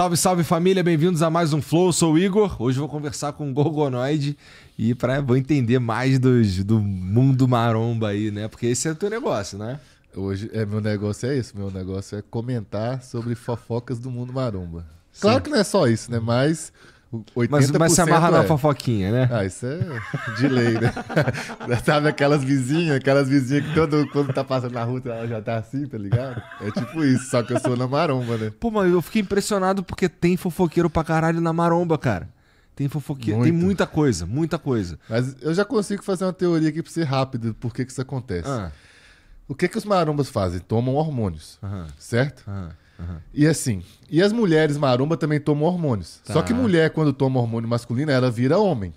Salve, salve família, bem-vindos a mais um Flow. Eu sou o Igor. Hoje vou conversar com o Gorgonoid e pra, vou entender mais dos, do mundo maromba aí, né? Porque esse é o teu negócio, né? Hoje é meu negócio é isso, meu negócio é comentar sobre fofocas do mundo maromba. Claro Sim. que não é só isso, né? Mas mas, mas se amarra é... na fofoquinha, né? Ah, isso é de lei, né? Sabe aquelas vizinhas, aquelas vizinhas que todo quando tá passando na rua ela já tá assim, tá ligado? É tipo isso, só que eu sou na maromba, né? Pô, mas eu fiquei impressionado porque tem fofoqueiro pra caralho na maromba, cara. Tem fofoqueiro, Muito. tem muita coisa, muita coisa. Mas eu já consigo fazer uma teoria aqui pra ser rápido, por que que isso acontece. Ah. O que que os marombas fazem? Tomam hormônios, certo? Aham. Uhum. E assim, e as mulheres maromba também tomam hormônios. Tá. Só que mulher, quando toma hormônio masculino, ela vira homem.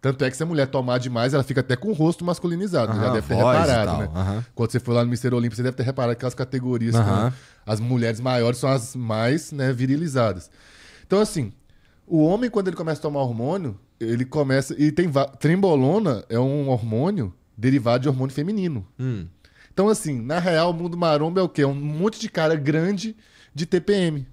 Tanto é que se a mulher tomar demais, ela fica até com o rosto masculinizado. Uhum, já deve ter reparado, né? Uhum. Quando você foi lá no Mister Olímpio, você deve ter reparado aquelas categorias. Uhum. As mulheres maiores são as mais né, virilizadas. Então, assim, o homem, quando ele começa a tomar hormônio, ele começa. E tem. Trembolona é um hormônio derivado de hormônio feminino. Hum. Então, assim, na real, o mundo maromba é o quê? É um monte de cara grande de TPM.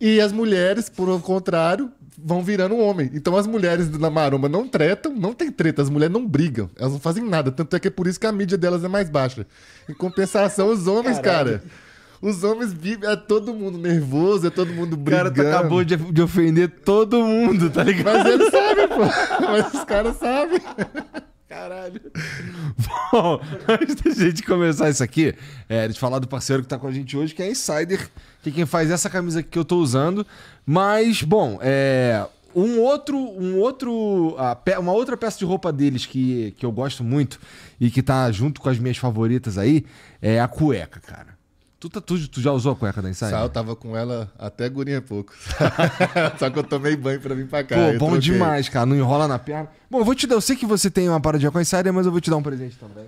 E as mulheres, por contrário, vão virando um homem. Então as mulheres na maromba não tretam, não tem treta, as mulheres não brigam, elas não fazem nada. Tanto é que é por isso que a mídia delas é mais baixa. Em compensação, os homens, Caralho. cara. Os homens vivem, é todo mundo nervoso, é todo mundo brigando. O cara acabou de, de ofender todo mundo, tá ligado? Mas ele sabe, pô. Mas os caras sabem. Caralho. Bom, antes da gente começar isso aqui, é, de falar do parceiro que tá com a gente hoje, que é a Insider, que é quem faz essa camisa que eu tô usando. Mas, bom, é, um outro, um outro, uma outra peça de roupa deles que, que eu gosto muito e que tá junto com as minhas favoritas aí é a cueca, cara. Tu, tá, tu, tu, já usou a cueca da Insider? Sá, eu tava com ela até gurinha pouco. Só que eu tomei banho pra vir pra cá. Pô, bom troquei. demais, cara. Não enrola na perna. Bom, eu vou te dar. Eu sei que você tem uma paradinha com a Insider, mas eu vou te dar um presente também.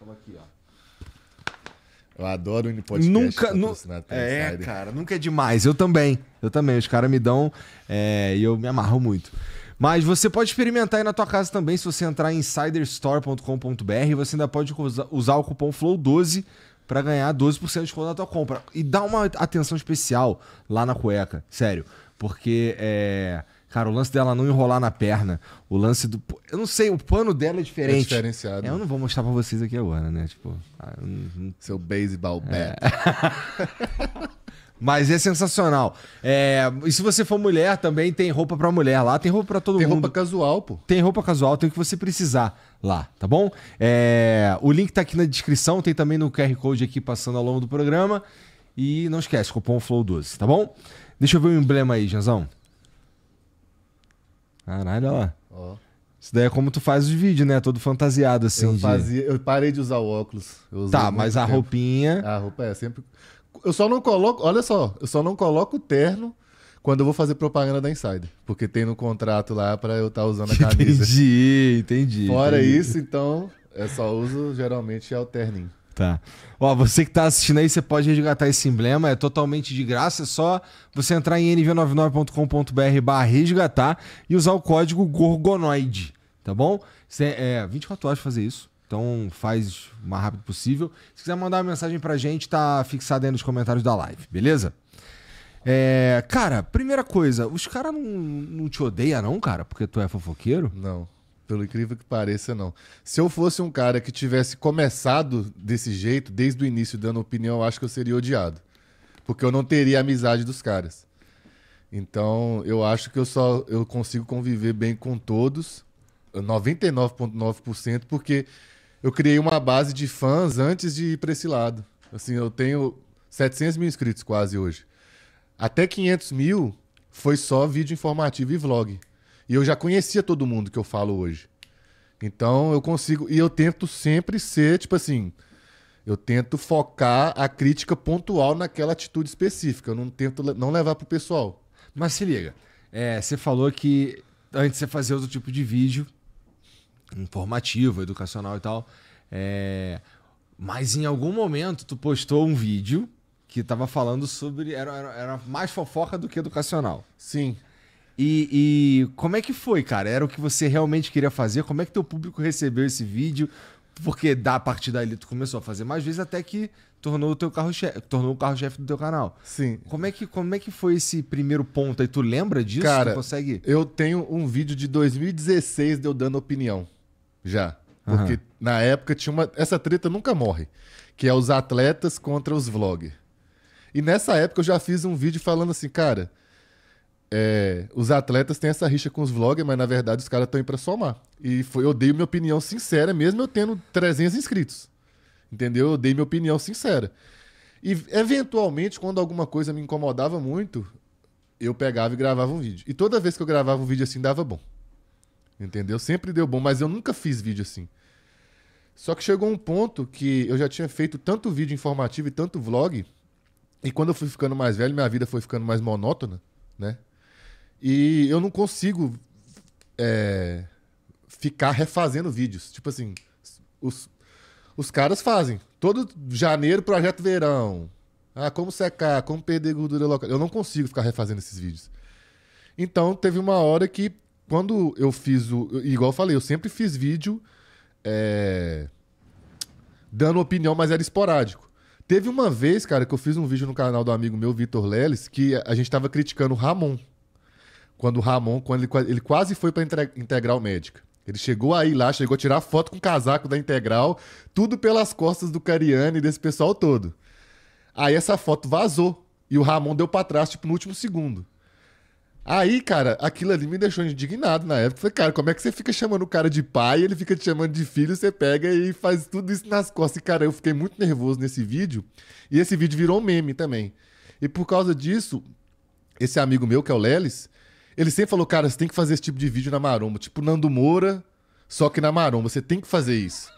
Toma aqui, ó. Eu adoro o podcast. Nunca. Nu... É, cara, nunca é demais. Eu também. Eu também. Os caras me dão é, e eu me amarro muito. Mas você pode experimentar aí na tua casa também, se você entrar em insiderstore.com.br, você ainda pode usar o cupom FLOW12 para ganhar 12% de quando da tua compra. E dá uma atenção especial lá na cueca, sério. Porque é. Cara, o lance dela não enrolar na perna. O lance do. Eu não sei, o pano dela é, é diferente. É diferenciado. É, eu não vou mostrar pra vocês aqui agora, né? Tipo. Ah, Seu baseball é. bat. É. Mas é sensacional. É, e se você for mulher, também tem roupa pra mulher lá. Tem roupa pra todo tem mundo. Tem roupa casual, pô. Tem roupa casual, tem o que você precisar lá, tá bom? É, o link tá aqui na descrição, tem também no QR Code aqui passando ao longo do programa. E não esquece, cupom FLOW12, tá bom? Deixa eu ver o emblema aí, Janzão. Caralho, olha lá. Ó. Isso daí é como tu faz os vídeos, né? Todo fantasiado, assim. Eu, de... eu parei de usar o óculos. tá, mas a tempo. roupinha. A roupa é sempre eu só não coloco. Olha só, eu só não coloco o terno quando eu vou fazer propaganda da Insider. Porque tem no contrato lá para eu estar tá usando a camisa. entendi, entendi. Fora entendi. isso, então, eu é só uso geralmente é o terninho. Tá. Ó, você que tá assistindo aí, você pode resgatar esse emblema, é totalmente de graça, é só você entrar em nv99.com.br barra resgatar e usar o código gorgonoide, tá bom? Você, é 24 horas fazer isso. Então faz o mais rápido possível. Se quiser mandar uma mensagem pra gente, tá fixada aí nos comentários da live, beleza? É, cara, primeira coisa, os caras não, não te odeiam, não, cara, porque tu é fofoqueiro? Não. Pelo incrível que pareça, não. Se eu fosse um cara que tivesse começado desse jeito, desde o início, dando opinião, eu acho que eu seria odiado. Porque eu não teria a amizade dos caras. Então, eu acho que eu só eu consigo conviver bem com todos, 99,9%, porque eu criei uma base de fãs antes de ir para esse lado. Assim, eu tenho 700 mil inscritos quase hoje. Até 500 mil foi só vídeo informativo e vlog. E eu já conhecia todo mundo que eu falo hoje. Então eu consigo. E eu tento sempre ser, tipo assim. Eu tento focar a crítica pontual naquela atitude específica. Eu não tento não levar pro pessoal. Mas se liga, é, você falou que antes você fazia outro tipo de vídeo informativo, educacional e tal. É... Mas em algum momento tu postou um vídeo que tava falando sobre. Era, era, era mais fofoca do que educacional. Sim. E, e, como é que foi, cara? Era o que você realmente queria fazer? Como é que teu público recebeu esse vídeo? Porque da a partir daí tu começou a fazer mais vezes até que tornou o teu carro chefe, tornou o carro chefe do teu canal. Sim. Como é que como é que foi esse primeiro ponto aí? Tu lembra disso? Cara, tu consegue? Eu tenho um vídeo de 2016 de eu dando opinião já. Porque uhum. na época tinha uma. Essa treta nunca morre. Que é os atletas contra os vloggers. E nessa época eu já fiz um vídeo falando assim, cara. É, os atletas têm essa rixa com os vloggers, mas na verdade os caras estão indo pra somar. E foi, eu dei minha opinião sincera, mesmo eu tendo 300 inscritos. Entendeu? Eu dei minha opinião sincera. E eventualmente, quando alguma coisa me incomodava muito, eu pegava e gravava um vídeo. E toda vez que eu gravava um vídeo assim, dava bom. Entendeu? Sempre deu bom, mas eu nunca fiz vídeo assim. Só que chegou um ponto que eu já tinha feito tanto vídeo informativo e tanto vlog, e quando eu fui ficando mais velho, minha vida foi ficando mais monótona, né? E eu não consigo é, ficar refazendo vídeos. Tipo assim, os, os caras fazem. Todo janeiro, projeto verão. Ah, como secar, como perder gordura local. Eu não consigo ficar refazendo esses vídeos. Então, teve uma hora que quando eu fiz o. Igual eu falei, eu sempre fiz vídeo é, dando opinião, mas era esporádico. Teve uma vez, cara, que eu fiz um vídeo no canal do amigo meu, Vitor Leles, que a gente tava criticando o Ramon. Quando o Ramon, quando ele, ele quase foi pra integral médica. Ele chegou aí lá, chegou a tirar foto com o casaco da integral, tudo pelas costas do Cariani e desse pessoal todo. Aí essa foto vazou e o Ramon deu pra trás, tipo, no último segundo. Aí, cara, aquilo ali me deixou indignado na época. Falei, cara, como é que você fica chamando o cara de pai, ele fica te chamando de filho, você pega e faz tudo isso nas costas. E, cara, eu fiquei muito nervoso nesse vídeo. E esse vídeo virou meme também. E por causa disso, esse amigo meu, que é o Lelis, ele sempre falou, cara, você tem que fazer esse tipo de vídeo na maromba. Tipo Nando Moura, só que na maromba. Você tem que fazer isso.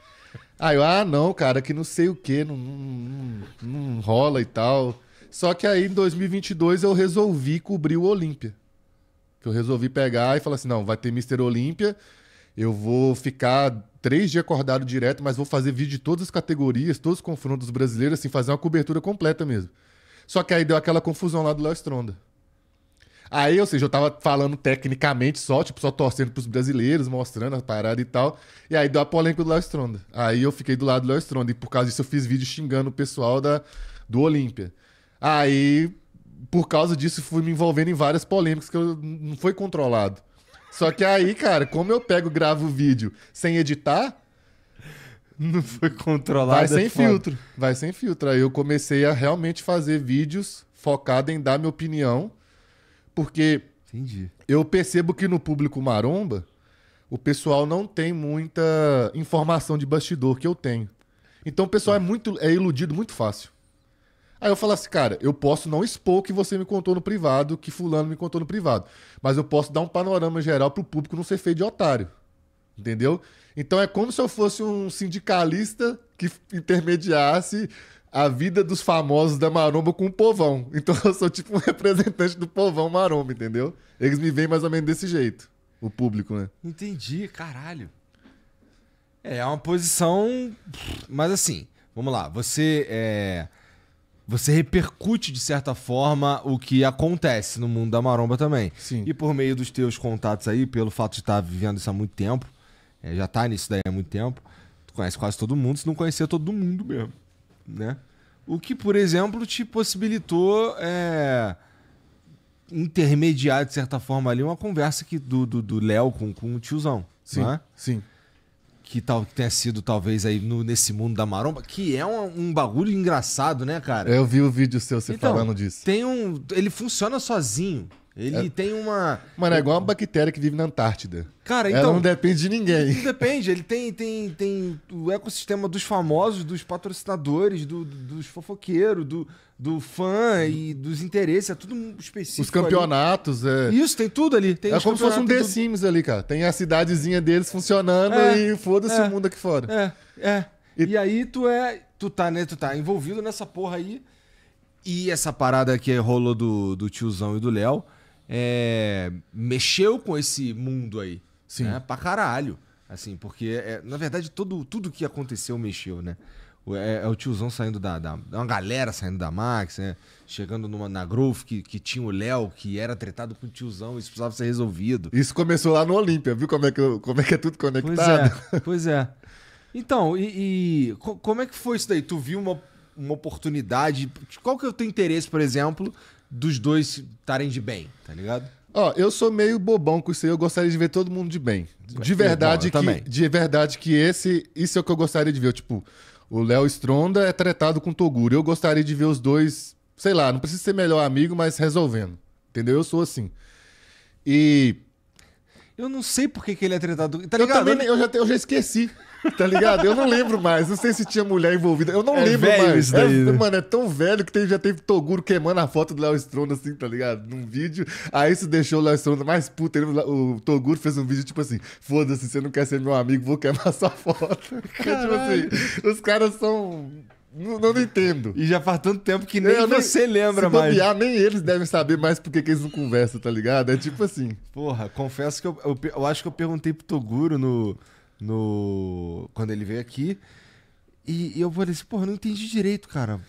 Aí eu, ah, não, cara, que não sei o que, não, não, não rola e tal. Só que aí em 2022 eu resolvi cobrir o Olímpia que eu resolvi pegar e falar assim: não, vai ter Mister Olímpia, eu vou ficar três dias acordado direto, mas vou fazer vídeo de todas as categorias, todos os confrontos brasileiros, assim, fazer uma cobertura completa mesmo. Só que aí deu aquela confusão lá do Léo Stronda. Aí, ou seja, eu tava falando tecnicamente só, tipo, só torcendo pros brasileiros, mostrando a parada e tal. E aí deu a polêmica do Léo Stronda. Aí eu fiquei do lado do Léo Stronda. E por causa disso eu fiz vídeo xingando o pessoal da, do Olímpia. Aí por causa disso, fui me envolvendo em várias polêmicas que eu não foi controlado. Só que aí, cara, como eu pego, gravo o vídeo sem editar. Não foi controlado. Vai é sem foda. filtro. Vai sem filtro. Aí eu comecei a realmente fazer vídeos focado em dar minha opinião. Porque Entendi. eu percebo que no público maromba, o pessoal não tem muita informação de bastidor que eu tenho. Então o pessoal é, é muito é iludido muito fácil. Aí eu falo assim, cara, eu posso não expor o que você me contou no privado, que fulano me contou no privado, mas eu posso dar um panorama geral pro público não ser feio de otário. Entendeu? Então é como se eu fosse um sindicalista que intermediasse a vida dos famosos da maromba com o povão. Então eu sou tipo um representante do povão maromba, entendeu? Eles me veem mais ou menos desse jeito, o público, né? Entendi, caralho. É, é uma posição. Mas assim, vamos lá. Você é você repercute de certa forma o que acontece no mundo da maromba também. Sim. E por meio dos teus contatos aí, pelo fato de estar vivendo isso há muito tempo, é, já tá nisso daí há muito tempo, tu conhece quase todo mundo, se não conhecer todo mundo mesmo, né? O que, por exemplo, te possibilitou é, intermediar, de certa forma, ali uma conversa que, do Léo do, do com, com o tiozão. Sim, é? sim que tal que tenha sido talvez aí no, nesse mundo da maromba, que é um, um bagulho engraçado, né, cara? Eu vi o vídeo seu você então, falando disso. Tem um, ele funciona sozinho. Ele é... tem uma. Mano, é igual uma bactéria que vive na Antártida. Cara, então. Ela não depende de ninguém. Não depende. Ele tem, tem, tem o ecossistema dos famosos, dos patrocinadores, do, dos fofoqueiros, do, do fã e dos interesses. É tudo específico. Os campeonatos. Ali. É... Isso, tem tudo ali. Tem é como se fosse um The Sims ali, cara. Tem a cidadezinha deles funcionando é, e foda-se é, o mundo aqui fora. É, é. E... e aí tu é. Tu tá, né? Tu tá envolvido nessa porra aí. E essa parada que rolou do, do tiozão e do Léo é, mexeu com esse mundo aí. Sim. Né? Pra caralho. Assim, porque, é, na verdade, todo, tudo que aconteceu mexeu, né? É, é o tiozão saindo da, da, é Uma galera saindo da Max, né? Chegando numa, na Groove que, que tinha o Léo, que era tretado com o tiozão, isso precisava ser resolvido. Isso começou lá no Olímpia, viu como é que, como é, que é tudo conectado? Pois é. Pois é. Então, e, e, como é que foi isso daí? Tu viu uma, uma oportunidade? Qual que é o teu interesse, por exemplo, dos dois estarem de bem, tá ligado? Ó, eu sou meio bobão com isso aí, eu gostaria de ver todo mundo de bem. De é verdade bom, que de verdade que esse, isso é o que eu gostaria de ver, tipo, o Léo Stronda é tratado com o Toguro. Eu gostaria de ver os dois, sei lá, não precisa ser melhor amigo, mas resolvendo. Entendeu? Eu sou assim. E eu não sei por que, que ele é tratado. Tá eu também, eu já, eu já esqueci. Tá ligado? Eu não lembro mais. Não sei se tinha mulher envolvida. Eu não é lembro mais. Daí, é, né? mano, é tão velho que tem, já teve Toguro queimando a foto do Léo Stronda, assim, tá ligado? Num vídeo. Aí isso deixou o Léo Stronda mais puto. Ele, o Toguro fez um vídeo tipo assim: foda-se, você não quer ser meu amigo, vou queimar sua foto. Caralho. tipo assim, os caras são. Não, não, entendo. E já faz tanto tempo que nem, eu você lembra se bobear, mais. nem eles devem saber mais porque que eles não conversam, tá ligado? É tipo assim. Porra, confesso que eu, eu, eu acho que eu perguntei pro Toguro no, no quando ele veio aqui. E, e eu falei assim, porra, não entendi direito, cara.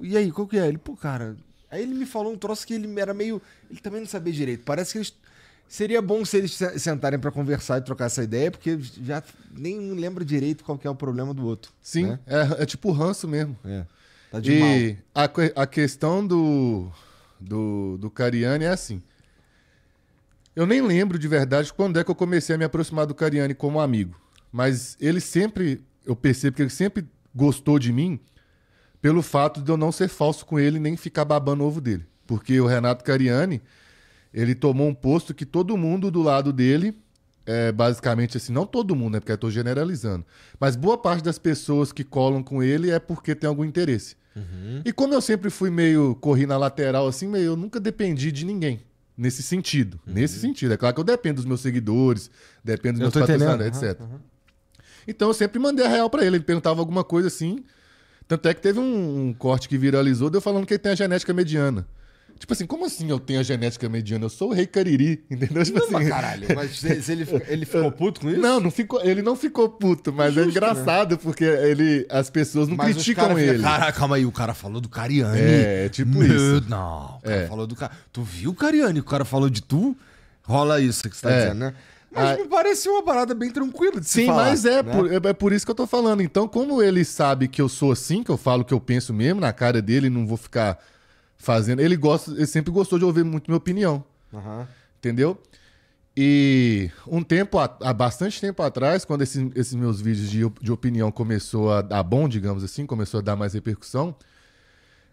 E aí, qual que é? Ele, pô, cara. Aí ele me falou um troço que ele era meio. Ele também não sabia direito. Parece que eles. Seria bom se eles sentarem para conversar e trocar essa ideia, porque já nem lembra direito qual que é o problema do outro. Sim, né? é, é, tipo ranço mesmo. É. Tá de e mal. A, a questão do, do, do Cariani é assim. Eu nem lembro de verdade quando é que eu comecei a me aproximar do Cariani como amigo. Mas ele sempre, eu percebo que ele sempre gostou de mim pelo fato de eu não ser falso com ele nem ficar babando o ovo dele. Porque o Renato Cariani, ele tomou um posto que todo mundo do lado dele, é, basicamente assim, não todo mundo, né? Porque eu estou generalizando. Mas boa parte das pessoas que colam com ele é porque tem algum interesse. Uhum. E como eu sempre fui meio, corri na lateral assim, meio, eu nunca dependi de ninguém. Nesse sentido. Uhum. Nesse sentido. É claro que eu dependo dos meus seguidores, dependo dos eu meus patrocinadores, uhum, etc. Então eu sempre mandei a real para ele. Ele perguntava alguma coisa assim. Tanto é que teve um, um corte que viralizou de eu falando que ele tem a genética mediana. Tipo assim, como assim eu tenho a genética mediana? Eu sou o rei cariri, entendeu? Tipo não, assim... mas caralho, mas ele, ele ficou puto com isso? Não, não ficou, ele não ficou puto, mas é Justo, é engraçado né? porque ele, as pessoas não mas criticam ele. Caraca, calma aí, o cara falou do Cariani. É, tipo Meu, isso. Não, o cara é. falou do cara. Tu viu o Cariani? O cara falou de tu? Rola isso que você tá é. dizendo, né? Mas me ah, pareceu uma parada bem tranquila de se Sim, mas é, né? por, é, é, por isso que eu tô falando. Então, como ele sabe que eu sou assim, que eu falo que eu penso mesmo na cara dele, não vou ficar fazendo. Ele gosta, ele sempre gostou de ouvir muito minha opinião. Uhum. Entendeu? E um tempo, há bastante tempo atrás, quando esses, esses meus vídeos de, de, opinião começou a dar bom, digamos assim, começou a dar mais repercussão,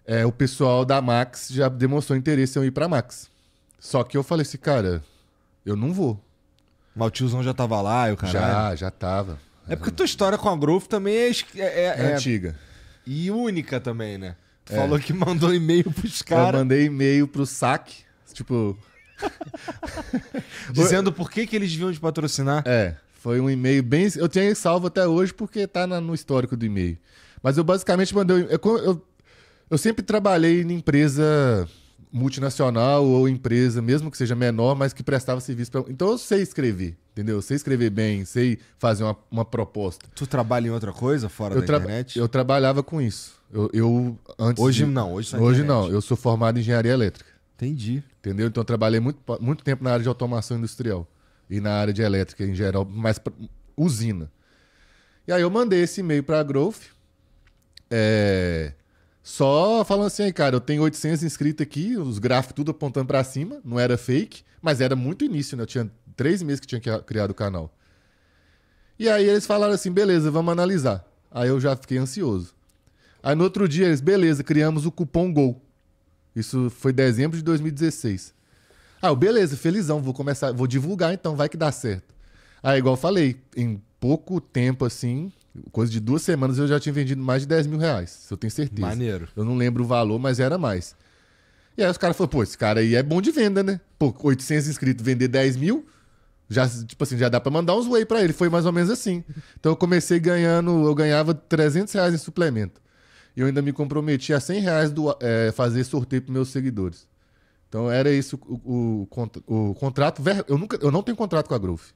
é, o pessoal da Max já demonstrou interesse em eu ir pra Max. Só que eu falei assim, cara, eu não vou. Mas o tiozão já tava lá eu cara. Já, já tava. É porque tua história com a Groove também é é, é, é, é antiga. E única também, né? Tu é. falou que mandou e-mail pros caras. Eu mandei e-mail pro sac, tipo. Dizendo por que, que eles deviam te patrocinar. É, foi um e-mail bem. Eu tenho salvo até hoje porque tá na, no histórico do e-mail. Mas eu basicamente mandei. Eu, eu, eu sempre trabalhei em empresa multinacional ou empresa, mesmo que seja menor, mas que prestava serviço para. Então eu sei escrever, entendeu? Eu sei escrever bem, sei fazer uma, uma proposta. Tu trabalha em outra coisa fora eu da internet? Eu trabalhava com isso. Eu, eu antes. Hoje de... não, hoje Hoje não, eu sou formado em engenharia elétrica. Entendi. Entendeu? Então eu trabalhei muito, muito tempo na área de automação industrial e na área de elétrica em geral, mas pra... usina. E aí eu mandei esse e-mail para a Growth. É só falando assim, cara, eu tenho 800 inscritos aqui, os gráficos tudo apontando para cima, não era fake, mas era muito início, né? Eu tinha três meses que tinha criado o canal. E aí eles falaram assim, beleza, vamos analisar. Aí eu já fiquei ansioso. Aí no outro dia eles, beleza, criamos o cupom GOL. Isso foi dezembro de 2016. Ah, eu, beleza, felizão, vou começar, vou divulgar então, vai que dá certo. Aí igual eu falei, em pouco tempo assim, Coisa de duas semanas eu já tinha vendido mais de 10 mil reais, eu tenho certeza. Maneiro. Eu não lembro o valor, mas era mais. E aí os caras falaram, pô, esse cara aí é bom de venda, né? Pô, 800 inscritos, vender 10 mil, já, tipo assim, já dá para mandar uns whey para ele. Foi mais ou menos assim. Então eu comecei ganhando, eu ganhava 300 reais em suplemento. E eu ainda me comprometi a 100 reais do, é, fazer sorteio para meus seguidores. Então era isso o, o, o contrato. Eu, nunca, eu não tenho contrato com a Growth.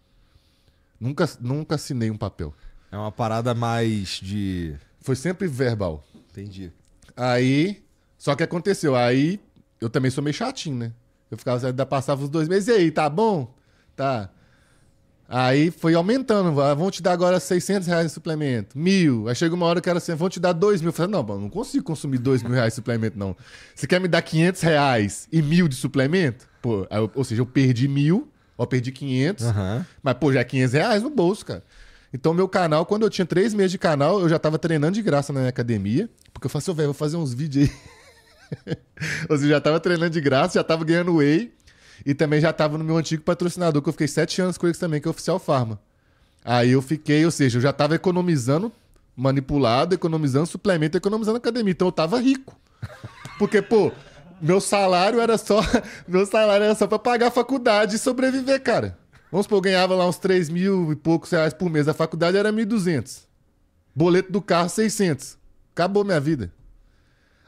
Nunca, nunca assinei um papel. É uma parada mais de. Foi sempre verbal. Entendi. Aí. Só que aconteceu. Aí eu também sou meio chatinho, né? Eu ficava, ainda passava os dois meses, e aí, tá bom? Tá. Aí foi aumentando, ah, vão te dar agora 600 reais de suplemento, mil. Aí chega uma hora que era assim, vão te dar dois mil. Eu falei, não, não consigo consumir dois mil reais de suplemento, não. Você quer me dar 500 reais e mil de suplemento? Pô, ou seja, eu perdi mil, ou perdi 500, uhum. mas, pô, já é 500 reais no bolso, cara. Então, meu canal, quando eu tinha três meses de canal, eu já tava treinando de graça na minha academia. Porque eu falei assim, velho, vou fazer uns vídeos aí. Ou seja, já tava treinando de graça, já tava ganhando whey. E também já tava no meu antigo patrocinador, que eu fiquei sete anos com eles também, que é o Oficial Pharma. Aí eu fiquei, ou seja, eu já tava economizando manipulado, economizando suplemento, economizando academia. Então eu tava rico. Porque, pô, meu salário era só. Meu salário era só pra pagar a faculdade e sobreviver, cara. Vamos supor, eu ganhava lá uns 3 mil e poucos reais por mês. A faculdade era 1.200. Boleto do carro, 600. Acabou minha vida.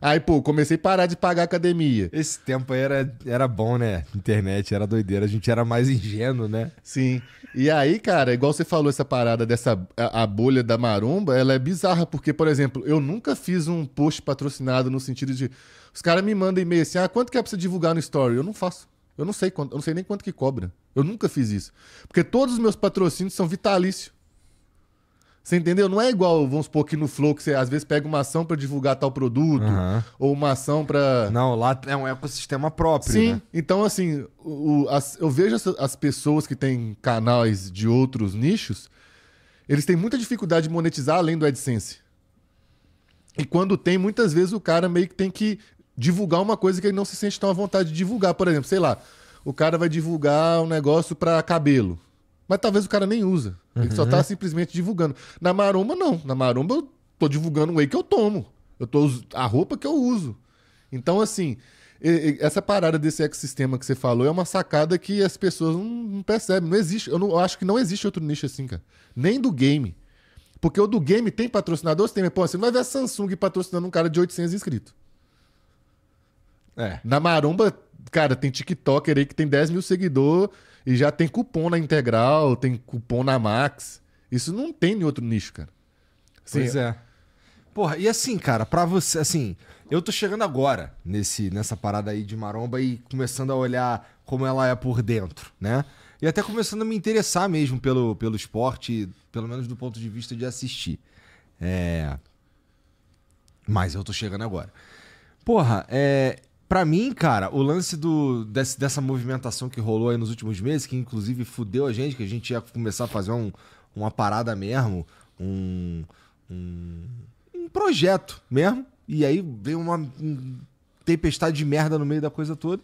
Aí, pô, comecei a parar de pagar academia. Esse tempo aí era, era bom, né? Internet era doideira, a gente era mais ingênuo, né? Sim. E aí, cara, igual você falou, essa parada dessa a, a, bolha da maromba, ela é bizarra, porque, por exemplo, eu nunca fiz um post patrocinado no sentido de. Os caras me mandam e-mail assim, ah, quanto que é pra você divulgar no story? Eu não faço. Eu não sei quanto, eu não sei nem quanto que cobra. Eu nunca fiz isso. Porque todos os meus patrocínios são vitalício. Você entendeu? Não é igual, vamos supor, que no Flow, que você às vezes pega uma ação para divulgar tal produto, uhum. ou uma ação para. Não, lá é um ecossistema próprio. Sim. Né? Então, assim, o, as, eu vejo as, as pessoas que têm canais de outros nichos, eles têm muita dificuldade de monetizar além do AdSense. E quando tem, muitas vezes o cara meio que tem que divulgar uma coisa que ele não se sente tão à vontade de divulgar. Por exemplo, sei lá, o cara vai divulgar um negócio para cabelo. Mas talvez o cara nem usa. Ele uhum. só tá uhum. simplesmente divulgando. Na maromba, não. Na maromba, eu tô divulgando o whey que eu tomo. Eu tô a roupa que eu uso. Então, assim, essa parada desse ecossistema que você falou é uma sacada que as pessoas não, não percebem. Não existe. Eu, não, eu acho que não existe outro nicho assim, cara. Nem do game. Porque o do game tem patrocinador, você tem. É, pô, você não vai ver a Samsung patrocinando um cara de 800 inscritos. É. Na maromba, cara, tem TikToker aí que tem 10 mil seguidores e já tem cupom na Integral, tem cupom na Max. Isso não tem em outro nicho, cara. Sim, pois é. Porra, e assim, cara, pra você, assim, eu tô chegando agora nesse, nessa parada aí de maromba e começando a olhar como ela é por dentro, né? E até começando a me interessar mesmo pelo, pelo esporte, pelo menos do ponto de vista de assistir. É. Mas eu tô chegando agora. Porra, é, Pra mim, cara, o lance do, desse, dessa movimentação que rolou aí nos últimos meses, que inclusive fudeu a gente, que a gente ia começar a fazer um, uma parada mesmo, um, um, um projeto mesmo, e aí veio uma um, tempestade de merda no meio da coisa toda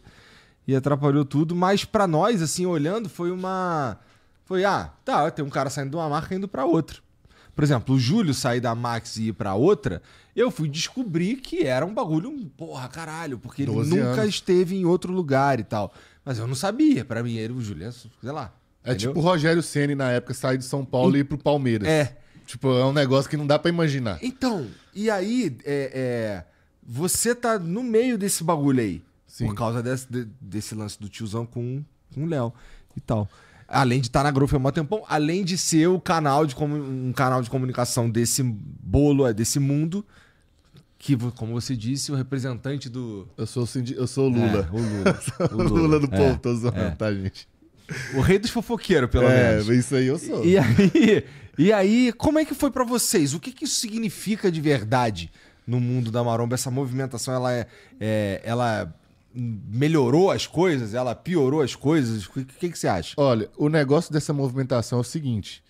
e atrapalhou tudo, mas para nós, assim, olhando, foi uma. Foi, ah, tá, tem um cara saindo de uma marca e indo pra outra por exemplo, o Júlio sair da Max e ir para outra, eu fui descobrir que era um bagulho, porra, caralho, porque ele nunca anos. esteve em outro lugar e tal. Mas eu não sabia, para mim era o Júlio, é, sei lá. É entendeu? tipo o Rogério Ceni na época sair de São Paulo e, e ir pro Palmeiras. É. Tipo, é um negócio que não dá para imaginar. Então, e aí, é, é, você tá no meio desse bagulho aí. Sim. Por causa desse, desse lance do tiozão com, com o Léo e tal. Além de estar tá na Growth há um tempão, além de ser o canal de um canal de comunicação desse bolo, é, desse mundo, que, como você disse, o representante do. Eu sou o, eu sou o Lula. É, o Lula. o Lula. Lula do povo, é, tô zoando, é. tá, gente? O rei dos fofoqueiros, pelo é, menos. É, isso aí eu sou. E aí, e aí como é que foi para vocês? O que, que isso significa de verdade no mundo da maromba? Essa movimentação, ela é, é ela melhorou as coisas? Ela piorou as coisas? O que, que, que você acha? Olha, o negócio dessa movimentação é o seguinte: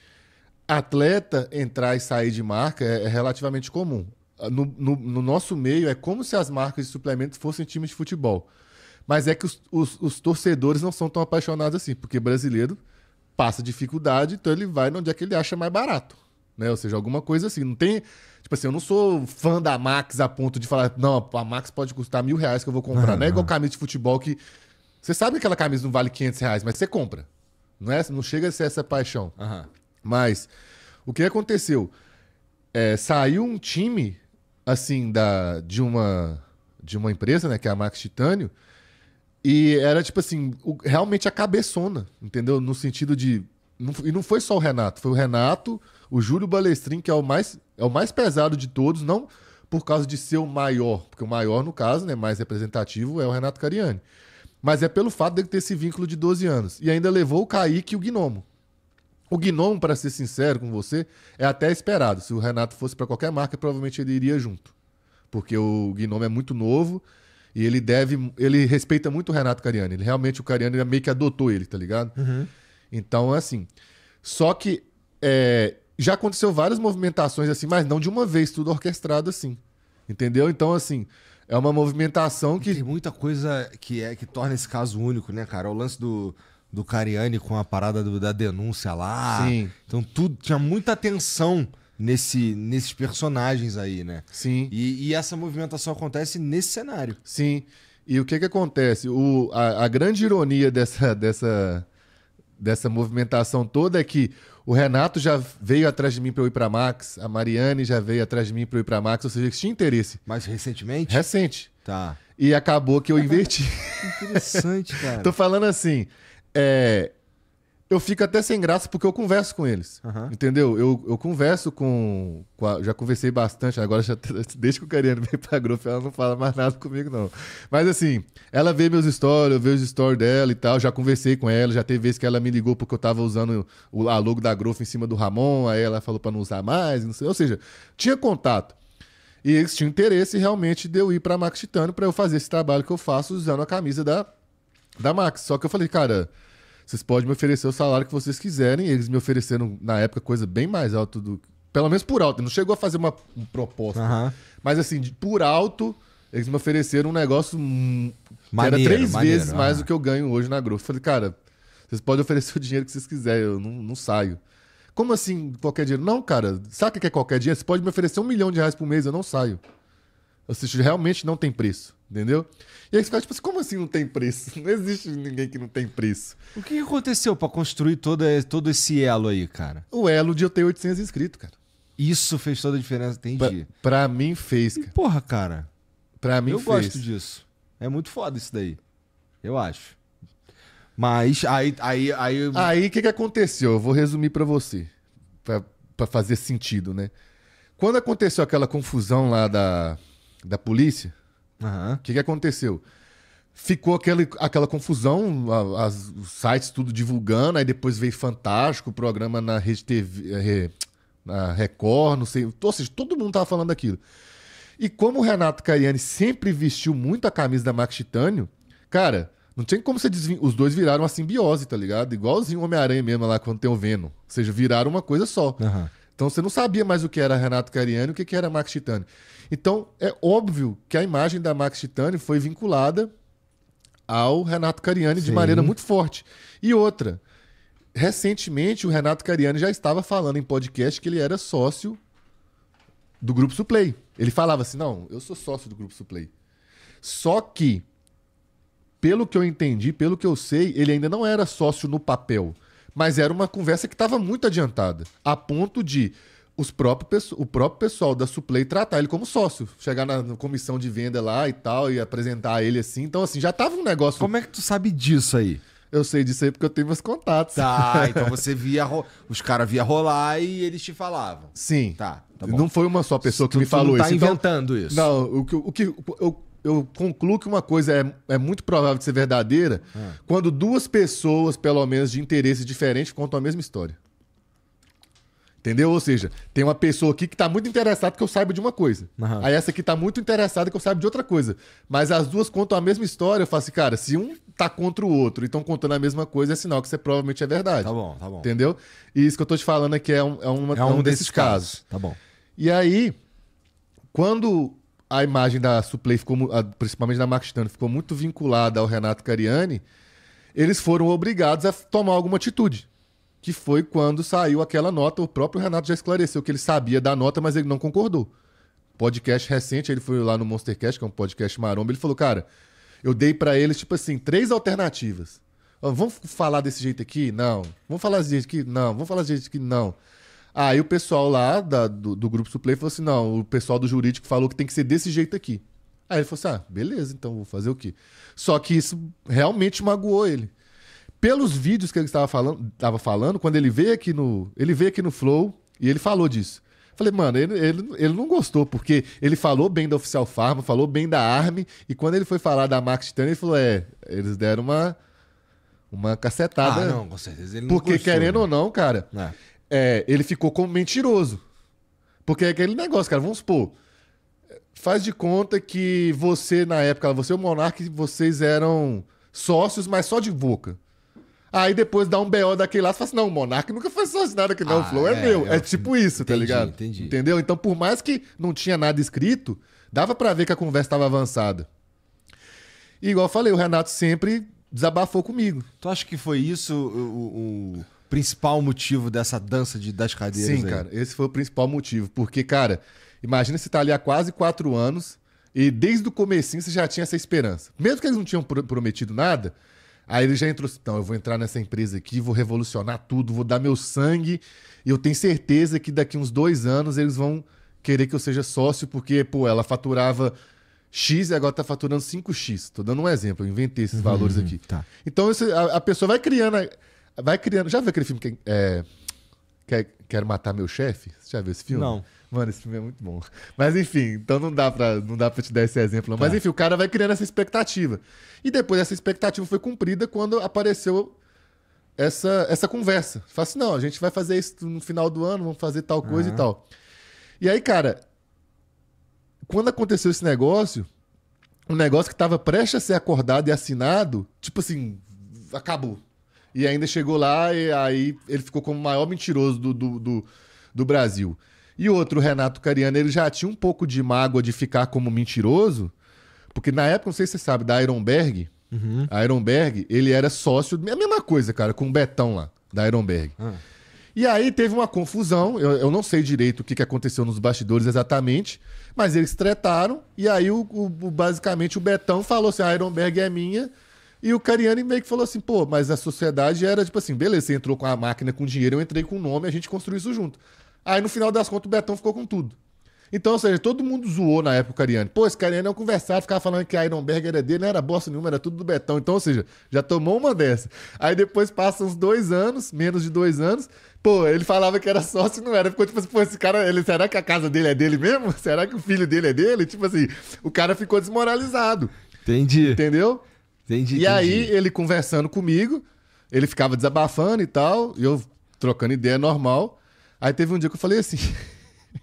atleta entrar e sair de marca é, é relativamente comum. Ah, no, no, no, nosso meio, é como se as marcas de suplementos fossem times de futebol. Mas é que os, os, os torcedores não são tão apaixonados assim, porque brasileiro passa dificuldade, então ele vai onde é que ele acha mais barato. Né? Ou seja, alguma coisa assim. Não tem Tipo assim, eu não sou fã da Max a ponto de falar, não, a Max pode custar mil reais que eu vou comprar. Não, não é igual camisa de futebol que. Você sabe que aquela camisa não vale 500 reais, mas você compra. Não, é, não chega a ser essa paixão. Uhum. Mas o que aconteceu? É, saiu um time, assim, da, de, uma, de uma empresa, né, que é a Max Titânio, e era, tipo assim, o, realmente a cabeçona, entendeu? No sentido de. Não, e não foi só o Renato, foi o Renato, o Júlio Balestrin, que é o mais é o mais pesado de todos, não por causa de ser o maior, porque o maior, no caso, né, mais representativo, é o Renato Cariani. Mas é pelo fato dele ter esse vínculo de 12 anos. E ainda levou o Kaique e o Gnomo. O Gnomo, para ser sincero com você, é até esperado. Se o Renato fosse para qualquer marca, provavelmente ele iria junto. Porque o Gnomo é muito novo e ele deve. Ele respeita muito o Renato Cariani. Ele realmente, o Cariani meio que adotou ele, tá ligado? Uhum. Então, assim. Só que é, já aconteceu várias movimentações assim, mas não de uma vez, tudo orquestrado assim. Entendeu? Então, assim, é uma movimentação que. Tem muita coisa que é que torna esse caso único, né, cara? O lance do, do Cariani com a parada do, da denúncia lá. Sim. Então, tudo. Tinha muita tensão nesse, nesses personagens aí, né? Sim. E, e, essa movimentação acontece nesse cenário. Sim. E o que que acontece? O, a, a grande ironia dessa, dessa, dessa movimentação toda é que o Renato já veio atrás de mim para eu ir para Max, a Mariane já veio atrás de mim para eu ir para Max, ou seja, eles tinham interesse. Mas recentemente? Recente. Tá. E acabou que eu inverti. Interessante, cara. Tô falando assim, é, eu fico até sem graça porque eu converso com eles. Uhum. Entendeu? Eu, eu converso com, com a, Já conversei bastante, agora já, desde que o Cariano veio pra Grof, ela não fala mais nada comigo, não. Mas assim, ela vê meus stories, eu vejo os stories dela e tal. Já conversei com ela, já teve vezes que ela me ligou porque eu tava usando o, a logo da Grof em cima do Ramon, aí ela falou para não usar mais, não sei. Ou seja, tinha contato. E eles tinham interesse realmente de eu ir pra Max Titano para eu fazer esse trabalho que eu faço usando a camisa da, da Max. Só que eu falei, cara. Vocês podem me oferecer o salário que vocês quiserem. Eles me ofereceram, na época, coisa bem mais alta do. Pelo menos por alto. Ele não chegou a fazer uma, proposta. Uhum. Mas, assim, por alto, eles me ofereceram um negócio maneiro, hum, que era três maneiro, vezes uhum. mais do que eu ganho hoje na Groove. Falei, cara, vocês podem oferecer o dinheiro que vocês quiserem, eu não, não saio. Como assim, qualquer dinheiro? Não, cara, sabe o que é qualquer dinheiro? Você pode me oferecer um milhão de reais por mês, eu não saio. Ou seja, realmente não tem preço. Entendeu? E aí você fica tipo assim, como assim não tem preço? Não existe ninguém que não tem preço. O que aconteceu para construir todo, todo esse elo aí, cara? O elo de eu ter 800 inscritos, cara. Isso fez toda a diferença, entendi. Pra, pra mim fez, cara. E porra, cara. Pra mim eu fez. Eu gosto disso. É muito foda isso daí. Eu acho. Mas aí... Aí o aí... Aí, que, que aconteceu? Eu vou resumir para você. Pra, pra fazer sentido, né? Quando aconteceu aquela confusão lá da, da polícia o que, que aconteceu? ficou aquele, aquela confusão, a, as, os sites tudo divulgando, aí depois veio Fantástico, o programa na Rede TV, eh, na Record, não sei. Ou seja, todo mundo tava falando daquilo. E como o Renato Cariani sempre vestiu muito a camisa da Max Titânio, cara, não tinha como você desvin... Os dois viraram uma simbiose, tá ligado? Igualzinho o Homem-Aranha mesmo lá quando tem o Venom. Ou seja, viraram uma coisa só. Uhum. Então você não sabia mais o que era Renato Cariani e o que era Max Titânio. Então, é óbvio que a imagem da Max Titani foi vinculada ao Renato Cariani Sim. de maneira muito forte. E outra, recentemente o Renato Cariani já estava falando em podcast que ele era sócio do Grupo Suplay. Ele falava assim: não, eu sou sócio do Grupo Suplay. Só que, pelo que eu entendi, pelo que eu sei, ele ainda não era sócio no papel. Mas era uma conversa que estava muito adiantada. A ponto de os próprio, o próprio pessoal da Suplay tratar ele como sócio. Chegar na, comissão de venda lá e tal, e apresentar ele assim. Então, assim, já tava um negócio. Como é que tu sabe disso aí? Eu sei disso aí porque eu tenho meus contatos. Tá, então você via. Ro... Os caras via rolar e eles te falavam. Sim. Tá. tá não foi uma só pessoa que tu, me falou isso. Tu não tá isso. Então, inventando então, isso. Não, o que, o que eu, eu concluo que uma coisa é, é muito provável de ser verdadeira é. quando duas pessoas, pelo menos de interesse diferente, contam a mesma história. Entendeu? Ou seja, tem uma pessoa aqui que está muito interessada que eu saiba de uma coisa. Uhum. Aí essa aqui está muito interessada que eu saiba de outra coisa. Mas as duas contam a mesma história. Eu faço assim, cara, se um tá contra o outro e estão contando a mesma coisa, é sinal que você provavelmente é verdade. Tá bom, tá bom. Entendeu? E isso que eu estou te falando aqui é um, é uma, é, é um, desses, desses casos. casos. Tá bom. E aí, quando a imagem da Suplay, ficou, principalmente da Mark Stan, ficou muito vinculada ao Renato Cariani, eles foram obrigados a tomar alguma atitude que foi quando saiu aquela nota. O próprio Renato já esclareceu que ele sabia da nota, mas ele não concordou. Podcast recente, ele foi lá no Monstercast, que é um podcast maromba, ele falou, cara, eu dei para eles, tipo assim, três alternativas. Vamos falar desse jeito aqui? Não. Vamos falar desse jeito aqui? Não. Vamos falar desse jeito aqui? Não. Aí o pessoal lá da, do, do, grupo Suplay falou assim, não, o pessoal do jurídico falou que tem que ser desse jeito aqui. Aí ele falou assim, ah, beleza, então vou fazer o quê? Só que isso realmente magoou ele pelos vídeos que ele estava falando, estava falando, quando ele veio aqui no, ele veio aqui no Flow e ele falou disso. Falei, mano, ele, ele, ele não gostou, porque ele falou bem da Oficial Farma, falou bem da Arme, e quando ele foi falar da Max Titan, ele falou, é, eles deram uma, uma cacetada. Ah, não, com certeza ele não Porque, gostou, querendo né? ou não, cara, é. É, ele ficou como mentiroso. Porque é aquele negócio, cara, vamos supor, faz de conta que você, na época, você e o Monark, vocês eram sócios, mas só de boca. Aí depois dá um BO daquele lá e fala assim: não, o Monark nunca foi nada que não, ah, o Flow é, é meu. É, é tipo isso, tá entendi, tá ligado? Entendi. Entendeu? Então, por mais que não tinha nada escrito, dava para ver que a conversa estava avançada. E igual eu falei, o Renato sempre desabafou comigo. Tu acha que foi isso o, o principal motivo dessa dança de, das cadeiras? Sim, aí? cara, esse foi o principal motivo. Porque, cara, imagina você tá ali há quase quatro anos e desde o comecinho você já tinha essa esperança. Mesmo que eles não tinham prometido nada, Aí ele já entrou assim: então, eu vou entrar nessa empresa aqui, vou revolucionar tudo, vou dar meu sangue. E eu tenho certeza que daqui uns dois anos eles vão querer que eu seja sócio, porque, pô, ela faturava X e agora tá faturando 5X. Tô dando um exemplo, eu inventei esses uhum, valores uhum, aqui. Tá. Então a, a, pessoa vai criando. Vai criando. Já viu aquele filme que é, é Quer, Matar Meu Chefe? Você já viu esse filme? Não. Mano, esse filme é muito bom. Mas enfim, então não dá pra, não dá pra te dar esse exemplo, Tá. Mas enfim, o cara vai criando essa expectativa. E depois essa expectativa foi cumprida quando apareceu essa, essa conversa. Fala assim, não, a gente vai fazer isso no final do ano, vamos fazer tal coisa uhum. e tal. E aí, cara, quando aconteceu esse negócio, um negócio que estava prestes a ser acordado e assinado, tipo assim, acabou. E ainda chegou lá e aí ele ficou como o maior mentiroso do, do, do, do Brasil. E outro, Renato Cariano, ele já tinha um pouco de mágoa de ficar como mentiroso, porque na época, não sei se você sabe, da Ironberg, uhum. a Ironberg, ele era sócio, é a mesma coisa, cara, com o Betão lá, da Ironberg. Ah. E aí teve uma confusão, eu, eu não sei direito o que, que aconteceu nos bastidores exatamente, mas eles tretaram, e aí o, o basicamente o Betão falou assim, a Ironberg é minha, e o Cariani meio que falou assim, pô, mas a sociedade era tipo assim, beleza, você entrou com a máquina com dinheiro, eu entrei com o nome, a gente construiu isso junto. Aí no final das contas o Betão ficou com tudo. Então, ou seja, todo mundo zoou na época o Cariani. Pô, esse Cariani é um conversado, ficava falando que a Ironberg era dele, não era bosta nenhuma, era tudo do Betão. Então, ou seja, já tomou uma dessa. Aí depois passam uns dois anos, menos de dois anos, pô, ele falava que era sócio e não era. Ficou tipo assim, pô, esse cara, ele, será que a casa dele é dele mesmo? Será que o filho dele é dele? Tipo assim, o cara ficou desmoralizado. Entendi. Entendeu? Entendi. E entendi. aí, ele conversando comigo, ele ficava desabafando e tal, e eu trocando ideia normal. Aí teve um dia que eu falei assim.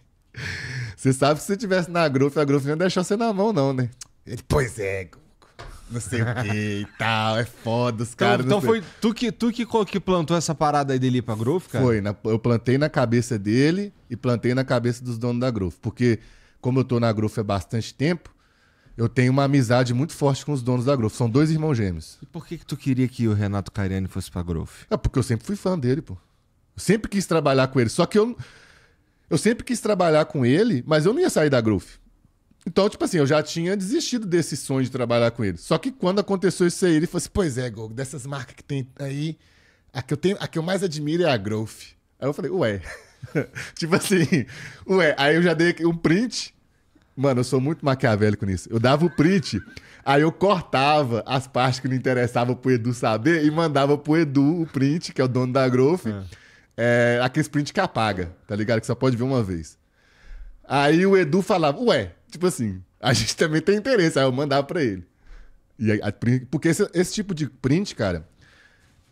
Você sabe que se você tivesse na Groove, a Groove não ia deixar você na mão, não, né? Ele, pois é, não sei o que e tal, é foda os então, caras. Então, então foi tu, que, tu que, que plantou essa parada aí dele pra Groove, cara? Foi, na, eu plantei na cabeça dele e plantei na cabeça dos donos da Groove. Porque, como eu tô na Groove há bastante tempo, eu tenho uma amizade muito forte com os donos da Groove. São dois irmãos gêmeos. E por que, que tu queria que o Renato Cariani fosse pra Groove? É porque eu sempre fui fã dele, pô. Sempre quis trabalhar com ele. Só que eu. Eu sempre quis trabalhar com ele, mas eu não ia sair da Groove. Então, tipo assim, eu já tinha desistido desse sonho de trabalhar com ele. Só que quando aconteceu isso aí, ele falou assim: Pois é, Gogo, dessas marcas que tem aí, a que eu, tenho, a que eu mais admiro é a Growth. Aí eu falei: Ué. tipo assim, ué. Aí eu já dei um print. Mano, eu sou muito maquiavélico nisso. Eu dava o print, aí eu cortava as partes que não interessavam pro Edu saber e mandava pro Edu o print, que é o dono da Growth. É é, aquele print que apaga, tá ligado? Que só pode ver uma vez. Aí o Edu falava, ué, tipo assim, a gente também tem interesse. Aí eu mandava pra ele. E a, a porque esse, esse, tipo de print, cara,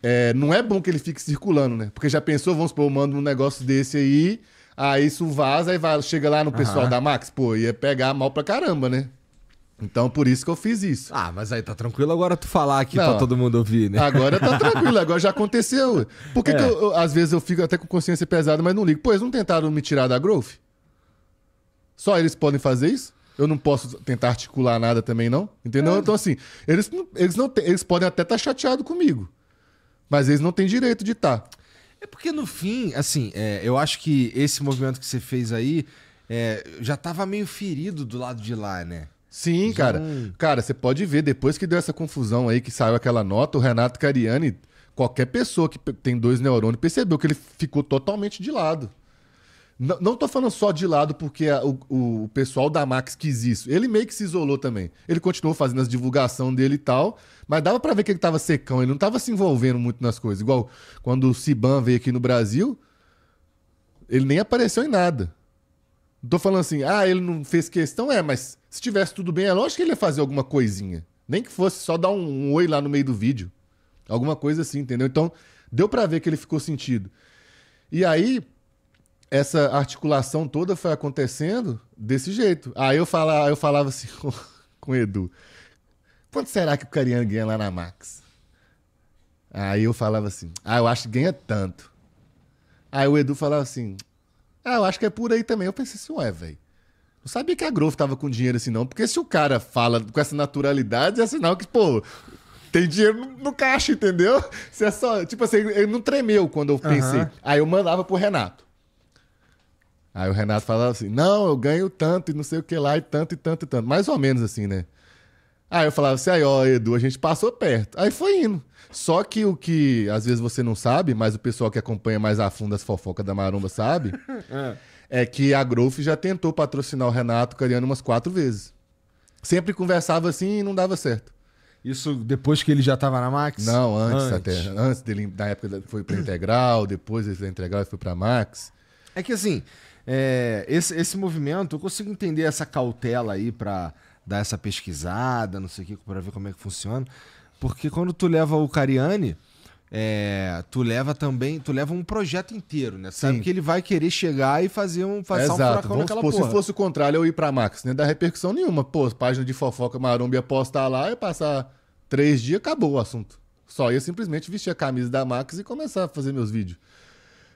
é, não é bom que ele fique circulando, né? Porque já pensou, vamos supor, eu mando um negócio desse aí, aí isso vaza, e vai, chega lá no pessoal uhum. da Max, pô, ia pegar mal pra caramba, né? Então, por isso que eu fiz isso. Ah, mas aí tá tranquilo agora tu falar aqui Não, pra todo mundo ouvir, né? Agora tá tranquilo, agora já aconteceu. Por que, é. que eu, eu, às vezes eu fico até com consciência pesada, mas não ligo? Pô, eles não tentaram me tirar da Growth? Só eles podem fazer isso? Eu não posso tentar articular nada também, não? Entendeu? É. Então, assim, eles, eles, não, eles podem até estar tá chateados comigo, mas eles não têm direito de estar. Tá. É porque, no fim, assim, é, eu acho que esse movimento que você fez aí é, já tava meio ferido do lado de lá, né? Sim, cara. Cara, você pode ver, depois que deu essa confusão aí, que saiu aquela nota, o Renato Cariani, qualquer pessoa que tem dois neurônios, percebeu que ele ficou totalmente de lado. Não, não tô falando só de lado porque a, o, o, pessoal da Max quis isso. Ele meio que se isolou também. Ele continuou fazendo as divulgação dele e tal, mas dava para ver que ele tava secão, ele não tava se envolvendo muito nas coisas. Igual quando o Siban veio aqui no Brasil, ele nem apareceu em nada tô falando assim, ah, ele não fez questão, é, mas se tivesse tudo bem, é lógico que ele ia fazer alguma coisinha. Nem que fosse só dar um, um oi lá no meio do vídeo. Alguma coisa assim, entendeu? Então, deu para ver que ele ficou sentido. E aí, essa articulação toda foi acontecendo desse jeito. Aí eu, fala, eu falava assim com, com o Edu: quanto será que o Cariano ganha lá na Max? Aí eu falava assim: ah, eu acho que ganha tanto. Aí o Edu falava assim: ah, eu acho que é por aí também. Eu pensei assim, ué, velho. Não sabia que a Grove tava com dinheiro assim, não. Porque se o cara fala com essa naturalidade, é sinal que, pô, tem dinheiro no, no caixa, entendeu? Se é só. Tipo assim, ele não tremeu quando eu pensei. Uhum. Aí eu mandava pro Renato. Aí o Renato falava assim: não, eu ganho tanto e não sei o que lá, e tanto e tanto e tanto. Mais ou menos assim, né? Aí eu falava assim, aí ó, Edu, a gente passou perto. Aí foi indo. Só que o que às vezes você não sabe, mas o pessoal que acompanha mais a fundo as fofocas da Maromba sabe, é. é que a Growth já tentou patrocinar o Renato Cariano umas quatro vezes. Sempre conversava assim e não dava certo. Isso depois que ele já estava na Max? Não, antes, antes. até. Antes dele, na época foi para Integral, depois da Integral foi para Max. É que assim, é, esse, esse movimento, eu consigo entender essa cautela aí para dar essa pesquisada, não sei o que, para ver como é que funciona. Porque quando tu leva o Cariani, é, tu leva também, tu leva um projeto inteiro, né? Sabe Sim. que ele vai querer chegar e fazer um fazer Exato. um furacão Vamos naquela supor, porra. Se fosse o contrário, eu ir pra Max, nem né? dá repercussão nenhuma. Pô, página de fofoca maromba ia postar lá e passar três dias, acabou o assunto. Só ia simplesmente vestir a camisa da Max e começar a fazer meus vídeos.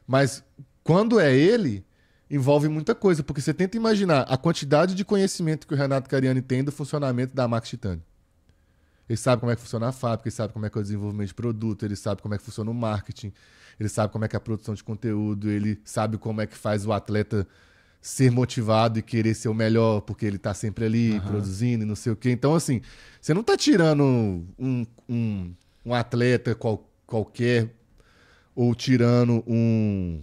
Mas quando é ele, envolve muita coisa, porque você tenta imaginar a quantidade de conhecimento que o Renato Cariani tem do funcionamento da Max Titânio. Ele sabe como é que funciona a fábrica, ele sabe como é que é o desenvolvimento de produto, ele sabe como é que funciona o marketing, ele sabe como é que é a produção de conteúdo, ele sabe como é que faz o atleta ser motivado e querer ser o melhor, porque ele está sempre ali uhum. produzindo e não sei o quê. Então, assim, você não está tirando um, um, um atleta qual, qualquer ou tirando um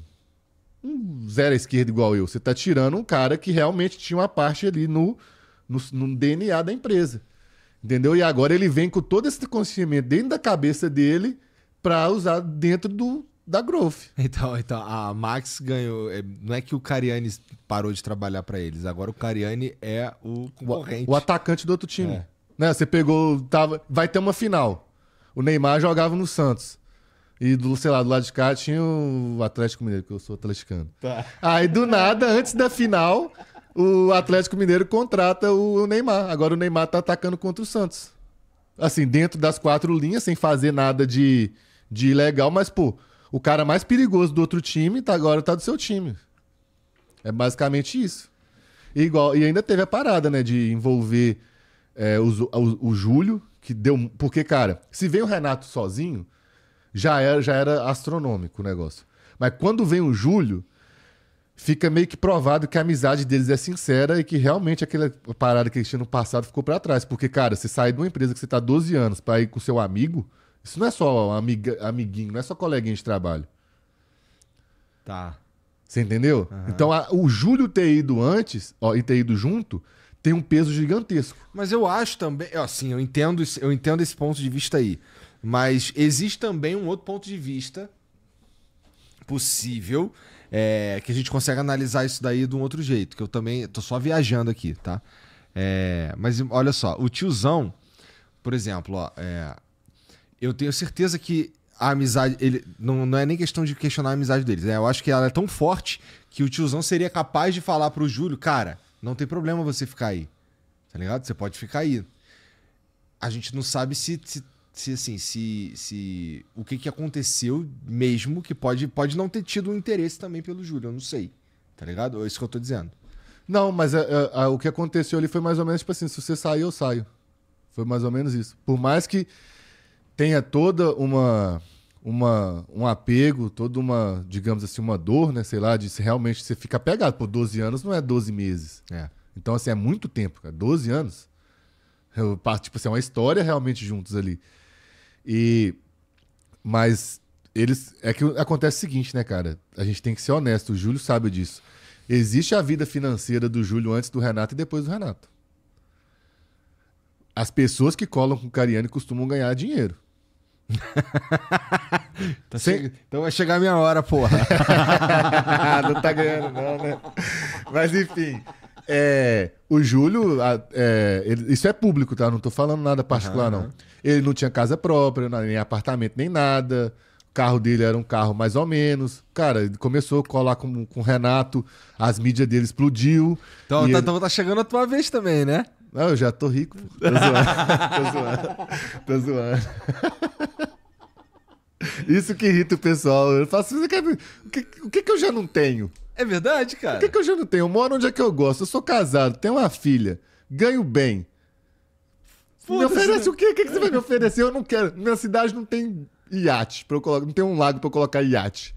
um zero à esquerda igual eu. Você tá tirando um cara que realmente tinha uma parte ali no, no, no, DNA da empresa. Entendeu? E agora ele vem com todo esse conhecimento dentro da cabeça dele para usar dentro do, da Growth. Então, então, a Max ganhou. É, não é que o Cariani parou de trabalhar para eles. Agora o Cariani é o concorrente. O, atacante do outro time. É. Né? Você pegou. Tava, vai ter uma final. O Neymar jogava no Santos. E do, sei lá, do lado de cá tinha o Atlético Mineiro, que eu sou atleticano. Tá. Aí do nada, antes da final, o Atlético Mineiro contrata o Neymar. Agora o Neymar tá atacando contra o Santos. Assim, dentro das quatro linhas, sem fazer nada de, de ilegal, mas, pô, o cara mais perigoso do outro time tá, agora tá do seu time. É basicamente isso. E, igual, e ainda teve a parada, né, de envolver é, o, o, o Júlio, que deu. Porque, cara, se vem o Renato sozinho já era, já era astronômico o negócio. Mas quando vem o Júlio, fica meio que provado que a amizade deles é sincera e que realmente aquela parada que eles tinham no passado ficou para trás. Porque, cara, você sai de uma empresa que você tá 12 anos para ir com seu amigo, isso não é só amiga, amiguinho, não é só coleguinha de trabalho. Tá. Você entendeu? Uhum. Então, a, o Júlio ter ido antes ó, e ter ido junto tem um peso gigantesco. Mas eu acho também, assim, eu entendo, eu entendo esse ponto de vista aí. Mas existe também um outro ponto de vista possível é, que a gente consegue analisar isso daí de um outro jeito, que eu também tô só viajando aqui, tá? É, mas olha só, o tiozão, por exemplo, ó, é, eu tenho certeza que a amizade. Ele, não, não é nem questão de questionar a amizade deles. Né? Eu acho que ela é tão forte que o tiozão seria capaz de falar pro Júlio, cara, não tem problema você ficar aí. Tá ligado? Você pode ficar aí. A gente não sabe se, se se assim, se, se o que, que aconteceu mesmo, que pode, pode não ter tido um interesse também pelo Júlio, eu não sei. Tá ligado? É isso que eu tô dizendo. Não, mas é, é, é, o que aconteceu ali foi mais ou menos tipo assim, se você sair, eu saio. Foi mais ou menos isso. Por mais que tenha toda uma uma um apego, toda uma, digamos assim, uma dor, né, sei lá, de se realmente você fica pegado por 12 anos, não é 12 meses. É. Então assim, é muito tempo, cara, 12 anos. Eu, tipo assim, é uma história realmente juntos ali. E mas eles é que acontece o seguinte, né, cara? A gente tem que ser honesto, o Júlio sabe disso. Existe a vida financeira do Júlio antes do Renato e depois do Renato. As pessoas que colam com o Cariani costumam ganhar dinheiro. tá Sem... che... Então vai chegar a minha hora, porra. não tá ganhando, não, né? Mas enfim. É... O Júlio, é... Ele... isso é público, tá? Não tô falando nada particular, uhum. não. Ele não tinha casa própria, nem apartamento, nem nada. O carro dele era um carro mais ou menos. Cara, ele começou a colar com, com o Renato, as mídias dele explodiu. Então tá, ele... então tá chegando a tua vez também, né? Não, ah, eu já tô rico. Pô. Tô zoando. tô zoando. Tô zoando. Isso que irrita o pessoal. Eu faço assim, O que, o que, que eu já não tenho? É verdade, cara. O que, que eu já não tenho? Eu moro onde é que eu gosto. Eu sou casado, tenho uma filha, ganho bem me oferece o quê? O que, que você vai me oferecer? Eu não quero. Minha cidade não tem iate. Pra eu colo... Não tem um lago pra eu colocar iate.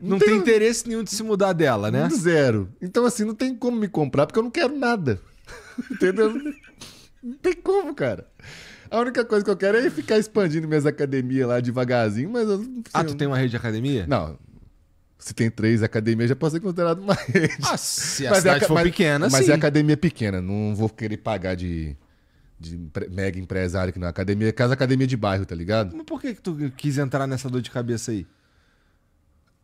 Não, não tem, tem interesse nenhum de se mudar dela, né? Zero. Então, assim, não tem como me comprar porque eu não quero nada. Entendeu? não tem como, cara. A única coisa que eu quero é ficar expandindo minhas academias lá devagarzinho, mas eu não Ah, tu tem uma rede de academia? Não. Se tem três academias, já pode ser considerado uma rede. Ah, se a mas cidade é, for mas, pequena, mas é sim. Mas é academia pequena, não vou querer pagar de de mega empresário que na academia, casa academia de bairro, tá ligado? Mas por que, que tu quis entrar nessa dor de cabeça aí?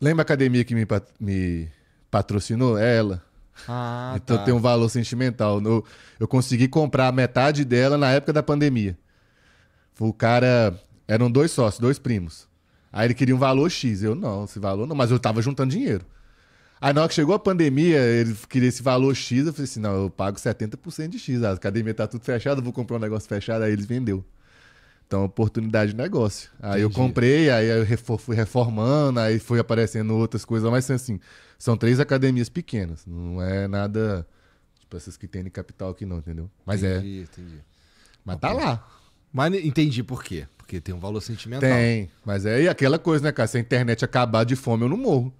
Lembra a academia que me, pat me patrocinou? É ela. Ah, então tá. tem um valor sentimental. Eu, eu consegui comprar metade dela na época da pandemia. O cara. Eram dois sócios, dois primos. Aí ele queria um valor X. Eu, não, esse valor não, mas eu tava juntando dinheiro. Aí na hora que chegou a pandemia, eles queriam esse valor X, eu falei assim, não, eu pago 70% de X, a academia tá tudo fechada, vou comprar um negócio fechado, aí eles vendeu. Então, oportunidade de negócio. Aí Entendi. eu comprei, aí eu fui reformando, aí foi aparecendo outras coisas, mas assim, são três academias pequenas, não é nada tipo essas que tem capital aqui não, entendeu? Mas entendi, é. Entendi. entendi. Mas tá lá. Mas entendi por quê? Porque tem um valor sentimental. Tem, mas é aquela coisa, né, cara? Se a internet acabar de fome, eu não morro.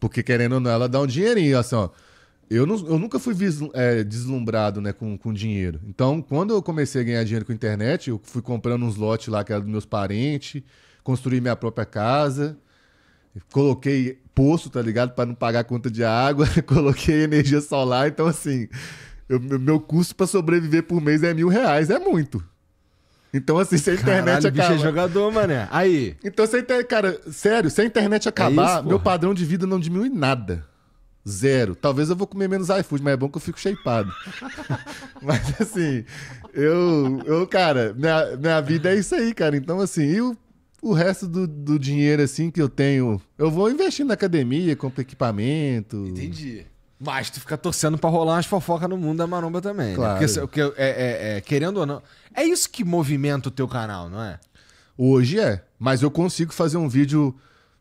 Porque querendo ou não, ela dá um dinheirinho, assim, ó. Eu, não, eu nunca fui é, deslumbrado né, com, com dinheiro. Então, quando eu comecei a ganhar dinheiro com internet, eu fui comprando uns lotes lá que eram dos meus parentes, construí minha própria casa, coloquei poço, tá ligado? Para não pagar conta de água, coloquei energia solar. Então, assim, eu, meu custo para sobreviver por mês é mil reais, é muito. Então, assim, se a internet Caralho, acaba. Bicho é jogador, mané. Aí. Então, se a inter... cara, sério, se a internet é acabar, é isso, meu padrão de vida não diminui nada. Zero. Talvez eu vou comer menos iFood, mas é bom que eu fico shapeado. mas assim, eu, eu cara, minha, minha vida é isso aí, cara. Então, assim, e o, o resto do, do dinheiro, assim, que eu tenho, eu vou investir na academia, compro equipamento. Entendi. Mas tu fica torcendo pra rolar umas fofocas no mundo da maromba também. Né? Claro. Né? Porque, porque é, é, é, querendo ou não. É isso que movimenta o teu canal, não é? Hoje é. Mas eu consigo fazer um vídeo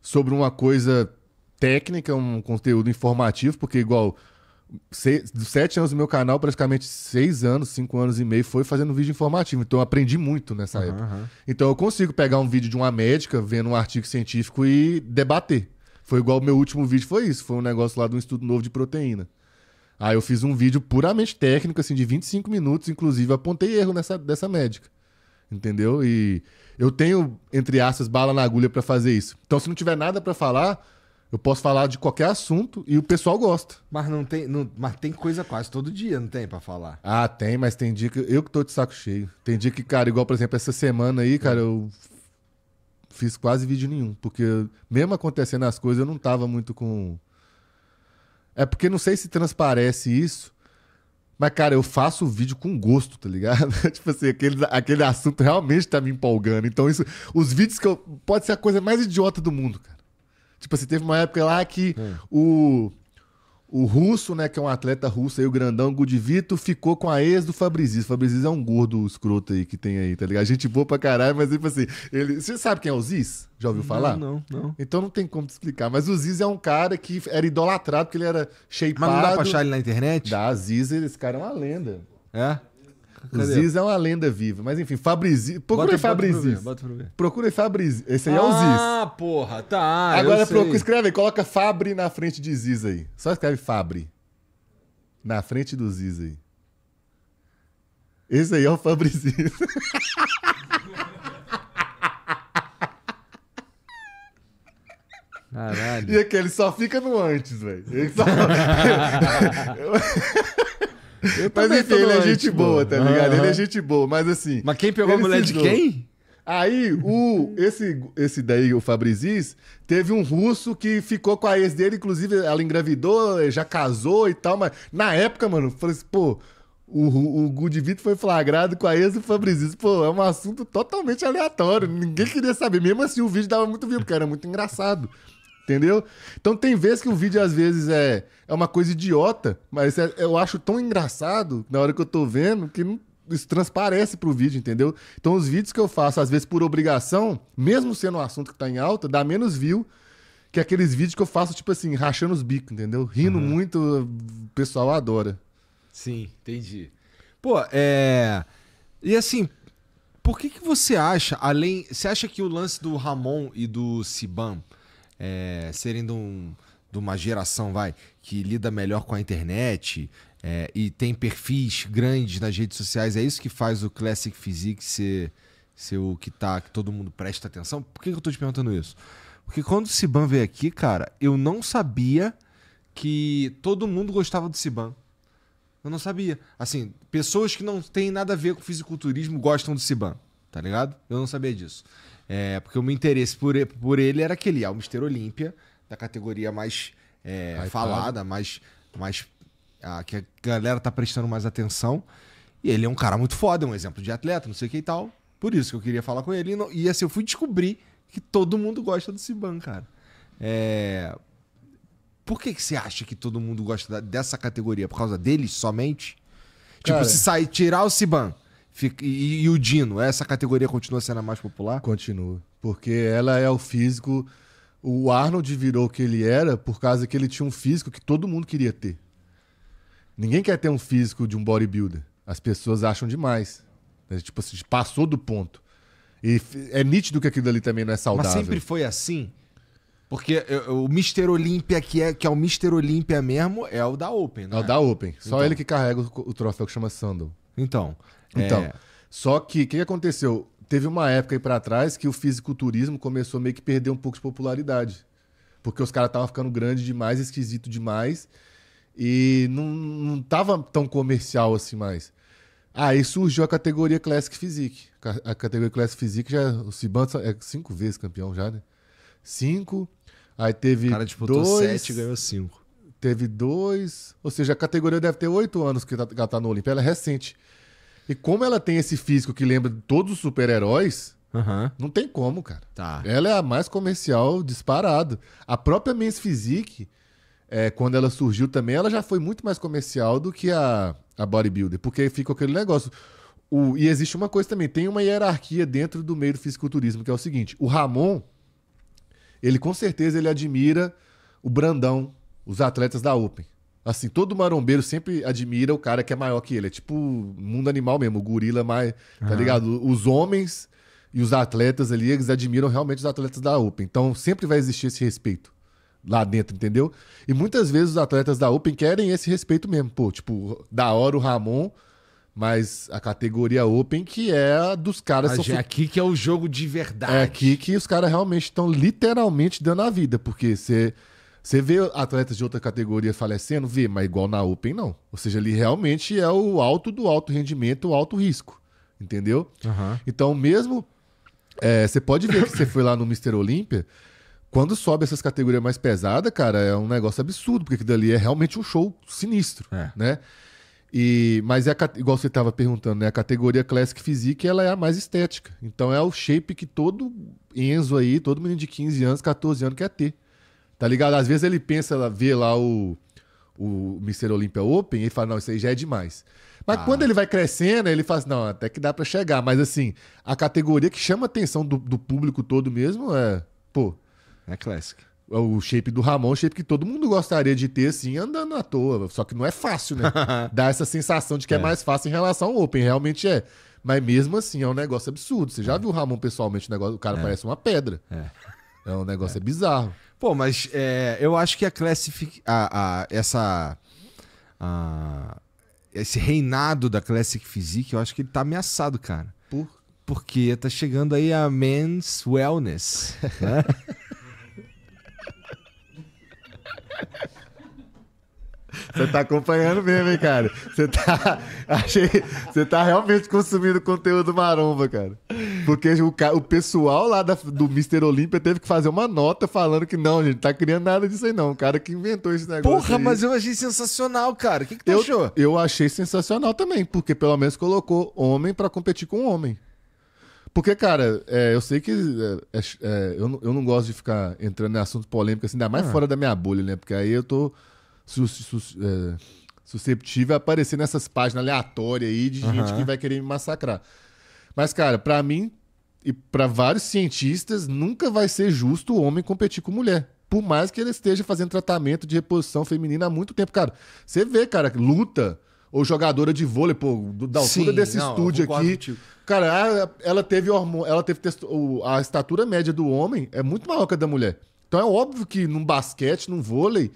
sobre uma coisa técnica, um conteúdo informativo, porque igual. sete anos do meu canal, praticamente seis anos, cinco anos e meio, foi fazendo vídeo informativo. Então eu aprendi muito nessa uhum, época. Uhum. Então eu consigo pegar um vídeo de uma médica, vendo um artigo científico e debater. Foi igual o meu último vídeo, foi isso. Foi um negócio lá de um estudo novo de proteína. Aí eu fiz um vídeo puramente técnico, assim, de 25 minutos, inclusive apontei erro nessa, dessa médica. Entendeu? E eu tenho, entre aspas, bala na agulha para fazer isso. Então, se não tiver nada para falar, eu posso falar de qualquer assunto e o pessoal gosta. Mas não tem, não, mas tem coisa quase todo dia, não tem para falar. Ah, tem, mas tem dia que eu que tô de saco cheio. Tem dia que, cara, igual por exemplo essa semana aí, cara, eu fiz quase vídeo nenhum, porque mesmo acontecendo as coisas, eu não tava muito com. É porque não sei se transparece isso, mas, cara, eu faço o vídeo com gosto, tá ligado? tipo assim, aquele, aquele assunto realmente tá me empolgando. Então, isso, os vídeos que eu. Pode ser a coisa mais idiota do mundo, cara. Tipo assim, teve uma época lá que hum. o. O russo, né, que é um atleta russo aí, o grandão Gudivito, ficou com a ex do Fabrizio. O Fabrizio é um gordo escroto aí que tem aí, tá ligado? A Gente boa pra caralho, mas tipo assim, ele. Você sabe quem é o Ziz? Já ouviu falar? Não, não, não. Então não tem como te explicar. Mas o Ziz é um cara que era idolatrado porque ele era shapeado. Mas não dá pra achar ele na internet? Dá, Ziz, esse cara é uma lenda. É? Cadê? Ziz é uma lenda viva. Mas enfim, Fabrizi. Procura aí Fabrizi. Procura aí Fabrizi. Esse aí ah, é o ah, Ziz. Ah, porra, tá. Agora escreve aí, coloca Fabri na frente de Ziz aí. Só escreve Fabri. Na frente do Ziz aí. Esse aí é o Fabrizi. Caralho. E aquele só fica no antes, velho. Ele só. Eu mas enfim, ele é gente boa, boa tá ligado? Uhum. Ele é gente boa, mas assim. Mas quem pegou a mulher de quem? Aí, o, esse, esse daí, o Fabriziz, teve um russo que ficou com a ex dele, inclusive ela engravidou, já casou e tal, mas na época, mano, falei assim, pô, o, o Vito foi flagrado com a ex do Fabrizio. Pô, é um assunto totalmente aleatório. Ninguém queria saber. Mesmo assim, o vídeo dava muito view, porque era muito engraçado. Entendeu? Então tem vezes que o vídeo às vezes é, é uma coisa idiota, mas é, eu acho tão engraçado na hora que eu tô vendo que não, isso transparece pro vídeo, entendeu? Então os vídeos que eu faço, às vezes por obrigação, mesmo sendo um assunto que tá em alta, dá menos view que aqueles vídeos que eu faço, tipo assim, rachando os bicos, entendeu? Rindo uhum. muito, o pessoal adora. Sim, entendi. Pô, é. E assim, por que, que você acha, além. Você acha que o lance do Ramon e do Siban é, serem de, um, de, uma geração, vai, que lida melhor com a internet é, e tem perfis grandes nas redes sociais, é isso que faz o Classic Physique ser, ser o que tá, que todo mundo presta atenção? Por que, que eu tô te perguntando isso? Porque quando o Siban veio aqui, cara, eu não sabia que todo mundo gostava do Siban. Eu não sabia. Assim, pessoas que não têm nada a ver com fisiculturismo gostam do Siban, tá ligado? Eu não sabia disso. É, porque o meu interesse por, por ele era aquele ah, Mister Olímpia, da categoria mais é, falada, mais, mais a, que a galera tá prestando mais atenção. E ele é um cara muito foda, é um exemplo de atleta, não sei o que e tal. Por isso que eu queria falar com ele. E, não, e assim, eu fui descobrir que todo mundo gosta do Siban, cara. É... Por que, que você acha que todo mundo gosta da, dessa categoria? Por causa dele somente? Tipo, cara... Tipo, se sair, tirar o Siban Fica, e, e, o Dino, essa categoria continua sendo a mais popular? Continua. Porque ela é o físico. O Arnold virou o que ele era por causa que ele tinha um físico que todo mundo queria ter. Ninguém quer ter um físico de um bodybuilder. As pessoas acham demais. Né? Tipo assim, passou do ponto. E é nítido que aquilo ali também não é saudável. Mas sempre foi assim? Porque o Mr. Olímpia, que é, que é o Mr. Olímpia mesmo, é o da Open, né? É o da Open. Só então. ele que carrega o, o troféu que chama Sandal. Então, é. Então, é... só que o que aconteceu? Teve uma época aí para trás que o fisiculturismo começou a meio que perder um pouco de popularidade. Porque os caras estavam ficando grande demais, esquisito demais. E não, não tava tão comercial assim mais. Aí surgiu a categoria Classic Physique. A categoria Classic Physique já. O Siban é cinco vezes campeão já, né? Cinco. Aí teve. O cara disputou dois, sete e ganhou cinco. Teve dois. Ou seja, a categoria deve ter oito anos que tá, ela tá no Olimpia. Ela é recente. E como ela tem esse físico que lembra de todos os super-heróis, uhum. não tem como, cara. Tá. Ela é a mais comercial disparado. A própria Miss Physique, é, quando ela surgiu também, ela já foi muito mais comercial do que a, a bodybuilder, porque fica aquele negócio. O, e existe uma coisa também, tem uma hierarquia dentro do meio do fisiculturismo, que é o seguinte: o Ramon, ele com certeza ele admira o Brandão, os atletas da Open. Assim, todo marombeiro sempre admira o cara que é maior que ele. É tipo mundo animal mesmo, o gorila mais. Tá ah. ligado? Os homens e os atletas ali, eles admiram realmente os atletas da Open. Então sempre vai existir esse respeito lá dentro, entendeu? E muitas vezes os atletas da Open querem esse respeito mesmo. Pô, tipo, da hora o Ramon mas a categoria Open, que é dos caras. Mas ah, são... É aqui que é o jogo de verdade. É aqui que os caras realmente estão literalmente dando a vida, porque você você vê atletas de outra categoria falecendo? Vê, mas igual na Open, não. Ou seja, ali realmente é o alto do alto rendimento, o alto risco. Entendeu? Uhum. Então, mesmo. É, você pode ver que você foi lá no Mr. Olímpia. Quando sobe essas categorias mais pesadas, cara, é um negócio absurdo, porque aquilo ali é realmente um show sinistro, é. né? E, mas é a, igual você estava perguntando, né? A categoria Classic Physique ela é a mais estética. Então é o shape que todo Enzo aí, todo menino de 15 anos, 14 anos quer ter. Tá ligado? Às vezes ele pensa, vê lá o, o Mr. Olympia Open e fala, não, isso aí já é demais. Mas ah. quando ele vai crescendo, ele fala assim, não, até que dá para chegar. Mas assim, a categoria que chama a atenção do, do público todo mesmo é, pô... É clássico é o shape do Ramon, o shape que todo mundo gostaria de ter, assim, andando à toa. Só que não é fácil, né? Dá essa sensação de que é. é. mais fácil em relação ao Open, realmente é. Mas mesmo assim, é um negócio absurdo. Você já é. viu o Ramon pessoalmente, o, negócio, o cara é. parece uma pedra. É, é um negócio é bizarro. Pô, mas é, eu acho que a classific... A, a, essa... A, esse reinado da Classic Physique, eu acho que ele tá ameaçado, cara. Por? Porque tá chegando aí a Men's Wellness, né? Você tá acompanhando mesmo, hein, cara? Você tá. Achei. Você tá realmente consumindo conteúdo maromba, cara. Porque o, o pessoal lá da, do Mr. Olímpia teve que fazer uma nota falando que não, gente, tá criando nada disso aí, não. O cara que inventou esse negócio. Porra, aí. mas eu achei sensacional, cara. O que, que tu eu, achou? Eu achei sensacional também, porque pelo menos colocou homem para competir com homem. Porque, cara, é, eu sei que é, é, é eu, não, eu não gosto de ficar entrando em assuntos polêmicos, assim, ainda mais ah. fora da minha bolha, né? Porque aí eu tô sus, sus, é, susceptível a aparecer nessas páginas aleatórias aí de uhum. gente que vai querer me massacrar. Mas, cara, para mim e para vários cientistas, nunca vai ser justo o homem competir com mulher. Por mais que ele esteja fazendo tratamento de reposição feminina há muito tempo, cara. Você vê, cara, luta ou jogadora de vôlei, pô, da altura Sim, desse não, estúdio aqui. Cara, ela teve hormônio, ela teve a estatura média do homem é muito maior que a da mulher. Então é óbvio que num basquete, num vôlei,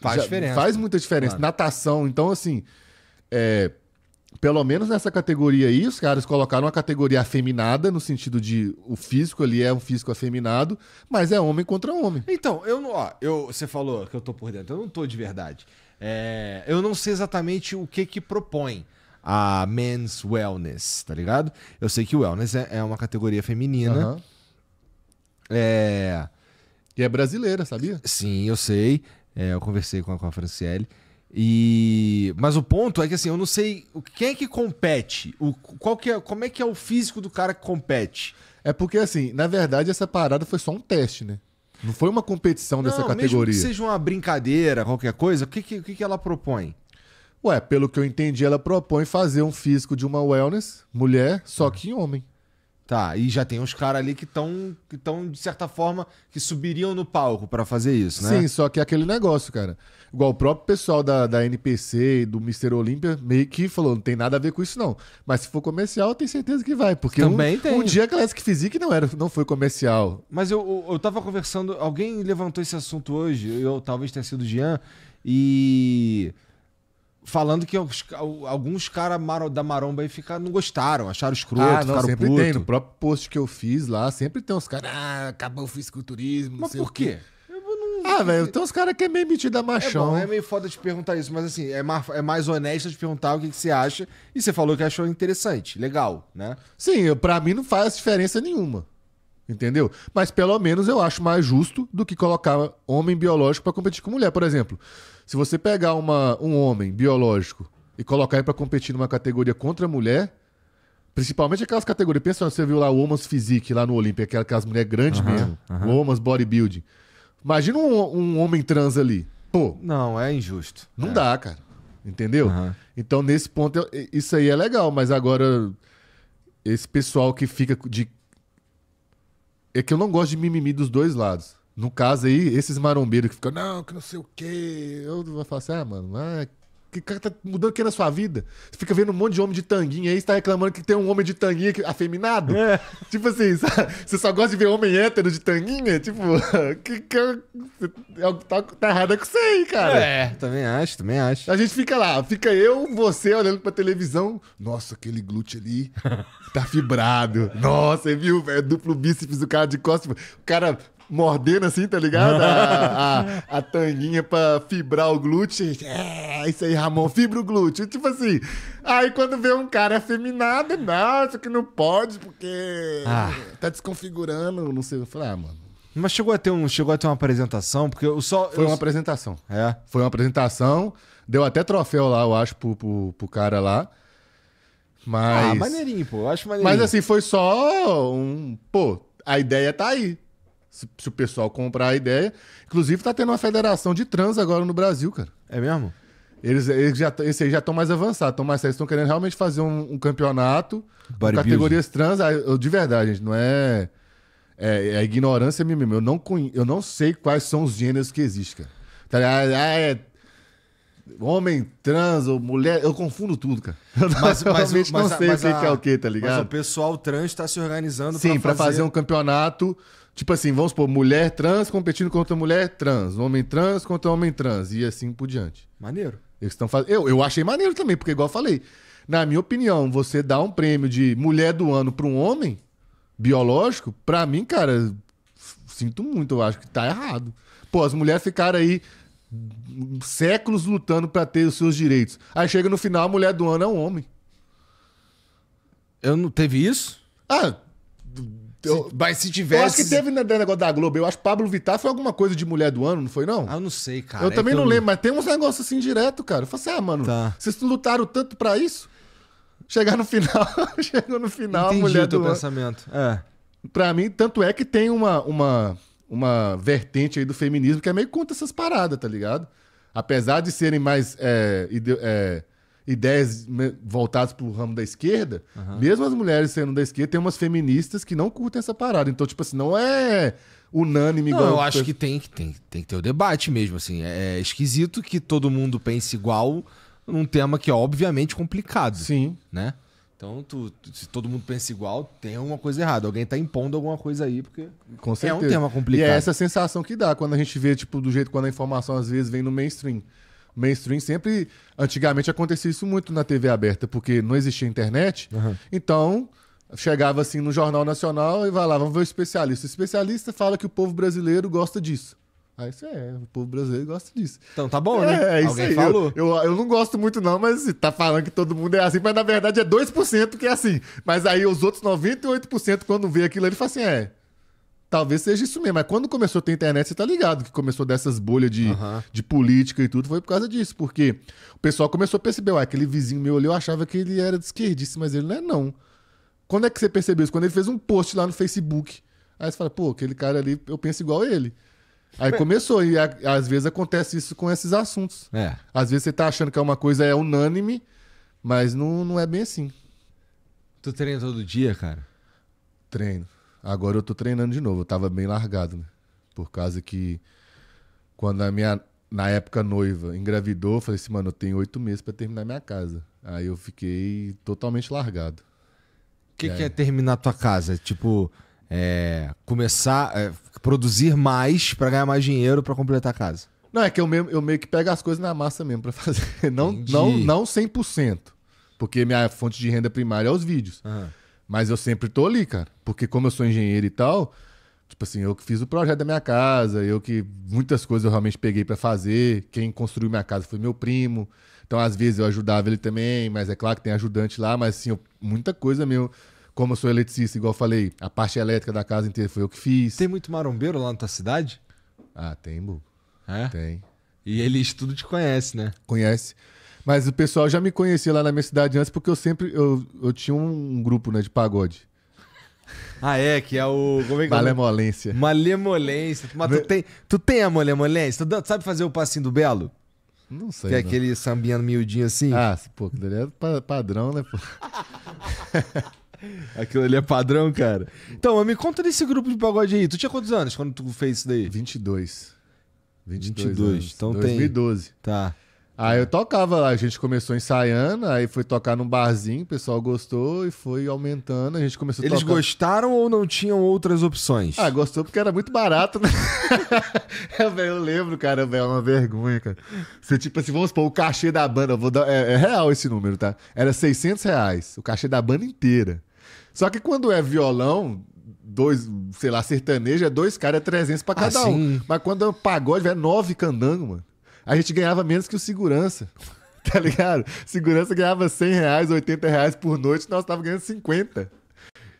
Faz já, diferença. Faz muita diferença. Natação, então, assim. É, pelo menos nessa categoria aí, os caras colocaram uma categoria afeminada, no sentido de o físico ali é um físico afeminado, mas é homem contra homem. Então, eu não. Ó, eu, você falou que eu tô por dentro, eu não tô de verdade. É, eu não sei exatamente o que que propõe a men's wellness, tá ligado? Eu sei que o wellness é, é uma categoria feminina. Uhum. É. E é brasileira, sabia? Sim, eu sei. É, eu conversei com a, com a Franciele. E... Mas o ponto é que assim, eu não sei quem é que compete, o, qual que é, como é que é o físico do cara que compete. É porque assim, na verdade essa parada foi só um teste, né? Não foi uma competição não, dessa categoria. Mesmo que seja uma brincadeira, qualquer coisa, o que, que, que ela propõe? Ué, pelo que eu entendi, ela propõe fazer um físico de uma wellness, mulher, só hum. que em homem. Tá, e já tem uns caras ali que estão, que tão, de certa forma, que subiriam no palco para fazer isso, né? Sim, só que é aquele negócio, cara. Igual o próprio pessoal da, da NPC e do Mr. Olímpia meio que falou, não tem nada a ver com isso não. Mas se for comercial, eu tenho certeza que vai, porque Também um, tem. um dia a Classic Physique não, era, não foi comercial. Mas eu, eu tava conversando, alguém levantou esse assunto hoje, eu talvez tenha sido o Jean, e falando que os, alguns caras da maromba aí ficar, não gostaram, acharam escroto, ah, não, sempre puto. tem. No próprio post que eu fiz lá, sempre tem uns caras, ah, acabou o fisiculturismo, não Mas sei por quê. quê. Ah, velho, tem uns caras que é meio metido é machão. É, bom, é meio foda de perguntar isso, mas assim, é mais, é mais honesto de perguntar o que, que, você acha. E você falou que achou interessante, legal, né? Sim, para pra mim não faz diferença nenhuma. Entendeu? Mas pelo menos eu acho mais justo do que colocar homem biológico para competir com mulher, por exemplo. Se você pegar uma, um homem biológico e colocar ele para competir numa categoria contra a mulher, principalmente aquelas categorias, pensa, você viu lá o Women's Physique lá no Olímpia, aquelas, as mulheres grandes uhum, mesmo, uhum. o Women's Bodybuilding. Imagina um, um, homem trans ali. Pô. Não, é injusto. Não é. dá, cara. Entendeu? Uhum. Então, nesse ponto, isso aí é legal, mas agora, esse pessoal que fica de é que eu não gosto de mimimi dos dois lados. No caso aí, esses marombeiros que ficam, não, que não sei o quê. Eu vou falar assim, ah, mano, ah, que cara tá mudando o que na sua vida? Você fica vendo um monte de homem de tanguinha aí, você tá reclamando que tem um homem de tanguinha afeminado? É. Tipo assim, sabe? você só gosta de ver homem hétero de tanguinha? Tipo, que, é que, tá, tá errado é com você aí, cara. É, também acho, também acho. A gente fica lá, fica eu, você olhando pra televisão. Nossa, aquele glúteo ali tá fibrado. Nossa, você viu, velho? Duplo bíceps do cara de costas. O cara mordendo assim, tá ligado? A, a, a tanguinha pra fibrar o glúteo. É, isso aí, Ramon, fibra o glúteo. Tipo assim. Aí quando vê um cara afeminado, nossa que não pode, porque ah. tá desconfigurando, não sei. Eu falei, ah, mano. Mas chegou a ter, um, chegou a ter uma apresentação, porque eu só. Foi eu... uma apresentação. É. Foi uma apresentação. Deu até troféu lá, eu acho, pro, pro, pro cara lá. Mas. Ah, maneirinho, pô. Eu acho maneirinho. Mas assim, foi só um. Pô, a ideia tá aí. Se, se o pessoal comprar a ideia. Inclusive, tá tendo uma federação de trans agora no Brasil, cara. É mesmo? Eles, eles já, esse aí já estão mais avançados, estão mais estão querendo realmente fazer um, um campeonato Body com categorias trans. Ah, de verdade, gente, não é. É, é ignorância minha mesmo. Eu não, conhe, eu não sei quais são os gêneros que existem, cara. Tá ligado? Ah, é homem trans ou mulher, eu confundo tudo, cara. Mas, eu mas, mas não sei o que, é o que, tá ligado? Mas o pessoal trans está se organizando Sim, para fazer... fazer um campeonato Tipo assim, vamos supor, mulher trans competindo contra mulher trans, homem trans contra homem trans, e assim por diante. Maneiro. Eles estão fazendo. Eu, eu achei maneiro também, porque igual eu falei, na minha opinião, você dar um prêmio de mulher do ano para um homem biológico, para mim, cara, sinto muito, eu acho que tá errado. Pô, as mulheres ficaram aí séculos lutando para ter os seus direitos. Aí chega no final, a mulher do ano é um homem. Eu não teve isso? Ah, eu, mas se tivesse. Eu acho que teve no negócio da Globo. Eu acho que Pablo Vittar foi alguma coisa de mulher do ano, não foi, não? Ah, eu não sei, cara. Eu é também não eu... lembro, mas tem uns negócios assim direto, cara. Eu falei assim, ah, mano, tá. vocês lutaram tanto pra isso? Chegar no final, chegou no final, Entendi mulher o teu do pensamento. Ano. É. Pra mim, tanto é que tem uma, uma, uma vertente aí do feminismo que é meio contra essas paradas, tá ligado? Apesar de serem mais. É, é, ideias voltadas para o ramo da esquerda, uhum. mesmo as mulheres sendo da esquerda, tem umas feministas que não curtem essa parada. Então, tipo assim, não é unânime. Não, igual eu acho que tem, tem, tem que ter o debate mesmo, assim. É, é esquisito que todo mundo pense igual num tema que é obviamente complicado. Sim. Né? Então, tu, tu, se todo mundo pensa igual, tem alguma coisa errada. Alguém tá impondo alguma coisa aí, porque é um tema complicado. E é essa sensação que dá quando a gente vê, tipo, do jeito quando a informação às vezes vem no mainstream mainstream sempre. Antigamente acontecia isso muito na TV aberta, porque não existia internet. Uhum. Então, chegava assim no Jornal Nacional e vai lá, vamos ver o especialista. O especialista fala que o povo brasileiro gosta disso. Aí você é, o povo brasileiro gosta disso. Então tá bom, é, né? É, é Alguém isso aí. falou. Eu, eu, eu, não gosto muito, não, mas tá falando que todo mundo é assim, mas na verdade é 2% que é assim. Mas aí os outros 98%, quando vê aquilo, ele fala assim: é, Talvez seja isso mesmo, mas quando começou a ter internet, você tá ligado que começou dessas bolhas de, uhum. de política e tudo, foi por causa disso, porque o pessoal começou a perceber, ué, aquele vizinho meu ali, eu achava que ele era de esquerdista, mas ele não é não. Quando é que você percebeu isso? Quando ele fez um post lá no Facebook. Aí você fala, pô, aquele cara ali, eu penso igual ele. Aí começou, e a, às vezes acontece isso com esses assuntos. É. Às vezes você tá achando que é uma coisa é unânime, mas não, não é bem assim. Tu treina todo dia, cara? Treino. Agora eu tô treinando de novo. Eu tava bem largado, né? Por causa que quando a minha, na época, noiva engravidou, eu falei assim, mano, eu tenho oito meses para terminar minha casa. Aí eu fiquei totalmente largado. O que, é. que é terminar tua casa? Tipo, é, começar é, produzir mais para ganhar mais dinheiro para completar a casa. Não, é que eu, eu meio que pego as coisas na massa mesmo para fazer. Não, não, não 100%, porque minha fonte de renda primária é os vídeos. Uhum. Mas eu sempre tô ali, cara. Porque como eu sou engenheiro e tal, tipo assim, eu que fiz o projeto da minha casa, eu que muitas coisas eu realmente peguei para fazer. Quem construiu minha casa foi meu primo. Então, às vezes eu ajudava ele também, mas é claro que tem ajudante lá, mas assim, eu, muita coisa meu. Como eu sou eletricista, igual eu falei, a parte elétrica da casa inteira foi eu que fiz. Tem muito marombeiro lá na tua cidade? Ah, tem, Bu. É? Tem. E eles tudo te conhece, né? Conhece. Mas o pessoal já me conhecia lá na minha cidade antes, porque eu sempre. Eu, eu tinha um grupo né, de pagode. Ah, é, que é o. Como é que é Malemolência. É? Malemolência. Mas tu tem, tu tem a malemolência? Tu sabe fazer o passinho do Belo? Não sei. Que é não. aquele sambinha miudinho assim? Ah, pô, aquilo ali é padrão, né, pô? aquilo ali é padrão, cara. Então, me conta desse grupo de pagode aí. Tu tinha quantos anos quando tu fez isso daí? 22. 22. 22. Anos. Então 2012. tem. 2012. Tá. Aí eu tocava lá, a gente começou ensaiando, aí foi tocar num barzinho, o pessoal gostou e foi aumentando, a gente começou Eles gostaram ou não tinham outras opções? Ah, gostou porque era muito barato, né? eu, véio, eu lembro, cara, é uma vergonha, cara. Você, tipo assim, vamos supor, o cachê da banda, vou dar, é, é real esse número, tá? Era 600 reais, o cachê da banda inteira. Só que quando é violão, dois, sei lá, sertanejo, é dois caras, é 300 pra ah, cada ah, um. Mas quando é um pagode, é nove candango, mano. A gente ganhava menos que o segurança. Tá ligado? Segurança ganhava 100 reais, 80 reais por noite, nós tava ganhando 50.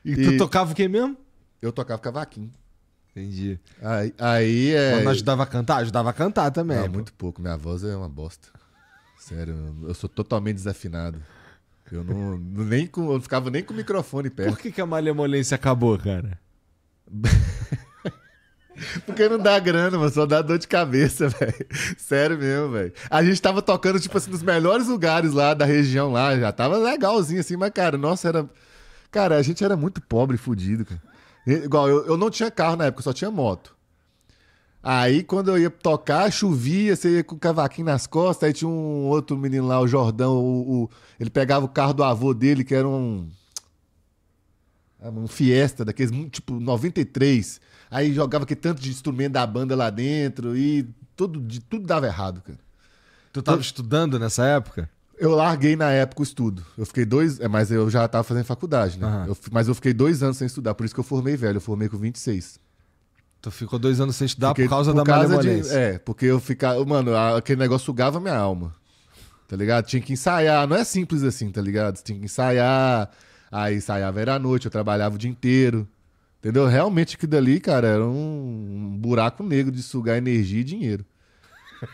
E, e... tu tocava o quê mesmo? Eu tocava cavaquinho. Entendi. Aí, aí é. Quando ajudava a cantar? Ajudava a cantar também. É, muito pouco. Minha voz é uma bosta. Sério, eu sou totalmente desafinado. Eu não, nem com, eu ficava nem com o microfone perto. Por que, que a malemolência acabou, cara? Porque não dá grana, mano. Só dá dor de cabeça, velho. Sério mesmo, velho. A gente tava tocando, tipo assim, nos melhores lugares lá da região lá. Já tava legalzinho, assim, mas, cara, nossa, era. Cara, a gente era muito pobre e fudido, cara. Igual, eu, eu não tinha carro na época, eu só tinha moto. Aí, quando eu ia tocar, chovia, você ia com o cavaquinho nas costas. Aí tinha um outro menino lá, o Jordão. O, o ele pegava o carro do avô dele, que era um. Ah, um Fiesta, daqueles, tipo, 93. Aí jogava que tanto de instrumento da banda lá dentro e tudo, de, tudo dava errado, cara. Tu tava eu, estudando nessa época? Eu larguei na época o estudo. Eu fiquei dois. É, mas eu já tava fazendo faculdade, né? Uhum. Eu, mas eu fiquei dois anos sem estudar, por isso que eu formei velho. Eu formei com 26. Tu ficou dois anos sem estudar Fiquei, por causa por da causa De, é, porque eu ficava. Mano, aquele negócio sugava minha alma. Tá ligado? Tinha que ensaiar. Não é simples assim, tá ligado? Tinha que ensaiar. Aí ensaiava era à noite, eu trabalhava o dia inteiro. Entendeu? Realmente aquilo dali, cara, era um buraco negro de sugar energia e dinheiro.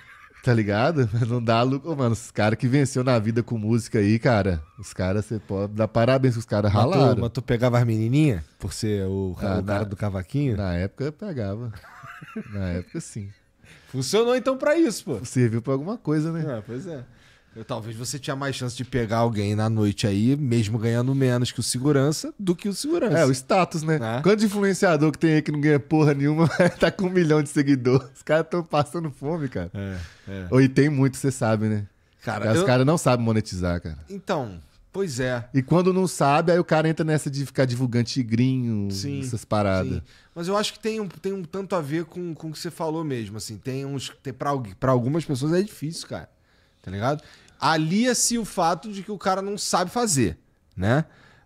Tá ligado? Não dá lucro. Mano, os caras que venceu na vida com música aí, cara. Os caras, você pode dar parabéns, os caras ralaram. Mas tu, mas tu pegava as menininhas? Por ser o, ah, o cara na, do cavaquinho? Na época eu pegava. na época sim. Funcionou então pra isso, pô. Serviu pra alguma coisa, né? Ah, pois é. Eu, talvez você tinha mais chance de pegar alguém na noite aí, mesmo ganhando menos que o segurança, do que o segurança. É, o status, né? Ah. Quanto influenciador que tem aí que não ganha porra nenhuma, tá com um milhão de seguidores. Os caras estão passando fome, cara. É, é. E tem muito, você sabe, né? Cara, Os caras não sabem monetizar, cara. Então, Pois é. E quando não sabe, aí o cara entra nessa de ficar divulgando tigrinho, sim, essas paradas. Sim. Mas eu acho que tem um, tem um tanto a ver com, com o que você falou mesmo, assim. Tem uns... Tem para pra algumas pessoas é difícil, cara. Tá ligado? alia-se é o fato de que o cara não sabe fazer, né?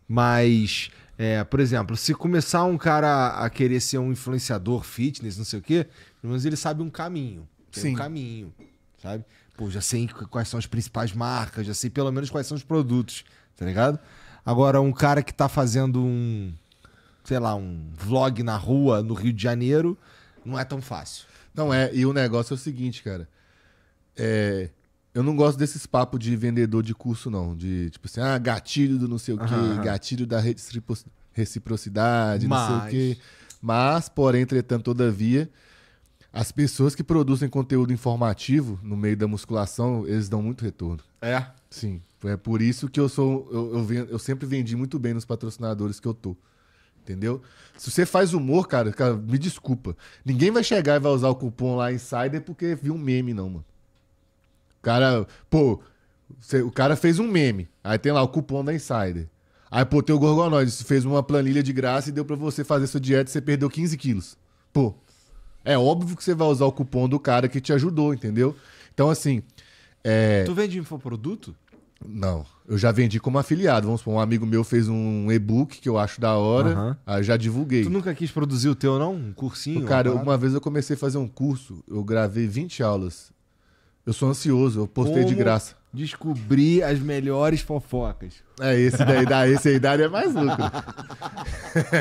Mas, é, por exemplo, se começar um cara a querer ser um influenciador fitness, não sei o quê, pelo menos ele sabe um caminho. Tem Sim. um caminho, sabe? Pô, já sei quais são as principais marcas, já sei pelo menos quais são os produtos, tá ligado? Agora, um cara que tá fazendo um, sei lá, um vlog na rua no Rio de Janeiro, não é tão fácil. Não é, e o negócio é o seguinte, cara. É, eu não gosto desses papos de vendedor de curso, não. De tipo assim, ah, gatilho do não sei o quê, uhum. gatilho da reciprocidade, Mas... não sei o quê. Mas, porém, entretanto, todavia, as pessoas que produzem conteúdo informativo no meio da musculação, eles dão muito retorno. É? Sim. É por isso que eu sou. Eu, eu, vendo, eu sempre vendi muito bem nos patrocinadores que eu tô. Entendeu? Se você faz humor, cara, cara, me desculpa. Ninguém vai chegar e vai usar o cupom lá Insider porque viu um meme, não, mano cara, pô, cê, o cara fez um meme. Aí tem lá o cupom da Insider. Aí, pô, o Gorgonoide fez uma planilha de graça e deu para você fazer sua dieta e você perdeu 15 quilos. Pô, é óbvio que você vai usar o cupom do cara que te ajudou, entendeu? Então, assim. É... Tu vende infoproduto? Não, eu já vendi como afiliado. Vamos supor, um amigo meu fez um e-book que eu acho da hora, uhum. aí já divulguei. Tu nunca quis produzir o teu, não? Um cursinho? Cara, uma, uma vez eu comecei a fazer um curso, eu gravei 20 aulas eu sou ansioso, eu postei Como de graça. Descobrir as melhores fofocas. É, esse daí dá, esse aí idade é mais lucro.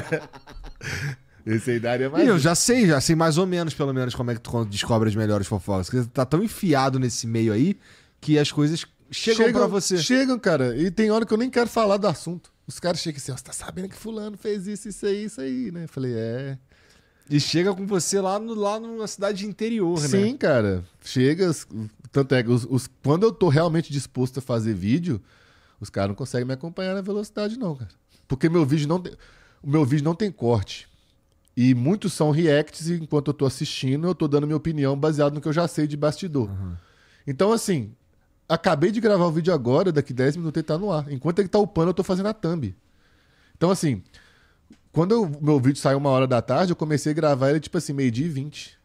esse aí idade é mais. E eu já sei, já sei mais ou menos, pelo menos, como é que tu descobre as melhores fofocas. Porque tá tão enfiado nesse meio aí que as coisas chegam, chegam pra você. Chegam, cara. E tem hora que eu nem quero falar do assunto. Os caras chegam assim, ó, você tá sabendo que fulano fez isso, isso aí, isso aí, né? Eu falei, é. E chega com você lá, no, lá numa cidade interior, né? Sim, cara. Chega. Tanto é que os, os, quando eu tô realmente disposto a fazer vídeo, os caras não conseguem me acompanhar na velocidade, não, cara. Porque meu vídeo não tem, o meu vídeo não tem corte. E muitos são reacts, e enquanto eu tô assistindo, eu tô dando minha opinião baseado no que eu já sei de bastidor. Uhum. Então, assim, acabei de gravar o vídeo agora, daqui 10 minutos ele tá no ar. Enquanto ele tá upando, eu tô fazendo a thumb. Então, assim, quando o meu vídeo saiu uma hora da tarde, eu comecei a gravar ele tipo assim, meio-dia e 20.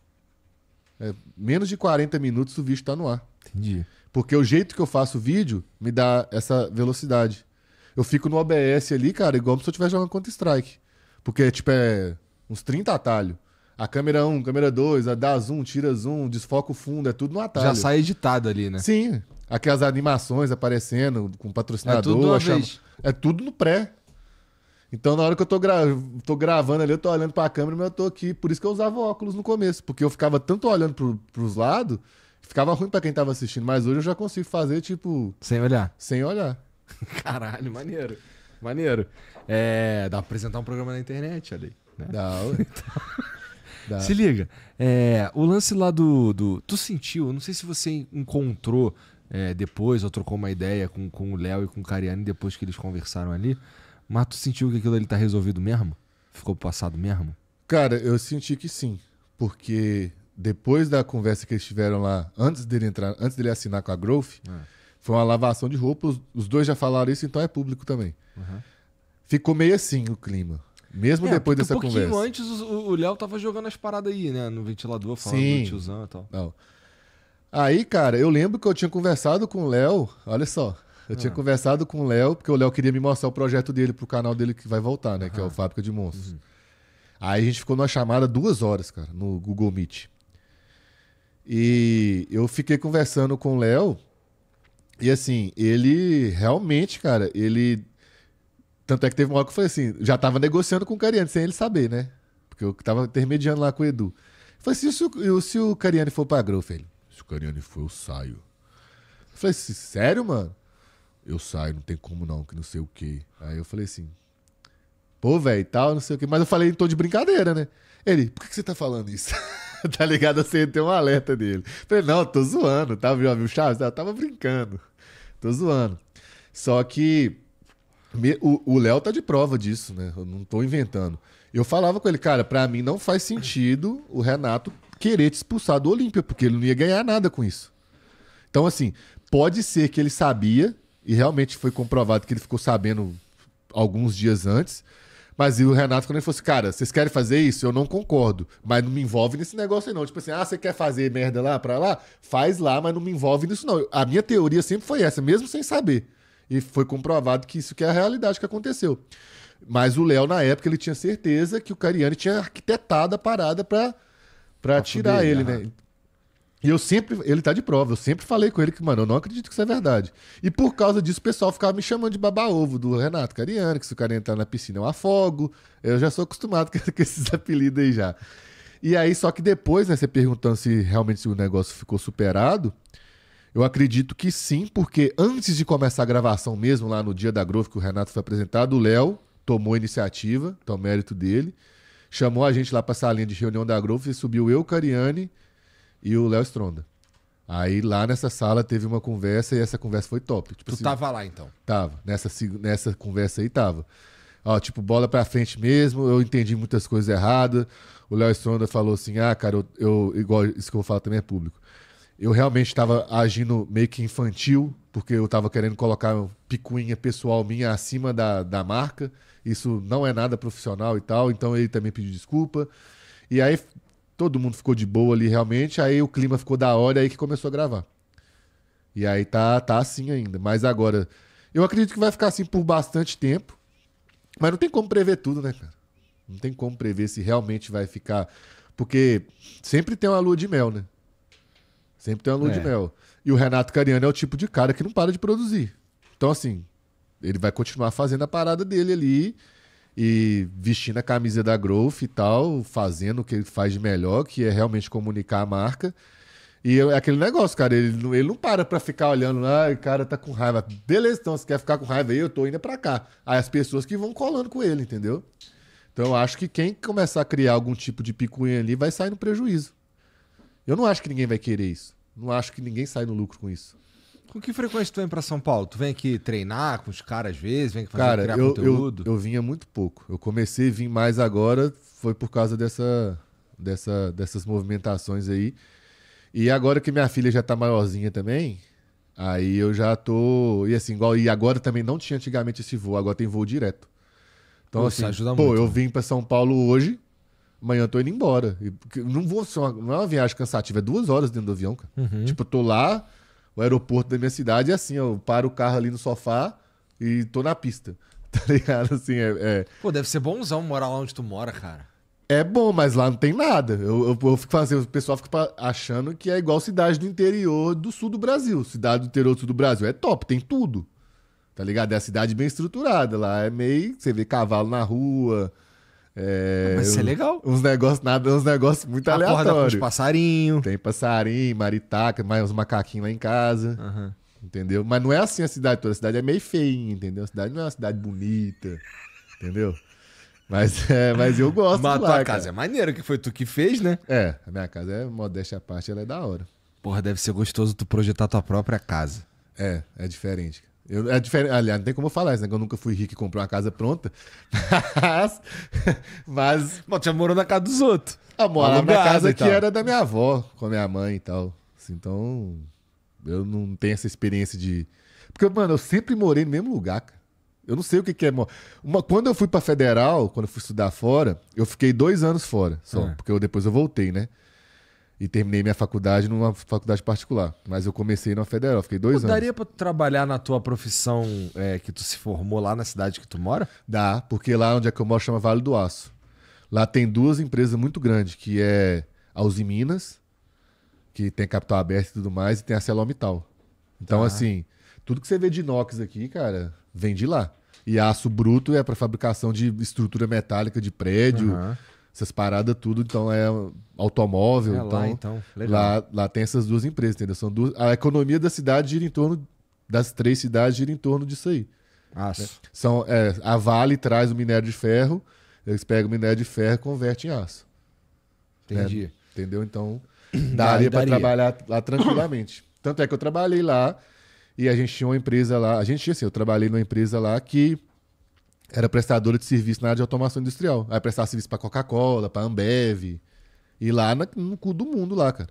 É, menos de 40 minutos o vídeo está no ar. Entendi. Porque o jeito que eu faço o vídeo me dá essa velocidade. Eu fico no OBS ali, cara, igual se eu tivesse jogando Counter-Strike. Porque, tipo, é uns 30 atalhos. A câmera 1, câmera 2, a dá zoom, tira zoom, desfoca o fundo, é tudo no atalho. Já sai editado ali, né? Sim. Aquelas animações aparecendo com patrocinador. É tudo, chama... é tudo no pré. Então, na hora que eu tô, gra tô gravando ali, eu tô olhando pra câmera, mas eu tô aqui. Por isso que eu usava óculos no começo, porque eu ficava tanto olhando pro, pros lados, ficava ruim pra quem tava assistindo. Mas hoje eu já consigo fazer, tipo. Sem olhar. Sem olhar. Caralho, maneiro. Maneiro. É, dá pra apresentar um programa na internet, ali. Né? Dá, então... Dá. Se liga, é, o lance lá do, do. Tu sentiu, não sei se você encontrou é, depois ou trocou uma ideia com, com o Léo e com o Cariani depois que eles conversaram ali. Mas tu sentiu que aquilo ali tá resolvido mesmo? Ficou passado mesmo? Cara, eu senti que sim. Porque depois da conversa que eles tiveram lá, antes dele entrar, antes dele assinar com a Growth, é. foi uma lavação de roupa. Os, os, dois já falaram isso, então é público também. Uhum. Ficou meio assim o clima. Mesmo é, depois dessa um conversa. Um pouquinho antes o Léo tava jogando as paradas aí, né? No ventilador, falando Sim. do tiozão e tal. Não. Aí, cara, eu lembro que eu tinha conversado com o Léo, olha só, eu ah. tinha conversado com o Léo, porque o Léo queria me mostrar o projeto dele pro canal dele que vai voltar, né? Que é o Fábrica de Monstros. Uhum. Aí a gente ficou numa chamada duas horas, cara, no Google Meet. E eu fiquei conversando com o Léo. E assim, ele realmente, cara, ele. Tanto é que teve uma hora que eu falei assim: já tava negociando com o Cariani, sem ele saber, né? Porque eu tava intermediando lá com o Edu. Eu falei assim: se o, se o Cariani for pra Grow, filho? Se o Cariani for, eu saio. Eu falei assim: sério, mano? eu saio, não tem como não, que não sei o quê. Aí eu falei assim, pô, velho, tal, não sei o quê. Mas eu falei em tom de brincadeira, né? Ele, por que você tá falando isso? tá ligado? Assim, eu sei, tem um alerta dele. Falei, não, tô zoando, tá? Viu, viu Chaves? Eu tava brincando. Tô zoando. Só que me, o Léo tá de prova disso, né? Eu não tô inventando. Eu falava com ele, cara, pra mim não faz sentido o Renato querer te expulsar do Olímpia, porque ele não ia ganhar nada com isso. Então, assim, pode ser que ele sabia e realmente foi comprovado que ele ficou sabendo alguns dias antes. Mas o Renato, quando ele falou assim, cara, vocês querem fazer isso? Eu não concordo, mas não me envolve nesse negócio aí não. Tipo assim, ah, você quer fazer merda lá pra lá? Faz lá, mas não me envolve nisso não. A minha teoria sempre foi essa, mesmo sem saber. E foi comprovado que isso que é a realidade que aconteceu. Mas o Léo, na época, ele tinha certeza que o Cariani tinha arquitetado a parada pra, pra, pra tirar ele, né? E eu sempre, ele tá de prova, eu sempre falei com ele que, mano, eu não acredito que isso é verdade. E por causa disso, o pessoal ficava me chamando de baba-ovo do Renato Cariano, que se o cara entrar na piscina eu afogo. Eu já sou acostumado com esses apelidos aí já. E aí, só que depois, né, você perguntando se realmente se o negócio ficou superado, eu acredito que sim, porque antes de começar a gravação mesmo, lá no dia da Grove, que o Renato foi apresentado, o Léo tomou a iniciativa, então mérito dele, chamou a gente lá pra salinha de reunião da Grove, subiu eu, Cariani e o Léo Stronda. Aí lá nessa sala teve uma conversa e essa conversa foi top. Tipo, tu assim, tava lá então? Tava. Nessa, nessa conversa aí tava. Ó, tipo, bola pra frente mesmo, eu entendi muitas coisas erradas. O Léo Stronda falou assim: ah, cara, eu, eu, igual isso que eu vou falar também é público. Eu realmente estava agindo meio que infantil, porque eu estava querendo colocar picuinha pessoal minha acima da, da marca. Isso não é nada profissional e tal. Então ele também pediu desculpa. E aí Todo mundo ficou de boa ali realmente, aí o clima ficou da hora, aí que começou a gravar. E aí tá, tá assim ainda. Mas agora, eu acredito que vai ficar assim por bastante tempo. Mas não tem como prever tudo, né, cara? Não tem como prever se realmente vai ficar. Porque sempre tem uma lua de mel, né? Sempre tem uma lua é. de mel. E o Renato Cariano é o tipo de cara que não para de produzir. Então, assim, ele vai continuar fazendo a parada dele ali e vestindo a camisa da Growth e tal, fazendo o que ele faz de melhor, que é realmente comunicar a marca. E é aquele negócio, cara, ele, não, ele não para pra ficar olhando, ah, o cara tá com raiva. Beleza, então se quer ficar com raiva aí, eu tô indo pra cá. Aí as pessoas que vão colando com ele, entendeu? Então eu acho que quem começar a criar algum tipo de picuinha ali vai sair no prejuízo. Eu não acho que ninguém vai querer isso. Não acho que ninguém sai no lucro com isso. Com que frequência tu vem para São Paulo? Tu vem aqui treinar com os caras às vezes? Vem fazer Cara, criar eu, conteúdo? Eu, eu vinha muito pouco. Eu comecei a vir mais agora, foi por causa dessa, dessa, dessas movimentações aí. E agora que minha filha já tá maiorzinha também, aí eu já tô. E assim, igual. E agora também não tinha antigamente esse voo, agora tem voo direto. Então, assim, ajuda pô, muito, eu né? vim para São Paulo hoje, amanhã eu tô indo embora. E não vou ser uma, não é uma viagem cansativa, é duas horas dentro do avião, cara. Uhum. Tipo, eu tô lá, o aeroporto da minha cidade é assim, eu paro o carro ali no sofá e tô na pista. Tá ligado? Assim, é, é... Pô, deve ser bonzão morar lá onde tu mora, cara. É bom, mas lá não tem nada. Eu, eu, eu fico fazendo, o pessoal fica achando que é igual cidade do interior do sul do Brasil. Cidade do interior do sul do Brasil é top, tem tudo. Tá ligado? É a cidade bem estruturada. Lá é meio. Você vê cavalo na rua, é, Mas isso é legal. Uns negócios, nada, uns negócios muito aleatórios. Tem passarinho. Tem passarinho, maritaca, mais uns macaquinhos lá em casa. Uhum. Entendeu? Mas não é assim a cidade toda. A cidade é meio feia entendeu? A cidade não é uma cidade bonita. Entendeu? Mas, é, mas eu gosto Mas lá, tua casa cara. é maneira, que foi tu que fez, né? É, a minha casa é modéstia à parte, ela é da hora. Porra, deve ser gostoso tu projetar tua própria casa. É, é diferente. Eu, é diferente, aliás, não tem como eu falar isso, né? Eu nunca fui rico e comprei uma casa pronta. Mas. mas Bom, já morou na casa dos outros. Eu ah, morava na casa que era da minha avó, com a minha mãe e tal. Assim, então. Eu não tenho essa experiência de. Porque, mano, eu sempre morei no mesmo lugar, cara. Eu não sei o que, que é. Uma, quando eu fui pra federal, quando eu fui estudar fora, eu fiquei dois anos fora só, ah. porque eu, depois eu voltei, né? e terminei minha faculdade numa faculdade particular. Mas eu comecei na federal, fiquei dois Pô, anos. Daria para trabalhar na tua profissão é, que tu se formou lá na cidade que tu mora? Dá, porque lá onde é que eu moro chama Vale do Aço. Lá tem duas empresas muito grandes, que é a Uzi Minas, que tem capital aberto e tudo mais, e tem a Celomital. Então, tá. assim, tudo que você vê de inox aqui, cara, vem de lá. E aço bruto é para fabricação de estrutura metálica de prédio. Uhum essas paradas tudo, então é automóvel. É então, lá, então. então. Lá, lá, tem essas duas empresas, entendeu? São duas, a economia da cidade gira em torno, das três cidades gira em torno disso aí. Aço. Né? São, é, a Vale traz o minério de ferro, eles pegam o minério de ferro e convertem em aço. Né? Entendi. Né? Entendeu? Então, daria, daria. para trabalhar lá tranquilamente. Tanto é que eu trabalhei lá e a gente tinha uma empresa lá, a gente tinha assim, eu trabalhei numa empresa lá que era prestadora de serviço na área de automação industrial. Aí prestava serviço para Coca-Cola, para Ambev. E lá no, no cu do mundo, lá, cara.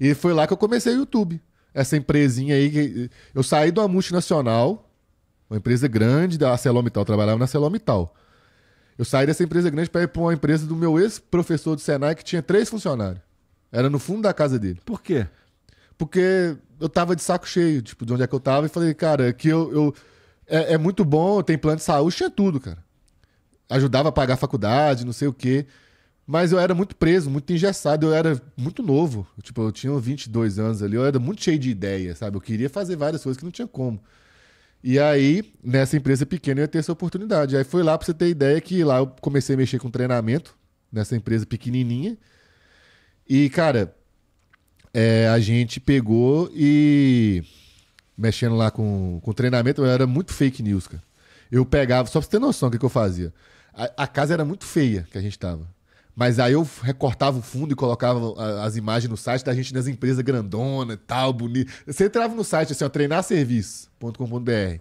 E foi lá que eu comecei o YouTube. Essa empresinha aí. Eu saí de uma multinacional, uma empresa grande da Celomital, trabalhava na Celomital. Eu saí dessa empresa grande para ir para uma empresa do meu ex-professor do Senai que tinha três funcionários. Era no fundo da casa dele. Por quê? Porque eu tava de saco cheio, tipo, de onde é que eu tava, e falei, cara, é que eu, eu é, é muito bom, tem plano de saúde, tinha tudo, cara. Ajudava a pagar a faculdade, não sei o quê. Mas eu era muito preso, muito engessado, eu era muito novo. Tipo, eu tinha 22 anos ali, eu era muito cheio de ideia, sabe? Eu queria fazer várias coisas que não tinha como. E aí, nessa empresa pequena, eu ia ter essa oportunidade. Aí foi lá pra você ter ideia que lá eu comecei a mexer com treinamento, nessa empresa pequenininha. E, cara, é, a gente pegou e mexendo lá com, com treinamento, eu era muito fake news, cara. Eu pegava, só pra você ter noção do que, que eu fazia. A, a, casa era muito feia que a gente tava. Mas aí eu recortava o fundo e colocava as imagens no site da gente nas empresas grandona e tal, bonito. Você entrava no site assim, ó, treinarserviço.com.br.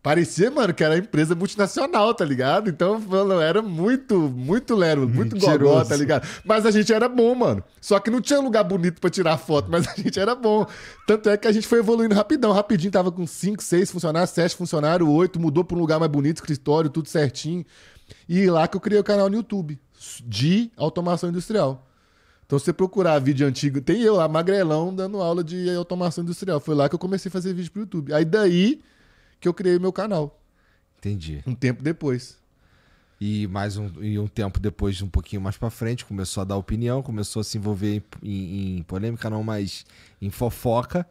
Parecia, mano, que era empresa multinacional, tá ligado? Então, mano, era muito, muito lero, muito Mentiroso. gogó, tá ligado? Mas a gente era bom, mano. Só que não tinha lugar bonito para tirar foto, mas a gente era bom. Tanto é que a gente foi evoluindo rapidão. Rapidinho tava com cinco seis funcionários, sete funcionários, oito mudou pra um lugar mais bonito, escritório, tudo certinho. E lá que eu criei o canal no YouTube de automação industrial. Então, se você procurar vídeo antigo, tem eu lá, magrelão, dando aula de automação industrial. Foi lá que eu comecei a fazer vídeo pro YouTube. Aí daí que eu criei meu canal. Entendi. Um tempo depois. E mais um, e um tempo depois, um pouquinho mais para frente, começou a dar opinião, começou a se envolver em, em, em polêmica, não mais em fofoca,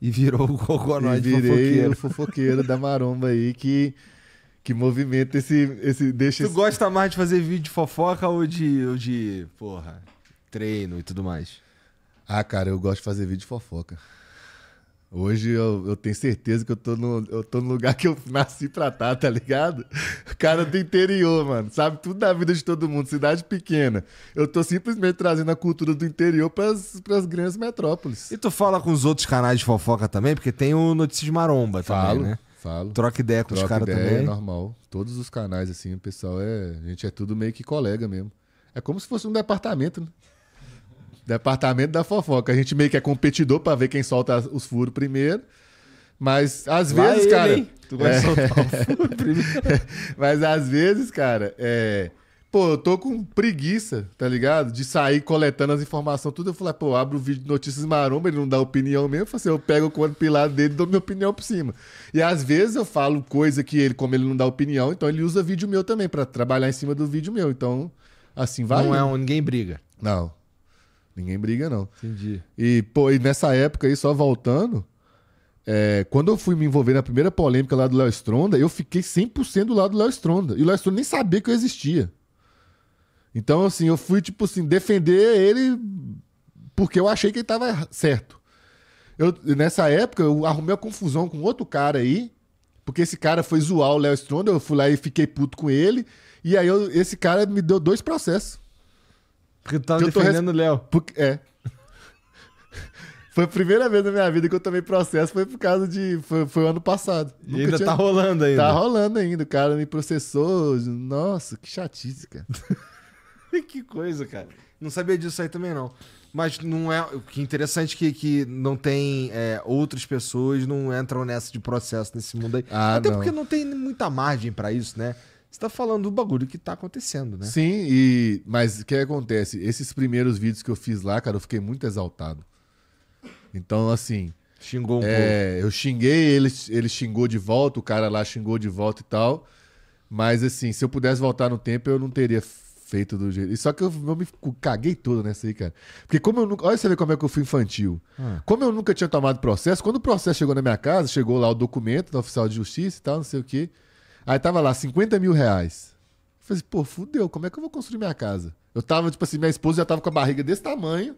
e virou o Coconó de fofoqueiro. o fofoqueiro da maromba aí que, que movimenta esse. esse deixa tu esse... gosta mais de fazer vídeo de fofoca ou de, ou de. Porra, treino e tudo mais? Ah, cara, eu gosto de fazer vídeo de fofoca. Hoje eu, eu, tenho certeza que eu tô, no, eu tô no lugar que eu nasci pra estar, tá, tá ligado? Cara do interior, mano. Sabe tudo da vida de todo mundo, cidade pequena. Eu tô simplesmente trazendo a cultura do interior pras, pras grandes metrópoles. E tu fala com os outros canais de fofoca também? Porque tem o Notícias Maromba falo, também, né? Falo. Troca ideia com Troca os caras também. É normal. Todos os canais, assim, o pessoal é. A gente é tudo meio que colega mesmo. É como se fosse um departamento, né? Departamento da fofoca. A gente meio que é competidor para ver quem solta os furos primeiro. Mas às Lá vezes, ele, cara. Hein? Tu vai é... soltar o furo primeiro. Mas às vezes, cara, é. Pô, eu tô com preguiça, tá ligado? De sair coletando as informações, tudo. Eu falei, pô, abro o vídeo de notícias maromba, ele não dá opinião mesmo. Eu falei assim, eu pego o compilado dele e dou minha opinião por cima. E às vezes eu falo coisa que ele, como ele não dá opinião, então ele usa vídeo meu também, para trabalhar em cima do vídeo meu. Então, assim, vai. Não é um, ninguém briga. Não, Ninguém briga, não. Entendi. E, pô, e nessa época aí, só voltando, é, quando eu fui me envolver na primeira polêmica lá do Léo Stronda, eu fiquei 100% do lado do Léo Stronda. E o Léo Stronda nem sabia que eu existia. Então, assim, eu fui, tipo assim, defender ele porque eu achei que ele tava certo. Eu, nessa época, eu arrumei uma confusão com outro cara aí, porque esse cara foi zoar o Léo Stronda, eu fui lá e fiquei puto com ele. E aí, eu, esse cara me deu dois processos. Porque tu tá tava defendendo o Léo. É. Foi a primeira vez na minha vida que eu tomei processo, foi por causa de. Foi, foi o ano passado. E Nunca ainda tinha... tá rolando ainda. Tá rolando ainda. O cara me processou. Nossa, que chatice, cara. que coisa, cara. Não sabia disso aí também, não. Mas não é. O que é interessante é que, que não tem é, outras pessoas não entram nessa de processo nesse mundo aí. Ah, Até não. porque não tem muita margem para isso, né? está falando do bagulho que está acontecendo, né? Sim, e mas o que acontece? Esses primeiros vídeos que eu fiz lá, cara, eu fiquei muito exaltado. Então, assim. Xingou um é, pouco. Eu xinguei, ele, ele xingou de volta, o cara lá xingou de volta e tal. Mas, assim, se eu pudesse voltar no tempo, eu não teria feito do jeito. Só que eu, eu me caguei todo nessa aí, cara. Porque como eu nunca. Olha você ver como é que eu fui infantil. Ah. Como eu nunca tinha tomado processo, quando o processo chegou na minha casa, chegou lá o documento do oficial de justiça e tal, não sei o quê. Aí tava lá, 50 mil reais. Eu falei, assim, pô, fudeu, como é que eu vou construir minha casa? Eu tava, tipo assim, minha esposa já tava com a barriga desse tamanho.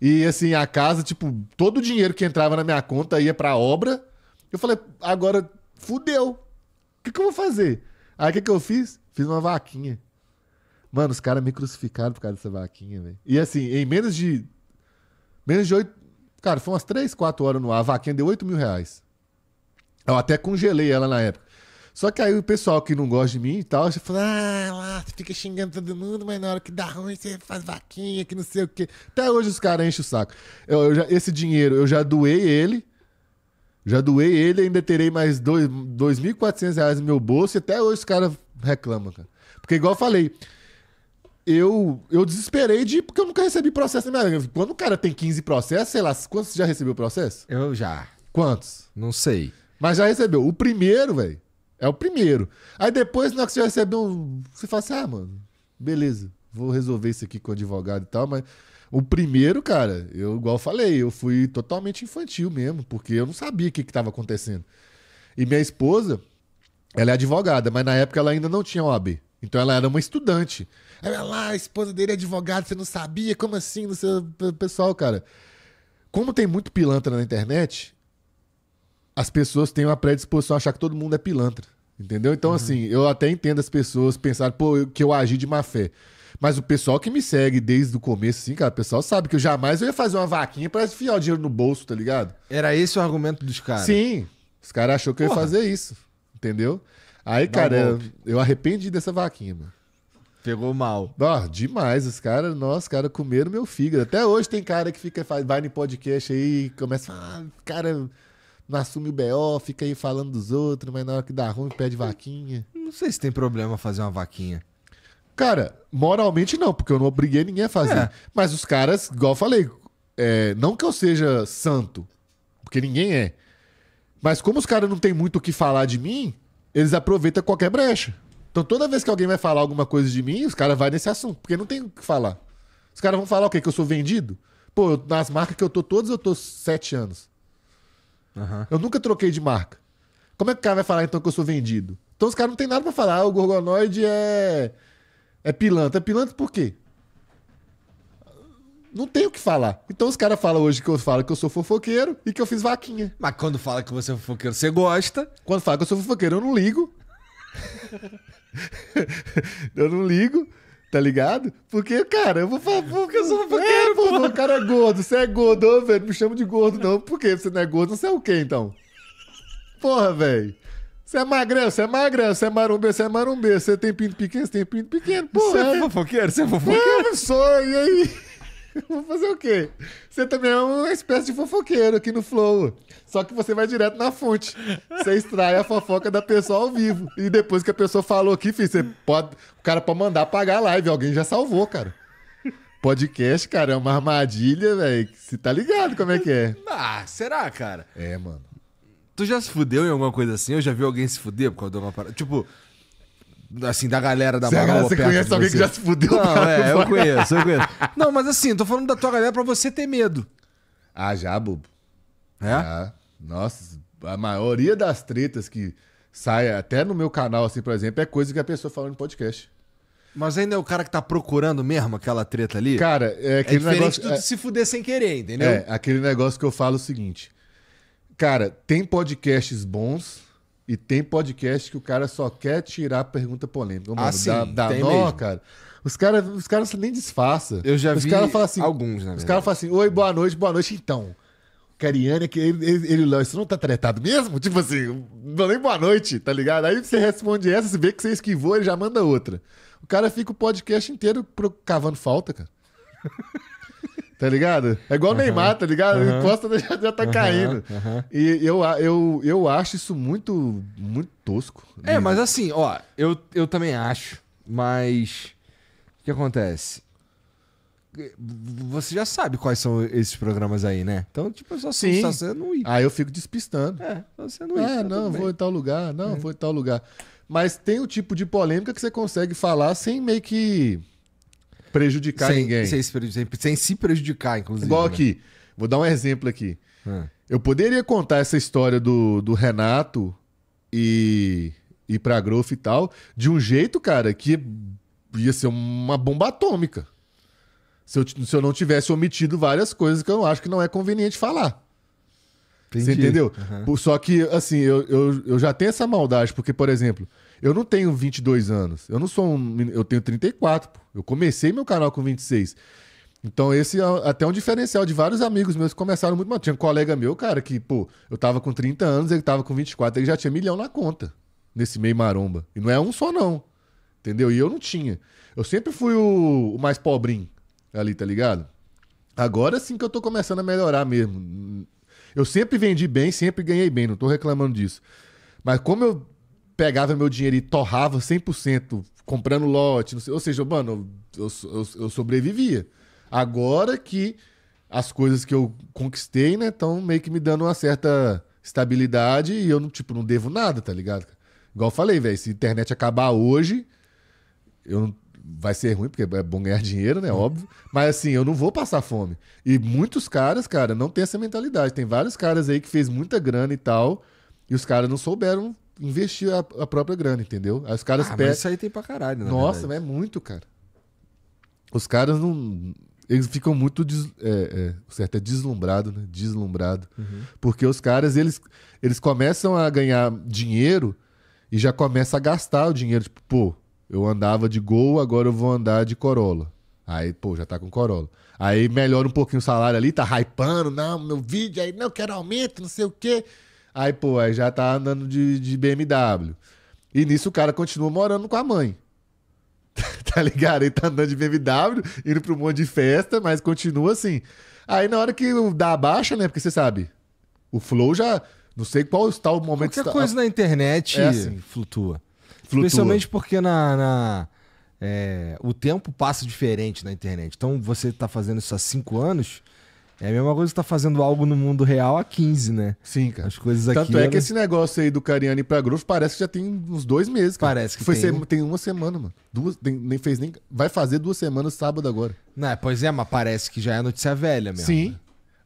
E assim, a casa, tipo, todo o dinheiro que entrava na minha conta ia pra obra. Eu falei, agora fudeu. O que, que eu vou fazer? Aí o que, que eu fiz? Fiz uma vaquinha. Mano, os caras me crucificaram por causa dessa vaquinha, velho. E assim, em menos de. Menos de oito. Cara, foi umas três, quatro horas no ar. A vaquinha deu oito mil reais. Eu até congelei ela na época. Só que aí o pessoal que não gosta de mim e tal, você fala, ah, lá, você fica xingando todo mundo, mas na hora que dá ruim você faz vaquinha, que não sei o quê. Até hoje os caras enchem o saco. Eu, eu já, esse dinheiro, eu já doei ele, já doei ele, ainda terei mais R$ 2.400 reais no meu bolso e até hoje os caras reclamam, cara. Porque igual eu falei, eu, eu desesperei de porque eu nunca recebi processo na minha vida. Quando o cara tem 15 processos, sei lá, quantos já recebeu processo? Eu já. Quantos? Não sei. Mas já recebeu. O primeiro, velho, é o primeiro. Aí depois, na hora que você recebeu, um. Você fala assim, ah, mano, beleza, vou resolver isso aqui com o advogado e tal, mas. O primeiro, cara, eu igual falei, eu fui totalmente infantil mesmo, porque eu não sabia o que estava acontecendo. E minha esposa, ela é advogada, mas na época ela ainda não tinha OAB. Então ela era uma estudante. Aí ela lá, ah, a esposa dele é advogada, você não sabia? Como assim? Não sei, pessoal, cara. Como tem muito pilantra na internet, as pessoas têm uma predisposição a achar que todo mundo é pilantra. Entendeu? Então, uhum. assim, eu até entendo as pessoas pensarem, pô, eu, que eu agi de má fé. Mas o pessoal que me segue desde o começo, assim, cara, o pessoal sabe que eu jamais ia fazer uma vaquinha pra enfiar o dinheiro no bolso, tá ligado? Era esse o argumento dos caras. Sim. Os caras achou que Porra. eu ia fazer isso. Entendeu? Aí, Dá cara, um eu, arrependi dessa vaquinha, mano. Pegou mal. Ó, demais. Os caras, nossa, os caras comeram meu fígado. Até hoje tem cara que fica, vai no podcast aí e começa a falar, ah, cara não assume o BO, fica aí falando dos outros, mas na hora que dá ruim pede vaquinha. Não sei se tem problema fazer uma vaquinha. Cara, moralmente não, porque eu não obriguei ninguém a fazer. É. Mas os caras, igual eu falei, é, não que eu seja santo, porque ninguém é. Mas como os caras não têm muito o que falar de mim, eles aproveitam qualquer brecha. Então toda vez que alguém vai falar alguma coisa de mim, os caras vão nesse assunto, porque não tem o que falar. Os caras vão falar o quê? Que eu sou vendido? Pô, nas marcas que eu tô todas, eu tô sete anos. Uhum. Eu nunca troquei de marca. Como é que o cara vai falar então que eu sou vendido? Então os caras não tem nada para falar. Ah, o gorgonoide é. É pilantra. É pilantra por quê? Não tem o que falar. Então os caras falam hoje que eu falo que eu sou fofoqueiro e que eu fiz vaquinha. Mas quando fala que você é fofoqueiro, você gosta. Quando fala que eu sou fofoqueiro, eu não ligo. eu não ligo. Tá ligado? Porque, cara, eu vou falar, porque eu sou é, fofoqueiro, é, O cara é gordo, você é gordo, ô, velho. me chama de gordo, não. Por quê? Você não é gordo, você é o quê, então? Porra, velho. Você é magrão, você é magrão, você é marumbeiro, você é marumbeiro. Você tem pinto pequeno, você tem pinto pequeno. Porra, você é, é fofoqueiro, você é, é fofoqueiro. Eu sou, e aí? Vou fazer o quê? Você também é uma espécie de fofoqueiro aqui no Flow. Só que você vai direto na fonte. Você extrai a fofoca da pessoa ao vivo. E depois que a pessoa falou aqui, filho, você pode. O cara pode mandar pagar a live. Alguém já salvou, cara. Podcast, cara, é uma armadilha, velho. Você tá ligado como é que é? Ah, será, cara? É, mano. Tu já se fudeu em alguma coisa assim? Eu já vi alguém se fuder por causa de uma parada. Tipo, assim, da galera da Magal. Você conhece alguém você. que já se fudeu? Não, é, eu conheço, eu conheço. Não, mas assim, tô falando da tua galera pra você ter medo. Ah, já, bobo. É? Já. Nossa, a maioria das tretas que sai até no meu canal, assim, por exemplo, é coisa que a pessoa fala no podcast. Mas ainda é o cara que tá procurando mesmo aquela treta ali? Cara, é, é aquele é negócio... É, se fuder sem querer, entendeu? É, aquele negócio que eu falo o seguinte. Cara, tem podcasts bons e tem podcast que o cara só quer tirar pergunta polêmica. Ah, mano, ah, sim, dá, dá tem nó, mesmo. cara. Os caras os cara nem disfarçam. Eu já os vi cara fala assim, alguns, né? Os caras falam assim, oi, boa noite, boa noite, então. Cariane, que ele, ele, ele Léo, isso não tá tretado mesmo? Tipo assim, não nem boa noite, tá ligado? Aí você responde essa, você vê que você esquivou, ele já manda outra. O cara fica o podcast inteiro pro, cavando falta, cara. Tá ligado? É igual uhum. Neymar, tá ligado? Uhum. Encosta já, já tá uhum. caindo. Uhum. E eu, eu, eu acho isso muito, muito tosco. É, mesmo. mas assim, ó, eu, eu também acho. Mas o que acontece? Você já sabe quais são esses programas aí, né? Então, tipo, é só, Sim. só você não ir. Aí eu fico despistando. É, você não ir. É, tá não, vou bem. em tal lugar, não, é. vou em tal lugar. Mas tem o tipo de polêmica que você consegue falar sem meio que prejudicar sem, ninguém. Sem, sem, sem, se prejudicar, inclusive. Igual né? aqui. Vou dar um exemplo aqui. Hum. Eu poderia contar essa história do, do Renato e ir pra Growth e tal, de um jeito, cara, que ia ser uma bomba atômica. Se eu, se eu não tivesse omitido várias coisas que eu acho que não é conveniente falar. Entendi. Você entendeu? Uhum. Só que, assim, eu, eu, eu já tenho essa maldade, porque, por exemplo, eu não tenho 22 anos. Eu não sou um. Eu tenho 34. Pô. Eu comecei meu canal com 26. Então, esse é até um diferencial de vários amigos meus que começaram muito mal. Tinha um colega meu, cara, que, pô, eu tava com 30 anos, ele tava com 24, ele já tinha milhão na conta nesse meio maromba. E não é um só, não. Entendeu? E eu não tinha. Eu sempre fui o, o mais pobrinho ali, tá ligado? Agora sim que eu tô começando a melhorar mesmo. Eu sempre vendi bem, sempre ganhei bem, não tô reclamando disso. Mas como eu pegava meu dinheiro e torrava 100%, comprando lote, sei, ou seja, mano, eu, eu, eu, sobrevivia. Agora que as coisas que eu conquistei, né, estão meio que me dando uma certa estabilidade e eu, não, tipo, não devo nada, tá ligado? Igual eu falei, velho, se a internet acabar hoje, eu não, vai ser ruim, porque é bom ganhar dinheiro, né? Óbvio. Mas assim, eu não vou passar fome. E muitos caras, cara, não tem essa mentalidade. Tem vários caras aí que fez muita grana e tal, e os caras não souberam investir a, a própria grana, entendeu? Aí os caras ah, pegam. Isso aí tem pra caralho, né? Nossa, verdade. é muito, cara. Os caras não. Eles ficam muito. Des, é, é, o certo é deslumbrado, né? Deslumbrado. Uhum. Porque os caras, eles, eles começam a ganhar dinheiro e já começa a gastar o dinheiro. Tipo, pô, eu andava de Gol, agora eu vou andar de Corolla. Aí, pô, já tá com Corolla. Aí melhora um pouquinho o salário ali, tá hypando, não, meu vídeo aí, não, quero aumento, não sei o quê. Aí, pô, aí já tá andando de, de BMW. E nisso o cara continua morando com a mãe. tá ligado? Ele tá andando de BMW, indo pra um monte de festa, mas continua assim. Aí na hora que dá a baixa, né? Porque você sabe, o flow já. Não sei qual está o momento Qualquer que tá- coisa na internet é assim. flutua. flutua. Especialmente porque na, na é, o tempo passa diferente na internet. Então você está fazendo isso há cinco anos é a mesma coisa que tá fazendo algo no mundo real há 15, né? Sim, cara. As coisas aqui. Tanto é que esse negócio aí do Cariani pra Groove parece que já tem uns dois meses, cara. Parece que Foi tem. tem uma semana, mano. Duas, tem, nem fez nem. Vai fazer duas semanas sábado agora. Não, é, pois é, mas parece que já é notícia velha mesmo. Sim. Né?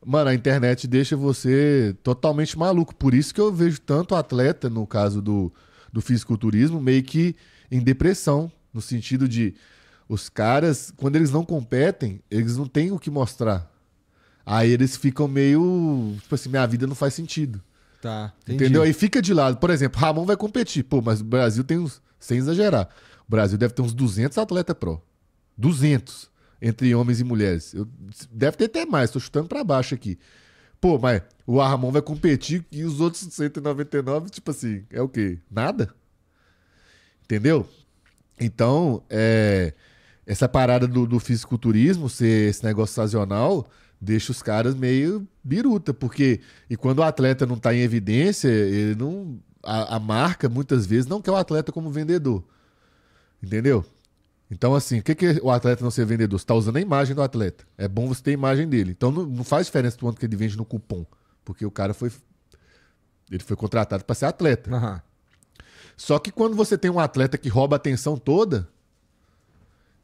Mano, a internet deixa você totalmente maluco. Por isso que eu vejo tanto atleta, no caso do, do fisiculturismo, meio que em depressão. No sentido de os caras, quando eles não competem, eles não têm o que mostrar Aí eles ficam meio. Tipo assim, minha vida não faz sentido. Tá, entendi. Entendeu? Aí fica de lado. Por exemplo, Ramon vai competir. Pô, mas o Brasil tem uns. Sem exagerar. O Brasil deve ter uns 200 atletas pró. 200. Entre homens e mulheres. Eu, deve ter até mais. Tô chutando pra baixo aqui. Pô, mas o Ramon vai competir e os outros 199, tipo assim, é o quê? Nada? Entendeu? Então, é, essa parada do, do fisiculturismo, ser esse negócio sazonal deixa os caras meio biruta, porque e quando o atleta não está em evidência, ele não a, a, marca muitas vezes não quer o atleta como vendedor. Entendeu? Então, assim, o que, que o atleta não ser vendedor? Você está usando a imagem do atleta. É bom você ter a imagem dele. Então, não, não faz diferença quanto que ele vende no cupom. Porque o cara foi. Ele foi contratado para ser atleta. Uhum. Só que quando você tem um atleta que rouba a atenção toda,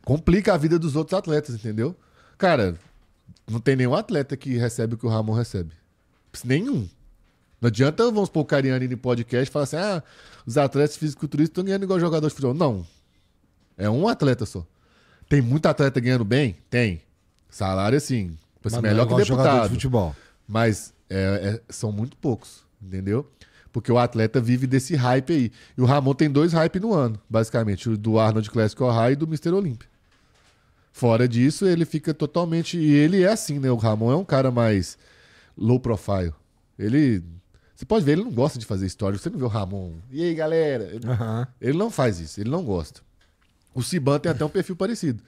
complica a vida dos outros atletas, entendeu? Cara, não tem nenhum atleta que recebe o que o Ramon recebe. Nenhum. Não adianta, vamos pôr o Cariani no podcast e falar assim: ah, os atletas fisiculturistas estão ganhando igual jogadores de futebol. Não. É um atleta só. Tem muito atleta ganhando bem? Tem. Salário, sim tipo assim, Mas é melhor que deputado. De futebol. Mas é, é, são muito poucos, entendeu? Porque o atleta vive desse hype aí. E o Ramon tem dois hype no ano, basicamente: o do Arnold Classic Ohio e do Mr. Olympia. Fora disso, ele fica totalmente. E ele é assim, né? O Ramon é um cara mais low profile. Ele. Você pode ver, ele não gosta de fazer história. Você não vê o Ramon. E aí, galera? Uhum. Ele não faz isso, ele não gosta. O Siban tem até um perfil parecido.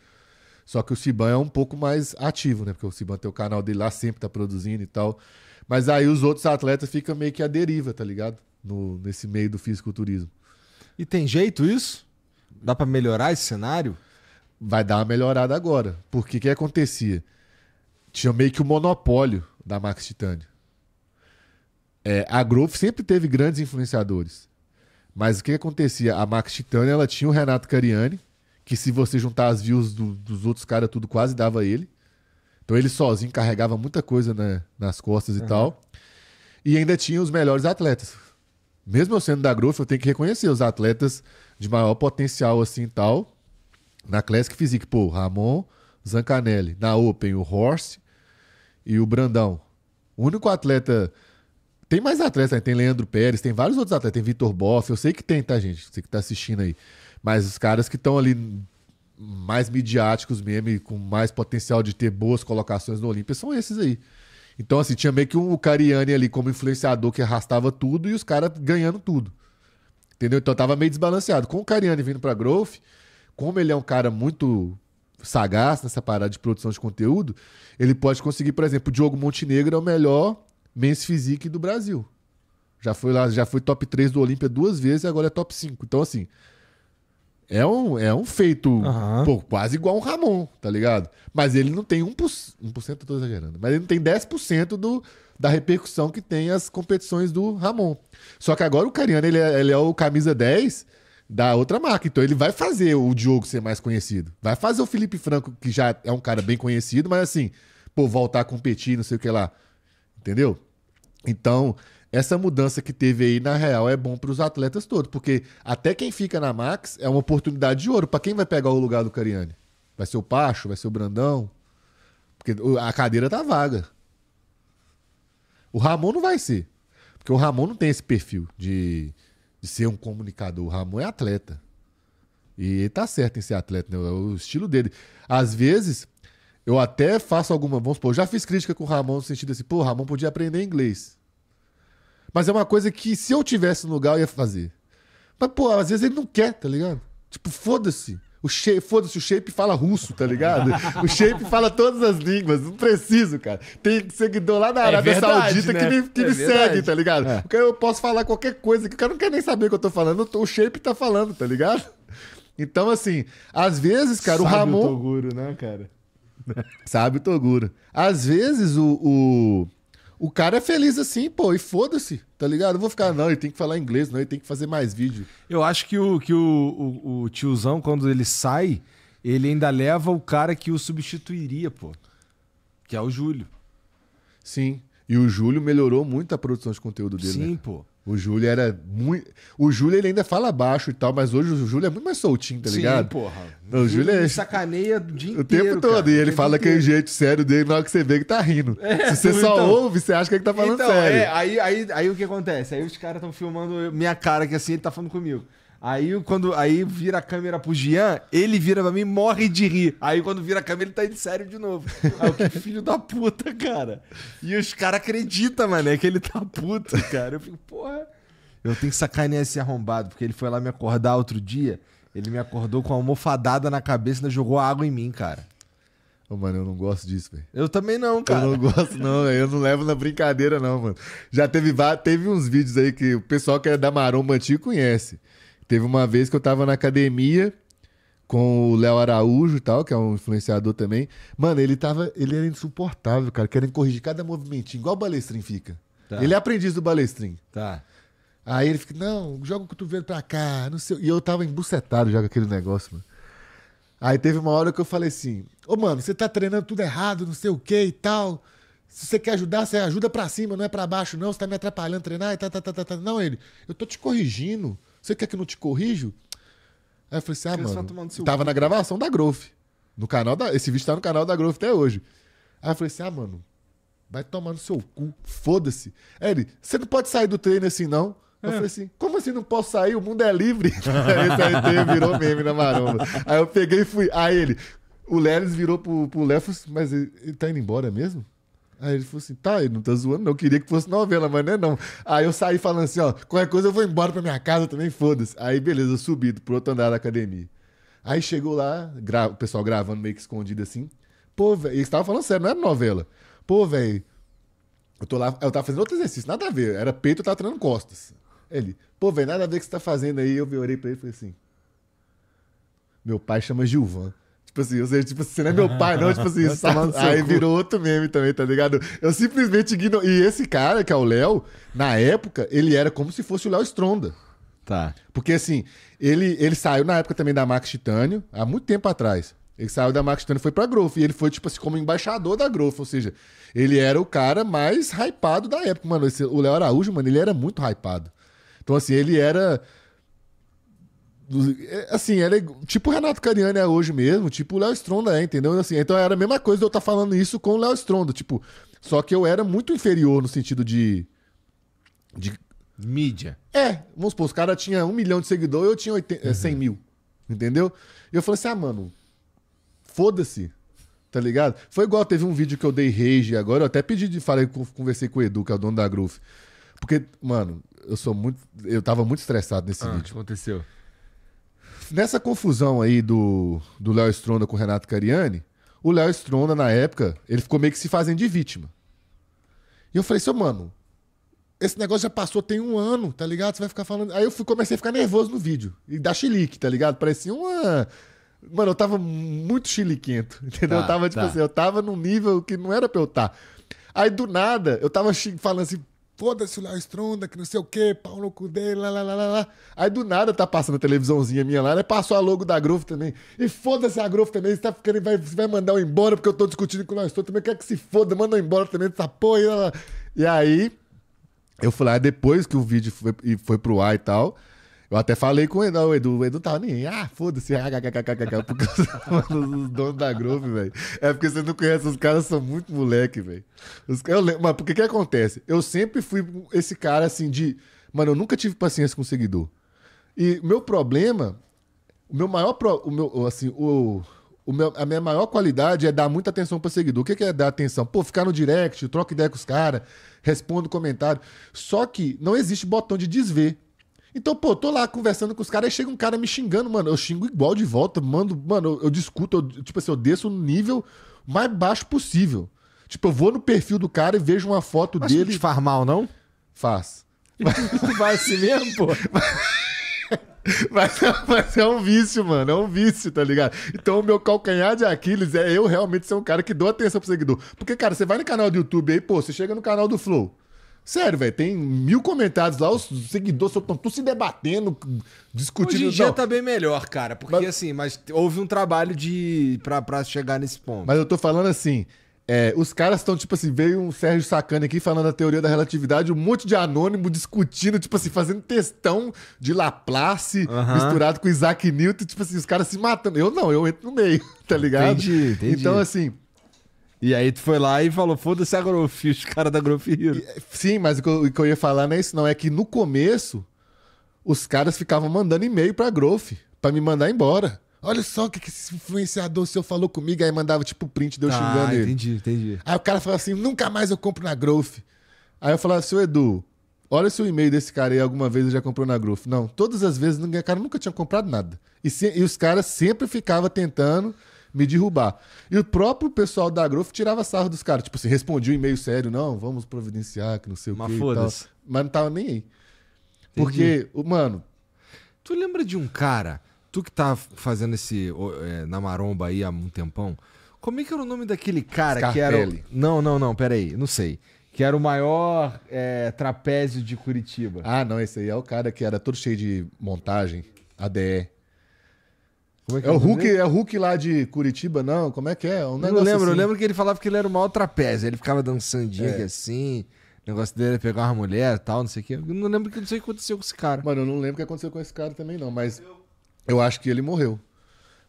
Só que o Siban é um pouco mais ativo, né? Porque o Siban tem o canal dele lá, sempre tá produzindo e tal. Mas aí os outros atletas ficam meio que à deriva, tá ligado? No, nesse meio do fisiculturismo. E tem jeito isso? Dá para melhorar esse cenário? vai dar uma melhorada agora. Porque o que acontecia? Tinha meio que o um monopólio da Max Titânio. É, a Grove sempre teve grandes influenciadores. Mas o que acontecia? A Max Titânio, ela tinha o Renato Cariani, que se você juntar as views do, dos outros caras, tudo quase dava ele. Então ele sozinho carregava muita coisa né, nas costas e tal. E ainda tinha os melhores atletas. Mesmo eu sendo da Growth, eu tenho que reconhecer os atletas de maior potencial assim e tal. Na Classic Physique, pô, Ramon Zancanelli. Na Open, o Horst e o Brandão. O único atleta. Tem mais atletas, né? tem Leandro Pérez, tem vários outros atletas, tem Vitor Boff, eu sei que tem, tá, gente? Você que tá assistindo aí. Mas os caras que estão ali mais midiáticos mesmo e com mais potencial de ter boas colocações no Olímpia são esses aí. Então, assim, tinha meio que um Cariani ali como influenciador que arrastava tudo e os caras ganhando tudo. Entendeu? Então tava meio desbalanceado. Com o Cariani vindo pra Growth, como ele é um cara muito sagaz nessa parada de produção de conteúdo, ele pode conseguir, por exemplo, o Diogo Montenegro é o melhor men's physique do Brasil. Já foi lá, já foi top 3 do Olímpia duas vezes e agora é top 5. Então, assim, é um, é um feito uhum. pô, quase igual um Ramon, tá ligado? Mas ele não tem 1%, 1% eu tô exagerando, mas ele não tem 10% do, da repercussão que tem as competições do Ramon. Só que agora o Cariano, ele é, ele é o camisa 10 da outra marca. Então ele vai fazer o Diogo ser mais conhecido. Vai fazer o Felipe Franco, que já é um cara bem conhecido, mas assim, pô, voltar a competir, não sei o que lá. Entendeu? Então, essa mudança que teve aí, na real, é bom para os atletas todos, porque até quem fica na Max é uma oportunidade de ouro. Para quem vai pegar o lugar do Cariani? Vai ser o Pacho? Vai ser o Brandão? Porque a cadeira tá vaga. O Ramon não vai ser. Porque o Ramon não tem esse perfil de, de ser um comunicador. O Ramon é atleta. E tá certo em ser atleta, né? É o estilo dele. Às vezes, eu até faço alguma. Vamos supor, eu já fiz crítica com o Ramon no sentido assim, pô, o Ramon podia aprender inglês. Mas é uma coisa que se eu tivesse no lugar, eu ia fazer. Mas, pô, às vezes ele não quer, tá ligado? Tipo, foda-se. O shape, foda-se, o shape fala russo, tá ligado? O shape fala todas as línguas, não preciso, cara. Tem seguidor lá na é Arábia é verdade, Saudita né? que me, que é me segue, tá ligado? É. Porque eu posso falar qualquer coisa que o cara não quer nem saber o que eu tô falando, o shape tá falando, tá ligado? Então, assim, às vezes, cara, Sabe o Ramon. Sabe o Toguro, né, cara? Sabe o Toguro. Às vezes, o... o o cara é feliz assim, pô, e foda-se, tá ligado? Não vou ficar, não, ele tem que falar inglês, não, ele tem que fazer mais vídeo. Eu acho que o, que o, o, o tiozão, quando ele sai, ele ainda leva o cara que o substituiria, pô. Que é o Júlio. Sim. E o Júlio melhorou muito a produção de conteúdo dele. Sim, né? pô. O Júlio era muito. O Júlio ele ainda fala baixo e tal, mas hoje o Júlio é muito mais soltinho, tá ligado? Sim, porra. O, o Júlio é. sacaneia o dia inteiro. O tempo todo. Cara. e ele fala inteiro. aquele jeito sério dele na hora que você vê que tá rindo. É, Se você só então... ouve, você acha que ele tá falando então, é, sério. É, aí, aí, aí o que acontece? Aí os caras estão filmando minha cara que assim, ele tá falando comigo. Aí quando aí vira a câmera pro Jean, ele vira pra mim e morre de rir. Aí quando vira a câmera, ele tá de sério de novo. Aí, que filho da puta, cara. E os caras acreditam, mano, é que ele tá puto, cara. Eu fico, porra. Eu tenho que sacanear esse arrombado, porque ele foi lá me acordar outro dia. Ele me acordou com uma almofadada na cabeça e ainda jogou água em mim, cara. Ô, mano, eu não gosto disso, velho. Eu também não, cara. Eu não gosto, não, Eu não levo na brincadeira, não, mano. Já teve, teve uns vídeos aí que o pessoal que é da Maromba antigo conhece. Teve uma vez que eu tava na academia com o Léo Araújo e tal, que é um influenciador também. Mano, ele tava. Ele era insuportável, cara. Querendo corrigir cada movimentinho, igual o Balestrin fica. Tá. Ele é aprendiz do Balestrin. Tá. Aí ele fica, não, joga o cotovelo pra cá, não sei. E eu tava embucetado já com aquele negócio, mano. Aí teve uma hora que eu falei assim: Ô, mano, você tá treinando tudo errado, não sei o que e tal. Se você quer ajudar, você ajuda pra cima, não é pra baixo, não. Você tá me atrapalhando treinar e tá, tá, tá, tá, tá. Não, ele, eu tô te corrigindo. Você quer que eu não te corrijo? Aí eu falei assim, ah, mano, tava na gravação da Growth. No canal da, esse vídeo tá no canal da Growth até hoje. Aí eu falei assim, ah, mano, vai tomar no seu cu, foda-se. Ele, você não pode sair do treino assim, não. É. Eu falei assim, como assim não posso sair? O mundo é livre. Esse aí ele virou meme na maromba. Aí eu peguei e fui. Aí ele, o Lelis virou pro, pro mas ele, ele tá indo embora mesmo? Aí ele falou assim: tá, ele não tá zoando, não. Eu queria que fosse novela, mas não é não. Aí eu saí falando assim: ó, qualquer coisa eu vou embora pra minha casa também, foda-se. Aí beleza, eu subi pro outro andar da academia. Aí chegou lá, gra... o pessoal gravando meio que escondido assim. Pô, velho, eles estavam falando sério, não era novela. Pô, velho, eu tô lá, eu tava fazendo outro exercício, nada a ver, era peito, eu tava treinando costas. Ele, pô, velho, nada a ver o que você tá fazendo aí. Eu olhei pra ele e falei assim: meu pai chama Gilvan. Tipo assim, ou seja, tipo, você não é meu pai, não, tipo assim, sabe? Tá tá aí virou outro meme também, tá ligado? Eu simplesmente ignoro. E esse cara, que é o Léo, na época, ele era como se fosse o Léo Stronda. Tá. Porque assim, ele, ele saiu na época também da Max Titânio, há muito tempo atrás. Ele saiu da Max Titânio e foi pra Growth. E ele foi, tipo assim, como embaixador da Growth. Ou seja, ele era o cara mais hypado da época, mano. Esse, o Léo Araújo, mano, ele era muito hypado. Então, assim, ele era é, assim, era tipo o Renato Cariani é hoje mesmo, tipo o Léo Stronda é, entendeu? Assim, então era a mesma coisa de eu estar tá falando isso com o Léo Stronda, tipo, só que eu era muito inferior no sentido de. de... Mídia. É, vamos supor, os caras tinham um milhão de seguidores eu tinha 80, é, uhum. 100 mil, entendeu? E eu falei assim, ah, mano, foda-se, tá ligado? Foi igual, teve um vídeo que eu dei rage agora, eu até pedi, de, falei, conversei com o Edu, que é o dono da Groove, porque, mano, eu sou muito, eu tava muito estressado nesse ah, vídeo. aconteceu? nessa confusão aí do Léo Stronda com o Renato Cariani, o Léo Stronda, na época, ele ficou meio que se fazendo de vítima. E eu falei, seu mano, esse negócio já passou tem um ano, tá ligado? Você vai ficar falando. Aí eu fui, comecei a ficar nervoso no vídeo. E da chilique, tá ligado? Parecia uma. Mano, eu tava muito chiliquento, entendeu? Tá, eu tava, tipo tá. assim, eu tava num nível que não era pra eu estar. Tá. Aí do nada, eu tava falando assim, foda-se o Léo Stronda, que não sei o quê, pau no cu dele, lá, lá, lá, lá. Aí do nada tá passando a televisãozinha minha lá, né? Passou a logo da Groove também. E foda-se a Groove também, você tá ficando, vai, vai mandar eu embora, porque eu tô discutindo com o Léo Stronda também, quer que se foda, manda eu embora também, essa porra, lá, lá. E aí, eu fui lá, depois que o vídeo foi, foi pro ar e tal, eu até falei com ele não o Edu, o Edu tava nem. Ah, foda-se. Ah, porque os donos da Groove velho. É porque você não conhece, os caras são muito moleque, velho. Mas por que que acontece? Eu sempre fui esse cara assim de. Mano, eu nunca tive paciência com seguidor. E meu problema, o meu maior. Pro, o meu, assim, o, o meu, a minha maior qualidade é dar muita atenção para seguidor. O que, que é dar atenção? Pô, ficar no direct, troca ideia com os caras, respondo comentário. Só que não existe botão de desver. Então, pô, tô lá conversando com os caras, aí chega um cara me xingando, mano. Eu xingo igual de volta, mando, mano, eu, eu discuto, eu, tipo assim, eu desço no nível mais baixo possível. Tipo, eu vou no perfil do cara e vejo uma foto Mas dele. Não faz mal, não? Faz. Vai assim mesmo, pô? Mas é, mas, é um vício, mano. É um vício, tá ligado? Então, o meu calcanhar de Aquiles é eu realmente ser um cara que dou atenção pro seguidor. Porque, cara, você vai no canal do YouTube aí, pô, você chega no canal do Flow. Sério, velho, tem mil comentários lá, os seguidores estão tudo se debatendo, discutindo. Hoje em dia tá bem melhor, cara, porque mas, assim, mas houve um trabalho de pra, pra chegar nesse ponto. Mas eu tô falando assim, é, os caras estão, tipo assim, veio um Sérgio Sacani aqui falando a teoria da relatividade, um monte de anônimo discutindo, tipo assim, fazendo testão de Laplace uhum. misturado com Isaac Newton, tipo assim, os caras se matando. Eu não, eu entro no meio, tá ligado? Entendi, entendi. Então, assim, e aí tu foi lá e falou, foda-se é a Growth, os caras da Growth Sim, mas o que, eu, o que, eu, ia falar não é isso não, é que no começo os caras ficavam mandando e-mail pra Growth, pra me mandar embora. Olha só o que, que esse influenciador seu falou comigo, aí mandava tipo print de eu ah, xingando ele. entendi, entendi. Aí o cara falava assim, nunca mais eu compro na Growth. Aí eu falava, seu Edu, olha se o e-mail desse cara aí alguma vez eu já comprou na Growth. Não, todas as vezes o cara nunca tinha comprado nada. E, se, e os caras sempre ficavam tentando me derrubar. E o próprio pessoal da Growth tirava sarro dos caras. Tipo assim, respondia um e-mail sério, não, vamos providenciar, que não sei o que e tal. Mas não tava nem aí. Porque, mano... Tu lembra de um cara, tu que tá fazendo esse... É, na maromba aí há um tempão... Como é que era o nome daquele cara Scarpelli. que era... O... Não, não, não, peraí, não sei. Que era o maior é, trapézio de Curitiba. Ah, não, esse aí é o cara que era todo cheio de montagem, ADE é, é, o Hulk, é o Hulk lá de Curitiba, não? Como é que é? Um lembro, assim. eu lembro que ele falava que ele era o maior trapézio. Ele ficava dançando é. assim. O negócio dele era pegar uma mulher e tal, não sei o quê. Eu não lembro que não sei o que aconteceu com esse cara. Mano, eu não lembro o que aconteceu com esse cara também, não. Mas eu acho que ele morreu.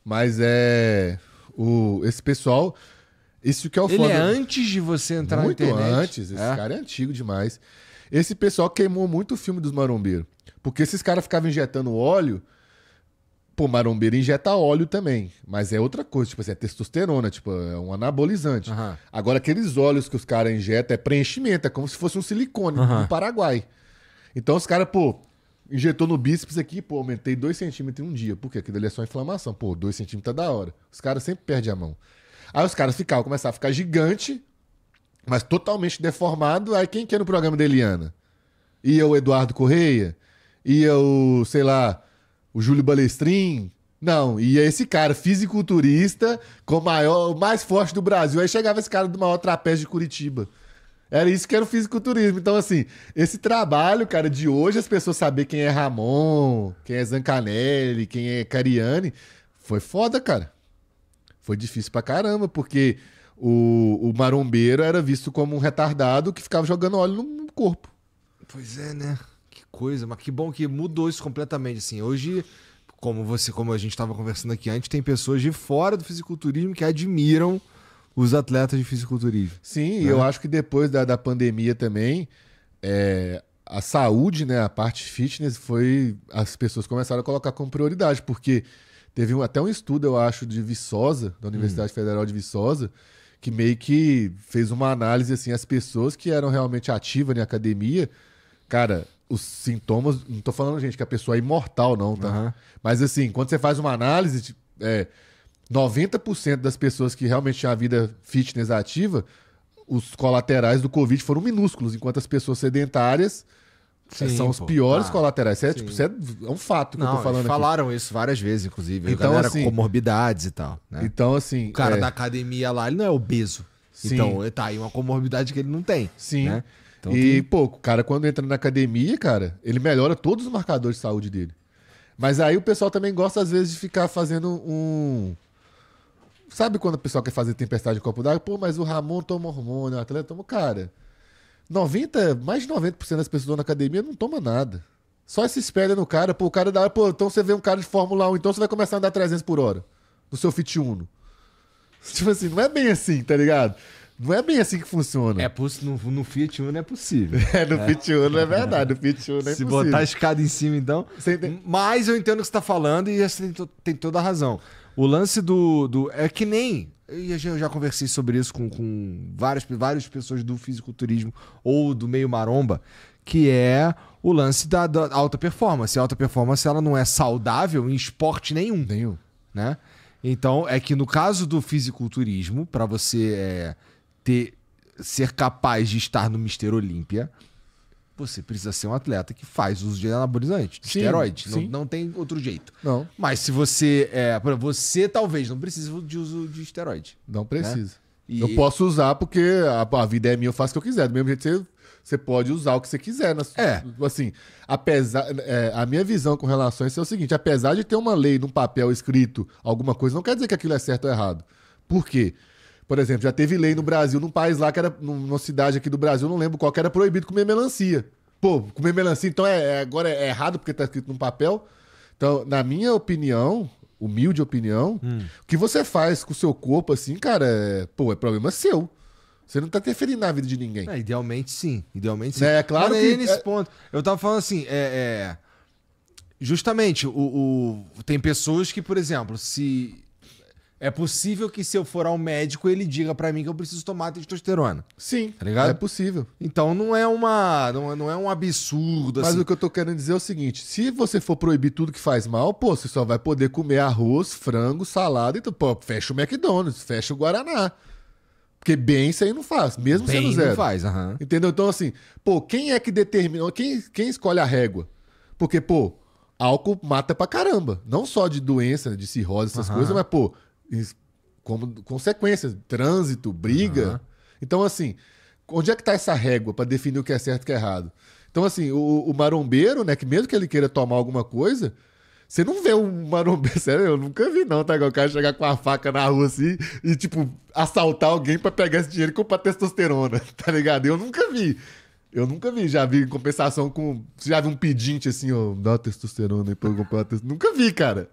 Mas é. O, esse pessoal. Isso que é o ele é foda. Ele é antes de você entrar muito na internet. Muito antes. Esse é. cara é antigo demais. Esse pessoal queimou muito o filme dos marombeiros. Porque esses caras ficavam injetando óleo Pô, marombeira injeta óleo também, mas é outra coisa, tipo assim, é testosterona, tipo, é um anabolizante. Agora, aqueles óleos que os caras injetam é preenchimento, é como se fosse um silicone uhum. no Paraguai. Então os caras, pô, injetou no bíceps aqui, pô, aumentei 2 centímetros em um dia, porque aquilo ali é só inflamação. Pô, 2 centímetros é da hora. Os caras sempre perdem a mão. Aí os caras ficavam, começaram a ficar gigante, mas totalmente deformado. Aí quem que é no programa da Eliana? Ia o Eduardo Correia? Ia o, sei lá, o Júlio Balestrin. Não, ia esse cara, fisiculturista, com o maior, mais forte do Brasil. Aí chegava esse cara do maior trapézio de Curitiba. Era isso que era o fisiculturismo. Então, assim, esse trabalho, cara, de hoje as pessoas saber quem é Ramon, quem é Zancanelli, quem é Cariani, foi foda, cara. Foi difícil pra caramba, porque o, o marombeiro era visto como um retardado que ficava jogando óleo no corpo. Pois é, né? coisa, mas que bom que mudou isso completamente. Assim, hoje, como você, como a gente estava conversando aqui antes, tem pessoas de fora do fisiculturismo que admiram os atletas de fisiculturismo. Sim, né? eu acho que depois da, da pandemia também, é, a saúde, né, a parte fitness foi as pessoas começaram a colocar como prioridade, porque teve um, até um estudo, eu acho, de Viçosa, da Universidade hum. Federal de Viçosa, que meio que fez uma análise assim, as pessoas que eram realmente ativas na academia, cara, os sintomas. Não estou falando, gente, que a pessoa é imortal, não, tá? Uhum. Mas assim, quando você faz uma análise, é, 90% das pessoas que realmente tinham a vida fitness ativa, os colaterais do Covid foram minúsculos, enquanto as pessoas sedentárias. É, sim, são os pô, piores tá. colaterais. Isso é, tipo, isso é, é, um fato que Não, eu tô falando falaram aqui. isso várias vezes, inclusive. Então, galera assim, comorbidades e tal. Né? Então, assim. O cara é... da academia lá, ele não é obeso. Sim. Então, tá aí uma comorbidade que ele não tem. Sim. Né? Então, e, tem... pô, o cara quando entra na academia, cara, ele melhora todos os marcadores de saúde dele. Mas aí o pessoal também gosta, às vezes, de ficar fazendo um. Sabe quando o pessoal quer fazer tempestade de copo d'água? Pô, mas o Ramon toma hormônio, o atleta toma. Cara, 90, mais de 90% das pessoas na academia não toma nada. Só se espelha no cara, pô, o cara dá. Pô, então você vê um cara de Fórmula 1, então você vai começar a andar 300 por hora no seu Fit Uno. Tipo assim, não é bem assim, tá ligado? Não é bem assim que funciona. É no, no Fiat Uno é possível. É, no é. Fiat Uno é verdade. No Fiat Uno é Se possível. botar a escada em cima, então. Tem... Mas eu entendo o que você está falando e você tem, tem toda a razão. O lance do. do... É que nem. Eu já, eu já conversei sobre isso com, com várias, várias pessoas do fisiculturismo ou do meio maromba, que é o lance da, da alta performance. A alta performance ela não é saudável em esporte nenhum. Nenhum. Né? Então, é que no caso do fisiculturismo, para você. É ter ser capaz de estar no Mister Olímpia, você precisa ser um atleta que faz uso de anabolizante, de sim, esteroide. Sim. Não, não, tem outro jeito. Não. Mas se você. É, para você talvez não precise de uso de esteroide. Não né? precisa. Né? E... Eu posso usar porque a, a, vida é minha, eu faço o que eu quiser. Do mesmo jeito que você, você pode usar o que você quiser. é. Assim, apesar. É, a minha visão com relação a isso é o seguinte: apesar de ter uma lei num papel escrito alguma coisa, não quer dizer que aquilo é certo ou errado. Por quê? Por exemplo, já teve lei no Brasil, num país lá que era, numa cidade aqui do Brasil, não lembro qual, que era proibido comer melancia. Pô, comer melancia, então é, é agora é errado porque tá escrito num papel. Então, na minha opinião, humilde opinião, hum. o que você faz com o seu corpo, assim, cara, é, pô, é problema seu. Você não tá interferindo na vida de ninguém. É, idealmente sim. Idealmente sim. Né, é, claro Mas é que... É nesse ponto. Eu tava falando assim, é... é... Justamente, o, o, tem pessoas que, por exemplo, se é possível que se eu for ao médico, ele diga para mim que eu preciso tomar testosterona. Sim. Tá ligado? É possível. Então não é uma. Não, é, não é um absurdo. Mas assim. o que eu tô querendo dizer é o seguinte: se você for proibir tudo que faz mal, pô, você só vai poder comer arroz, frango, salada, então, pô, fecha o McDonald's, fecha o Guaraná. Porque bem isso aí não faz, mesmo bem sendo zero. Não faz, uhum. Entendeu? Então, assim, pô, quem é que determina. Quem, quem escolhe a régua? Porque, pô, álcool mata pra caramba. Não só de doença, de cirrose, essas uhum. coisas, mas, pô, como consequências, trânsito, briga. Uhum. Então, assim, onde é que está essa régua para definir o que é certo e o que é errado? Então, assim, o, o, marombeiro, né, que mesmo que ele queira tomar alguma coisa, você não vê um marombeiro, sério, eu nunca vi não, tá? O cara chegar com a faca na rua assim e, tipo, assaltar alguém para pegar esse dinheiro e comprar testosterona, tá ligado? Eu nunca vi. Eu nunca vi, já vi em compensação com. Você já viu um pedinte assim, ó, dá uma testosterona aí pra eu comprar uma testosterona. Nunca vi, cara.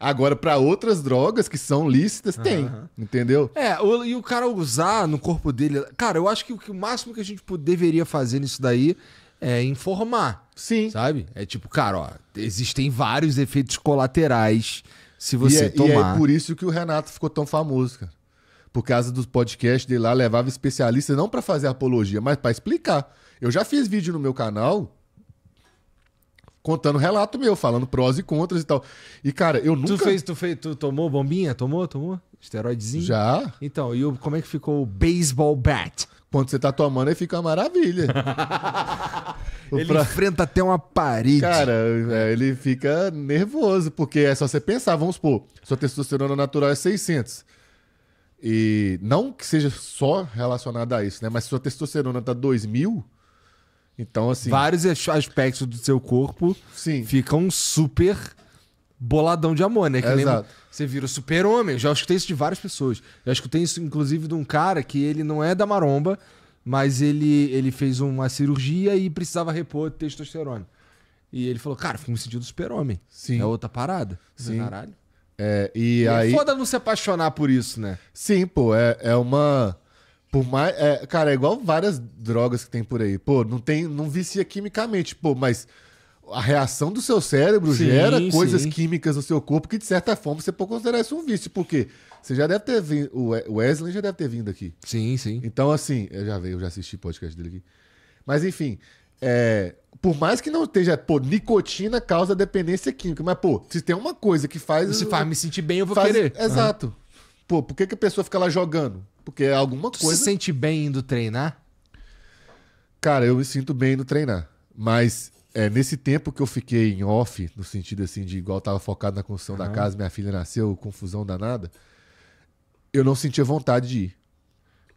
Agora, para outras drogas que são lícitas, uhum. tem. Entendeu? É, o, e o cara usar no corpo dele. Cara, eu acho que o, que o máximo que a gente deveria fazer nisso daí é informar. Sim. Sabe? É tipo, cara, ó, existem vários efeitos colaterais se você e tomar. É, e é por isso que o Renato ficou tão famoso, cara. Por causa dos podcasts dele lá, levava especialistas não para fazer apologia, mas para explicar. Eu já fiz vídeo no meu canal contando relato meu, falando prós e contras e tal. E, cara, eu nunca. Tu fez, tu fez, tu tomou bombinha? Tomou, tomou? Esteroidezinho? Já. Então, e o, como é que ficou o baseball bat? Quando você tá tomando, aí fica uma maravilha. ele pra... enfrenta até uma parede. Cara, é, ele fica nervoso, porque é só você pensar, vamos supor, sua testosterona natural é 600. E não que seja só relacionada a isso, né? Mas se sua testosterona tá 2000, mil então, assim. Vários aspectos do seu corpo sim. ficam super boladão de amor, né? Que Exato. você vira o super-homem. Já escutei isso de várias pessoas. Já escutei isso, inclusive, de um cara que ele não é da maromba, mas ele, ele fez uma cirurgia e precisava repor testosterona. E ele falou, cara, fico me sentindo super-homem. Sim. É outra parada. Sim. Caralho. É, e, e é aí... É foda não se apaixonar por isso, né? Sim, pô. É, é uma... Por mais. É, cara, é igual várias drogas que tem por aí. Pô, não tem. Não vicia quimicamente, pô, mas a reação do seu cérebro sim, gera coisas sim. químicas no seu corpo que, de certa forma, você pode considerar isso um vício, porque você já deve ter vindo. O Wesley já deve ter vindo aqui. Sim, sim. Então, assim, eu já veio, eu já assisti podcast dele aqui. Mas enfim. É, por mais que não esteja, pô, nicotina causa dependência química, mas, pô, se tem uma coisa que faz. Se faz me sentir bem, eu vou faz, querer. Exato. Uhum. Pô, por que, que a pessoa fica lá jogando? Porque é alguma tu coisa. Você se sente bem indo treinar? Cara, eu me sinto bem indo treinar. Mas é, nesse tempo que eu fiquei em off, no sentido assim de igual tava focado na construção uhum. da casa, minha filha nasceu, confusão danada, eu não sentia vontade de ir.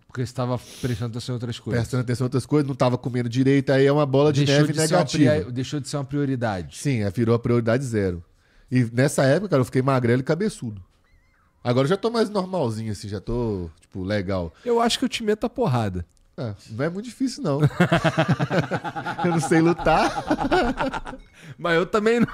Porque você estava prestando atenção em outras coisas. Prestando atenção em outras coisas, não estava comendo direito, aí é uma bola de deixou neve de negativa. Pri... Deixou de ser uma prioridade. Sim, é, virou a prioridade zero. E nessa época, cara, eu fiquei magrelo e cabeçudo. Agora eu já tô mais normalzinho, assim, já tô, tipo, legal. Eu acho que eu te meto a porrada. É, não é muito difícil, não. eu não sei lutar. Mas eu também não.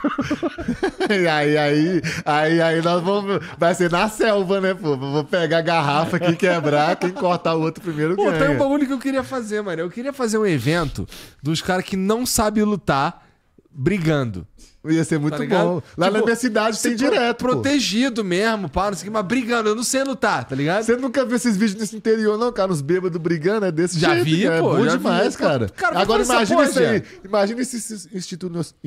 aí, aí, aí, aí nós vamos. Vai ser na selva, né, pô? Vou pegar a garrafa aqui, quebrar, quem cortar o outro primeiro pô, ganha. Pô, tem um bagulho que eu queria fazer, mano. Eu queria fazer um evento dos caras que não sabem lutar brigando. Ia ser muito tá bom. Lá tipo, na minha cidade tem direto. Protegido pô. mesmo, pá, não sei o que, mas brigando. Eu não sei lutar, tá ligado? Você nunca viu esses vídeos nesse interior, não, cara? Os bêbados brigando é desse já jeito. Vi, cara. É pô, é já demais, vi, cara. cara Agora imagina isso aí. Imagina isso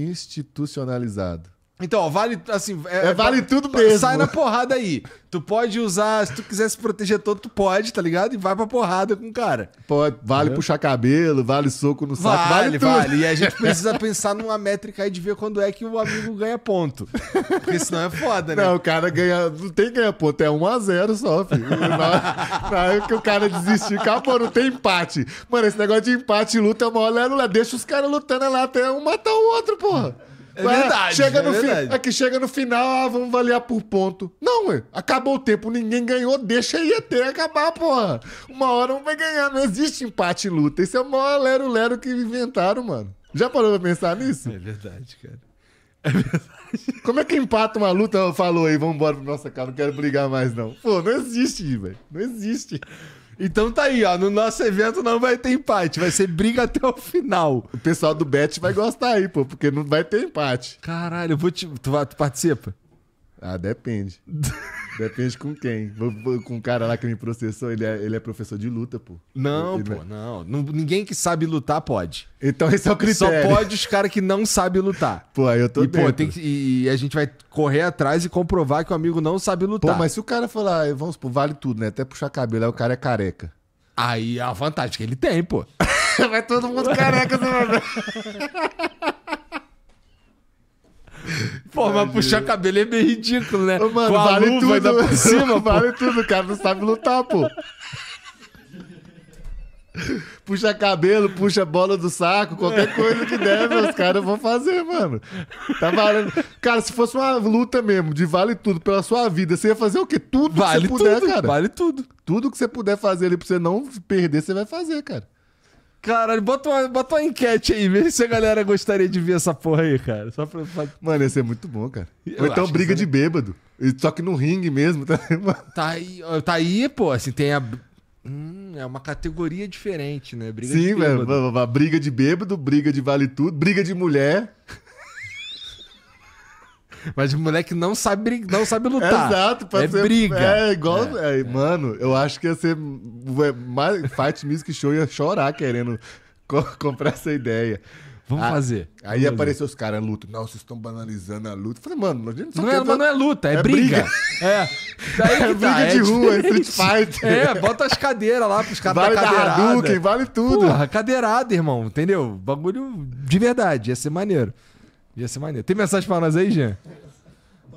institucionalizado. Então, ó, vale assim. É, é vale pra, é, tudo mesmo. Sai na porrada aí. Tu pode usar, se tu quiser se proteger todo, tu pode, tá ligado? E vai pra porrada com o cara. Pode, vale é. puxar cabelo, vale soco no vale, saco, vale, vale tudo. E a gente precisa pensar numa métrica aí de ver quando é que o amigo ganha ponto. Porque senão é foda, né? Não, o cara ganha. Não tem ganha ponto, é 1x0 só, filho. Na, hora que o cara desistir, acabou, não tem empate. Mano, esse negócio de empate e luta é uma hora, deixa os caras lutando é lá até um matar o outro, porra. É verdade. Chega é no verdade. Fi... que chega no final, ah, vamos avaliar por ponto. Não, ué. Acabou o tempo, ninguém ganhou, deixa aí até acabar, porra. Uma hora um vai ganhar, não existe empate e luta. Esse é o maior lero-lero que inventaram, mano. Já parou pra pensar nisso? É verdade, cara. É verdade. Como é que empata uma luta? Falou aí, vamos embora pro nossa carro, não quero brigar mais, não. Pô, não existe, velho. Não existe. Então tá aí, ó. No nosso evento não vai ter empate, vai ser briga até o final. O pessoal do Bet vai gostar aí, pô, porque não vai ter empate. Caralho, eu vou te. Tu, tu participa? Ah, depende. depende com quem. Com o cara lá que me processou, ele é, ele é professor de luta, pô. Não, ele, pô, ele... É- não. Ninguém que sabe lutar pode. Então esse é o critério. Só pode os caras que não sabem lutar. Pô, aí eu tô e, Pô, tem que, e, a gente vai correr atrás e comprovar que o amigo não sabe lutar. Pô, mas se o cara falar, eh, vamos supor, vale tudo, né? Até puxar cabelo, aí o cara é careca. Aí é a vantagem que ele tem, pô. vai todo mundo careca, né, mano. Pô, mas puxar cabelo é meio ridículo, né? Ô, mano, Com a vale luva tudo. por cima, vale tudo, o cara não sabe lutar, pô. Puxa cabelo, puxa bola do saco, qualquer é. coisa que der, os caras vão fazer, mano. Tá valendo. Cara, se fosse uma luta mesmo, de vale tudo pela sua vida, você ia fazer o quê? Tudo vale que você puder, tudo, cara. Vale tudo. Tudo que você puder fazer ali pra você não perder, você vai fazer, cara. Caralho, bota uma, bota uma enquete aí, vê se a galera gostaria de ver essa porra aí, cara. Só pra... Mano, ia ser é muito bom, cara. Eu Ou então briga é de bêbado. Só que no ringue mesmo. Tá, tá aí, tá aí pô, assim, tem a. Hum, é uma categoria diferente, né? Briga Sim, de bêbado. Sim, briga de bêbado, briga de vale tudo, briga de mulher. Mas o moleque não sabe, não sabe lutar. Exato, pra é ser, briga. É igual. É. É, mano, eu acho que ia ser. É, mais, Fight Music Show ia chorar querendo co comprar essa ideia. Vamos ah, fazer. Aí Vamos apareceu fazer. os caras luta. Não, vocês estão banalizando a luta. Eu falei, mano, a gente não, não é, mas não é luta, é, é briga. briga. É. Daí é que tá, é briga tá, de é rua, é street fight. É, bota as cadeiras lá pros caras vale da cadeirada. vale tudo. Porra, cadeirada, irmão, entendeu? Bagulho de verdade, ia ser maneiro. Ia ser maneiro. Tem mensagem pra nós aí, Jean? 95%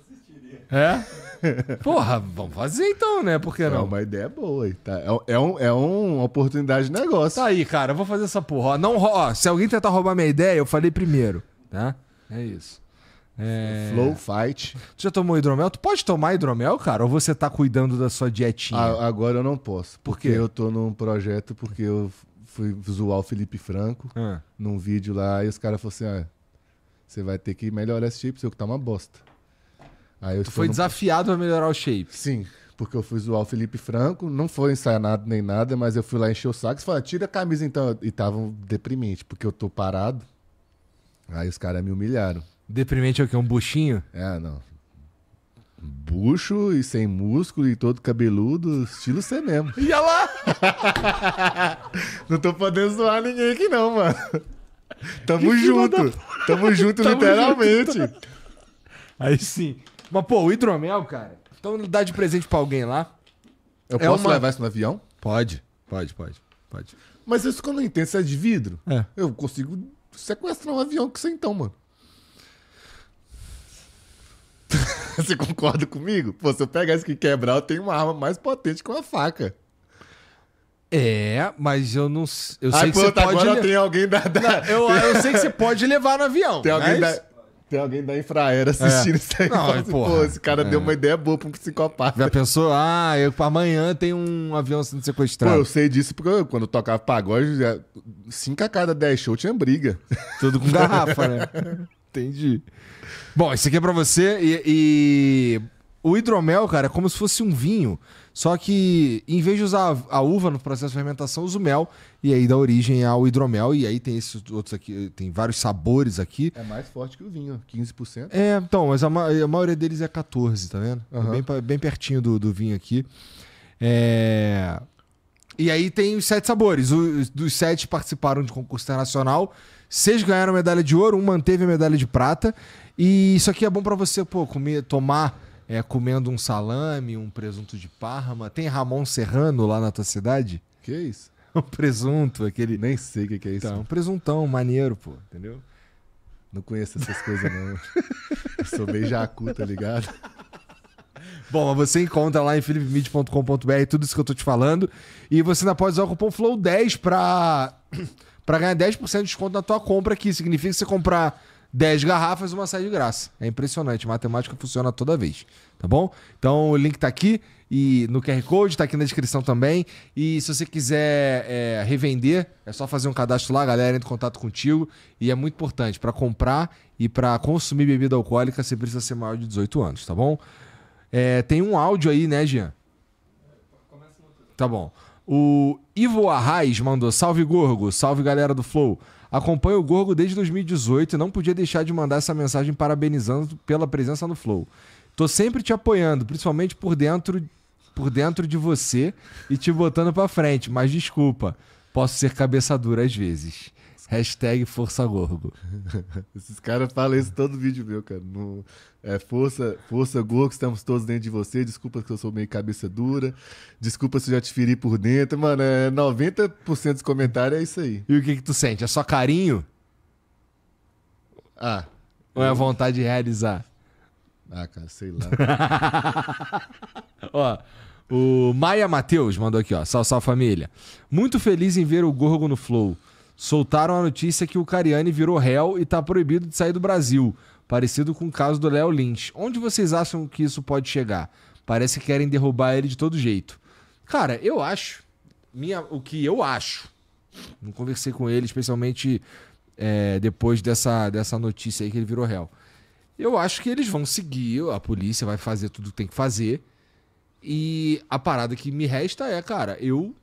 assistiria. É? Porra, vamos fazer então, né? Por que é não? É uma ideia boa. Tá? É, é, um, é uma é oportunidade de negócio. Tá aí, cara, eu vou fazer essa porra. Não, ó, se alguém tentar roubar minha ideia, eu falei primeiro, tá? É isso. É... Flow Fight. Tu já tomou hidromel? Tu pode tomar hidromel, cara? Ou você tá cuidando da sua dietinha? A- agora eu não posso. Por quê? Porque eu tô num projeto porque eu fui zoar o Felipe Franco ah. num vídeo lá, e os caras falaram assim: ah, você vai ter que melhorar esse shape seu, que tá uma bosta. Aí tu foi no... desafiado a melhorar o shape. Sim, porque eu fui zoar o Felipe Franco, não foi ensaiado nem nada, mas eu fui lá encher o saco e falei, tira a camisa então. E tava deprimente, porque eu tô parado. Aí os caras me humilharam. Deprimente é o quê? Um buchinho? É, não. Bucho e sem músculo e todo cabeludo, estilo você mesmo. Ia lá! não tô podendo zoar ninguém aqui não, mano. Tamo que junto. Da... Tamo junto Tamo literalmente. Junto. Aí sim. Mas, pô, o hidromel, cara. Então dá de presente pra alguém lá. Eu é posso uma... levar isso no avião? Pode, pode, pode, pode. Mas isso que eu não entendo, se é de vidro, é. eu consigo sequestrar um avião com você então, mano. Você concorda comigo? Pô, se eu pegar isso que quebrar, eu tenho uma arma mais potente que uma faca. É, mas eu não eu sei que você tá, pode tem alguém da, da... Não, eu, eu sei que você pode levar no avião. Tem alguém mas... da tem alguém da infraera é. assistindo é. isso aí. Não, porra, pô, esse cara é. deu uma ideia boa pra um psicopata. Já pensou? Ah, eu, amanhã tem um avião sendo sequestrado. Pô, eu sei disso porque eu, quando eu tocava pagode, 5 a cada 10 shows tinha briga. Tudo com garrafa, né? Entendi. Bom, isso aqui é pra você. E, e, o hidromel, cara, é como se fosse um vinho. Só que em vez de usar a, a uva no processo de fermentação, usa o mel. E aí dá origem ao hidromel. E aí tem esses outros aqui, tem vários sabores aqui. É mais forte que o vinho, 15%. É, então, mas a, ma a maioria deles é 14, tá vendo? Uhum. É bem, bem pertinho do, do vinho aqui. É. E aí tem os sete sabores. Os, dos sete participaram de concurso internacional. Seis ganharam medalha de ouro, um manteve a medalha de prata. E isso aqui é bom para você, pô, comer, tomar é, comendo um salame, um presunto de Parma. Tem Ramon Serrano lá na tua cidade? Que é isso? Um presunto, aquele. Nem sei o que, que é isso. Então, um presuntão maneiro, pô, entendeu? Não conheço essas coisas, não. Eu sou bem jacu, tá ligado? Bom, mas você encontra lá em philipmid.com.br tudo isso que eu tô te falando. E você ainda pode usar o cupom FLOW10 pra para ganhar 10% de desconto na tua compra aqui. Significa que você comprar 10 garrafas, uma sai de graça. É impressionante. Matemática funciona toda vez. Tá bom? Então o link tá aqui e no QR Code, tá aqui na descrição também. E se você quiser é, revender, é só fazer um cadastro lá, a galera entra em contato contigo. E é muito importante, para comprar e para consumir bebida alcoólica, você precisa ser maior de 18 anos, tá bom? É, tem um áudio aí, né, Jean? Tá bom. O Ivo Arraes mandou salve Gorgo, salve galera do Flow. Acompanho o Gorgo desde 2018 e não podia deixar de mandar essa mensagem parabenizando pela presença no Flow. Tô sempre te apoiando, principalmente por dentro, por dentro de você e te botando para frente, mas desculpa, posso ser cabeça dura às vezes. Hashtag Força Gorgo. Esses caras falam isso todo vídeo meu, cara. Não, é, força, força, Gorgo. estamos todos dentro de você. Desculpa que eu sou meio cabeça dura. Desculpa se eu já te feri por dentro. Mano, é 90% dos comentários é isso aí. E o que, que tu sente? É só carinho? Ah. Ou é vontade de realizar? Ah, cara, sei lá. ó, o Maia Matheus mandou aqui, ó. Sal, sal, família. Muito feliz em ver o Gorgo no Flow. Soltaram a notícia que o Cariani virou réu e tá proibido de sair do Brasil parecido com o caso do Léo Lynch. Onde vocês acham que isso pode chegar? Parece que querem derrubar ele de todo jeito. Cara, eu acho. Minha, o que eu acho. Não conversei com ele, especialmente é, depois dessa, dessa notícia aí que ele virou réu. Eu acho que eles vão seguir, a polícia vai fazer tudo que tem que fazer. E a parada que me resta é, cara, eu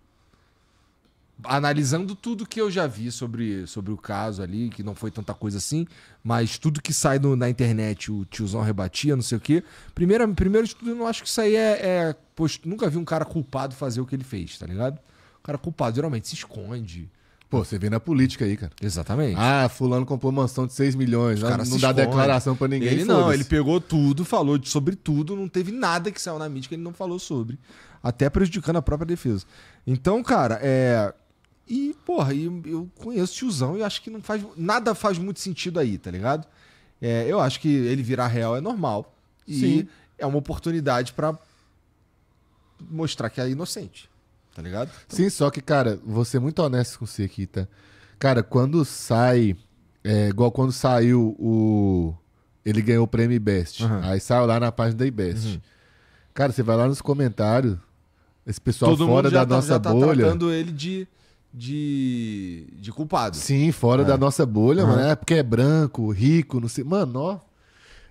analisando tudo que eu já vi sobre, sobre o caso ali, que não foi tanta coisa assim, mas tudo que sai no, na internet, o tiozão rebatia, não sei o quê. Primeiro, primeiro de tudo, eu não acho que isso aí é. é pois, nunca vi um cara culpado fazer o que ele fez, tá ligado? O cara culpado geralmente se esconde. Pô, você vê na política aí, cara. Exatamente. Ah, fulano comprou mansão de 6 milhões, não, não dá declaração para ninguém. Ele não, ele pegou tudo, falou sobre tudo, não teve nada que saiu na mídia que ele não falou sobre. Até prejudicando a própria defesa. Então, cara, é e, porra, eu, eu conheço o tiozão e acho que não faz. Nada faz muito sentido aí, tá ligado? É, eu acho que ele virar real é normal. E Sim. é uma oportunidade para mostrar que é inocente. Tá ligado? Então... Sim, só que, cara, vou ser muito honesto com você aqui, tá? Cara, quando sai. É, igual quando saiu o. Ele ganhou o prêmio Best. Uhum. Aí saiu lá na página da Best. Uhum. Cara, você vai lá nos comentários. Esse pessoal Todo fora da tá, nossa já tá bolha. Tratando ele de de, de culpado. Sim, fora é. da nossa bolha, uhum. mano. É porque é branco, rico, não sei. Mano, ó.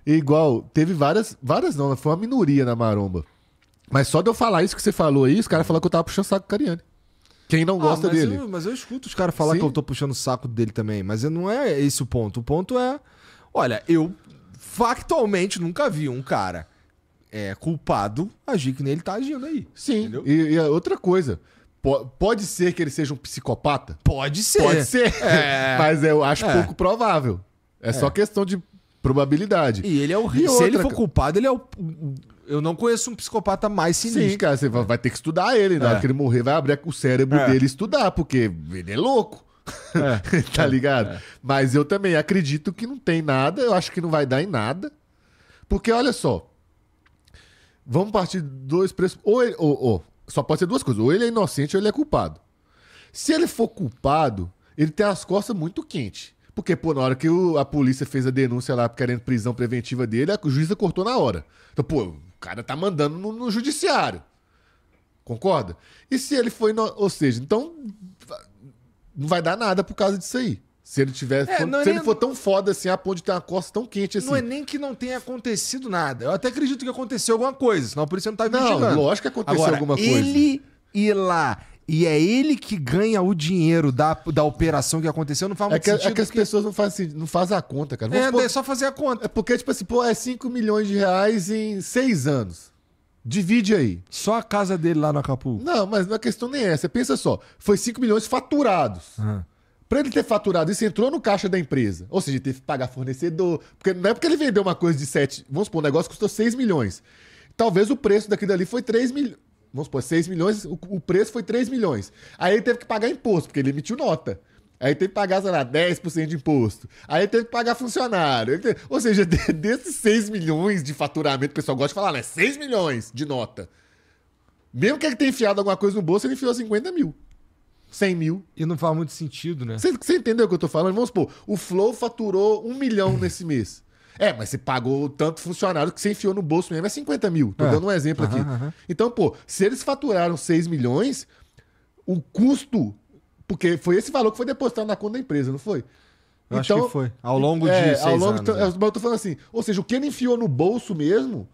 Igual, teve várias. Várias não, né? foi uma minoria na maromba. Mas só de eu falar isso que você falou aí, os caras falaram que eu tava puxando saco do Cariani. Quem não ah, gosta ah, mas dele. Eu, mas eu escuto os caras falar Sim. que eu tô puxando o saco dele também. Mas não é esse o ponto. O ponto é. Olha, eu factualmente nunca vi um cara é, culpado agir que nem ele tá agindo aí. Sim. E, e é outra coisa. Pode ser que ele seja um psicopata? Pode ser. Pode ser. É. Mas eu acho é. pouco provável. É, é, só questão de probabilidade. E ele é o Se outra... ele for culpado, ele é o. Eu não conheço um psicopata mais sinistro. Sim, cara, você vai ter que estudar ele. Na é. hora que ele morrer, vai abrir o cérebro é. dele e estudar, porque ele é louco. É. tá ligado? Mas eu também acredito que não tem nada, eu acho que não vai dar em nada. Porque olha só. Vamos partir dois preços. Ou, ou, ou só pode ser duas coisas. Ou ele é inocente ou ele é culpado. Se ele for culpado, ele tem as costas muito quentes. Porque, pô, na hora que o, a polícia fez a denúncia lá querendo prisão preventiva dele, a juíza cortou na hora. Então, pô, o cara tá mandando no, no judiciário. Concorda? E se ele foi. Ou seja, então. Não vai dar nada por causa disso aí. Se ele tivesse É, for, é se ele for tão foda assim, a ponto de ter uma costa tão quente assim. Não é nem que não tenha acontecido nada. Eu até acredito que aconteceu alguma coisa, senão a polícia não tá investigando. Não, lógico que aconteceu Agora, alguma coisa. Ele ir lá e é ele que ganha o dinheiro da, da operação que aconteceu, não faz é muito é que, sentido. É que as pessoas não fazem, assim, não fazem a conta, cara. Vamos é, supor, é só fazer a conta. É porque, tipo assim, pô, é 5 milhões de reais em 6 anos. Divide aí. Só a casa dele lá no Acapulco. Não, mas a questão nem é essa. Pensa só. Foi 5 milhões faturados. Uhum. Para ele ter faturado isso, entrou no caixa da empresa. Ou seja, teve que pagar fornecedor. Porque não é porque ele vendeu uma coisa de 7. Vamos supor, o negócio custou 6 milhões. Talvez o preço daquilo ali foi 3 milhões. Vamos supor, 6 milhões, o, o preço foi 3 milhões. Aí ele teve que pagar imposto, porque ele emitiu nota. Aí teve que pagar, sei lá, 10% de imposto. Aí teve que pagar funcionário. Teve... Ou seja, desses 6 milhões de faturamento, o pessoal gosta de falar, né? 6 milhões de nota. Mesmo que ele tenha enfiado alguma coisa no bolso, ele enfiou 50 mil. 100 mil. E não faz muito sentido, né? Você entendeu o que eu tô falando? Vamos supor, o Flow faturou um milhão nesse mês. É, mas você pagou tanto funcionário que você enfiou no bolso mesmo, é 50 mil. Tô é. dando um exemplo aqui. Então, pô, se eles faturaram 6 milhões, o custo. Porque foi esse valor que foi depositado na conta da empresa, não foi? Eu então, acho que então, foi. Ao longo é, de é, seis ao longo, anos. É. Eu tô falando assim, ou seja, o que ele enfiou no bolso mesmo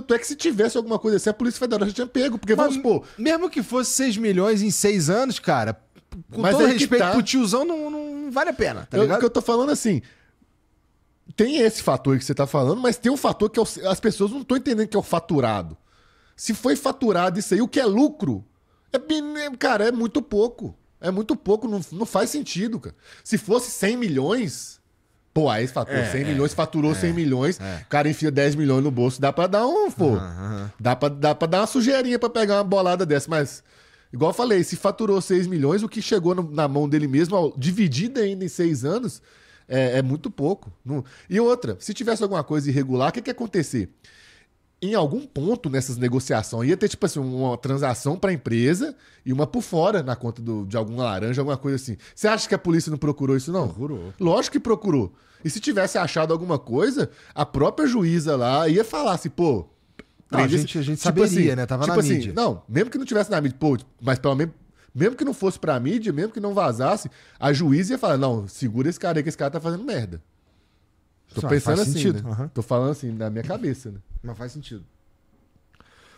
tanto é que se tivesse alguma coisa assim, a Polícia Federal já tinha pego, porque Mas, vamos pô. Mesmo que fosse 6 milhões em 6 anos, cara, com Mas todo é respeito tá. pro tiozão, não, não vale a pena, tá eu, ligado? O que eu tô falando é assim tem esse fator que você está falando, mas tem um fator que é as pessoas não estão entendendo que é o faturado. Se foi faturado isso aí, o que é lucro? É, né, cara, é muito pouco. É muito pouco, não, não faz sentido, cara. Se fosse 100 milhões, Pô, aí você é, 100 é, milhões, faturou é, 100 é. milhões, o cara enfia 10 milhões no bolso, dá pra dar um, pô. Dá, pra, dá pra dar uma sujeirinha pra pegar uma bolada dessa, mas... Igual eu falei, se faturou 6 milhões, o que chegou no, na mão dele mesmo, dividido ainda em 6 anos, é, é, muito pouco. Não... E outra, se tivesse alguma coisa irregular, o que, que ia acontecer? em algum ponto nessas negociações ia ter, tipo assim, uma transação para a empresa e uma por fora na conta do, de alguma laranja, alguma coisa assim. Você acha que a polícia não procurou isso, não? Procurou. Lógico que procurou. E se tivesse achado alguma coisa, a própria juíza lá ia falar assim, pô. Não, a gente, a gente tipo saberia, assim, né? Tava tipo na assim, mídia. Não, mesmo que não tivesse na mídia, pô, mas pelo menos mesmo que não fosse a mídia, mesmo que não vazasse, a juíza ia falar: não, segura esse cara aí que esse cara tá fazendo merda. Tô pensando assim, sentido. né? Uhum. Tô falando assim, na minha cabeça, né? Mas faz sentido.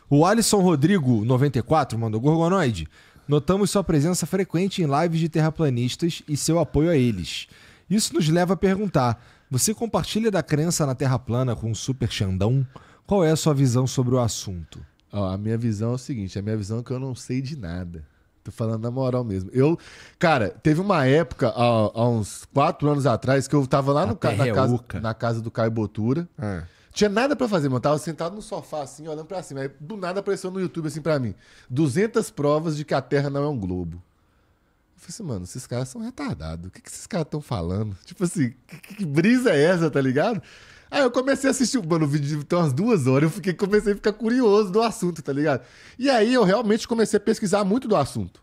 O Alisson Rodrigo, 94, mandou Gorgonoide. Notamos sua presença frequente em lives de terraplanistas e seu apoio a eles. Isso nos leva a perguntar: você compartilha da crença na Terra plana com o Super Xandão? Qual é a sua visão sobre o assunto? a minha visão é o seguinte: a minha visão é que eu não sei de nada. Tô falando na moral mesmo. Eu, cara, teve uma época, há, há uns quatro anos atrás, que eu tava lá no, ca na, casa, na, casa, do Caio Botura. É. Tinha nada para fazer, mano. Eu tava sentado no sofá, assim, olhando para cima. Aí, do nada, apareceu no YouTube, assim, para mim. 200 provas de que a Terra não é um globo. Eu falei assim, mano, esses caras são retardados. O que, que esses caras estão falando? Tipo assim, que, que brisa é essa, tá ligado? Aí eu comecei a assistir, mano, o vídeo tem umas duas horas, eu fiquei, comecei a ficar curioso do assunto, tá ligado? E aí eu realmente comecei a pesquisar muito do assunto.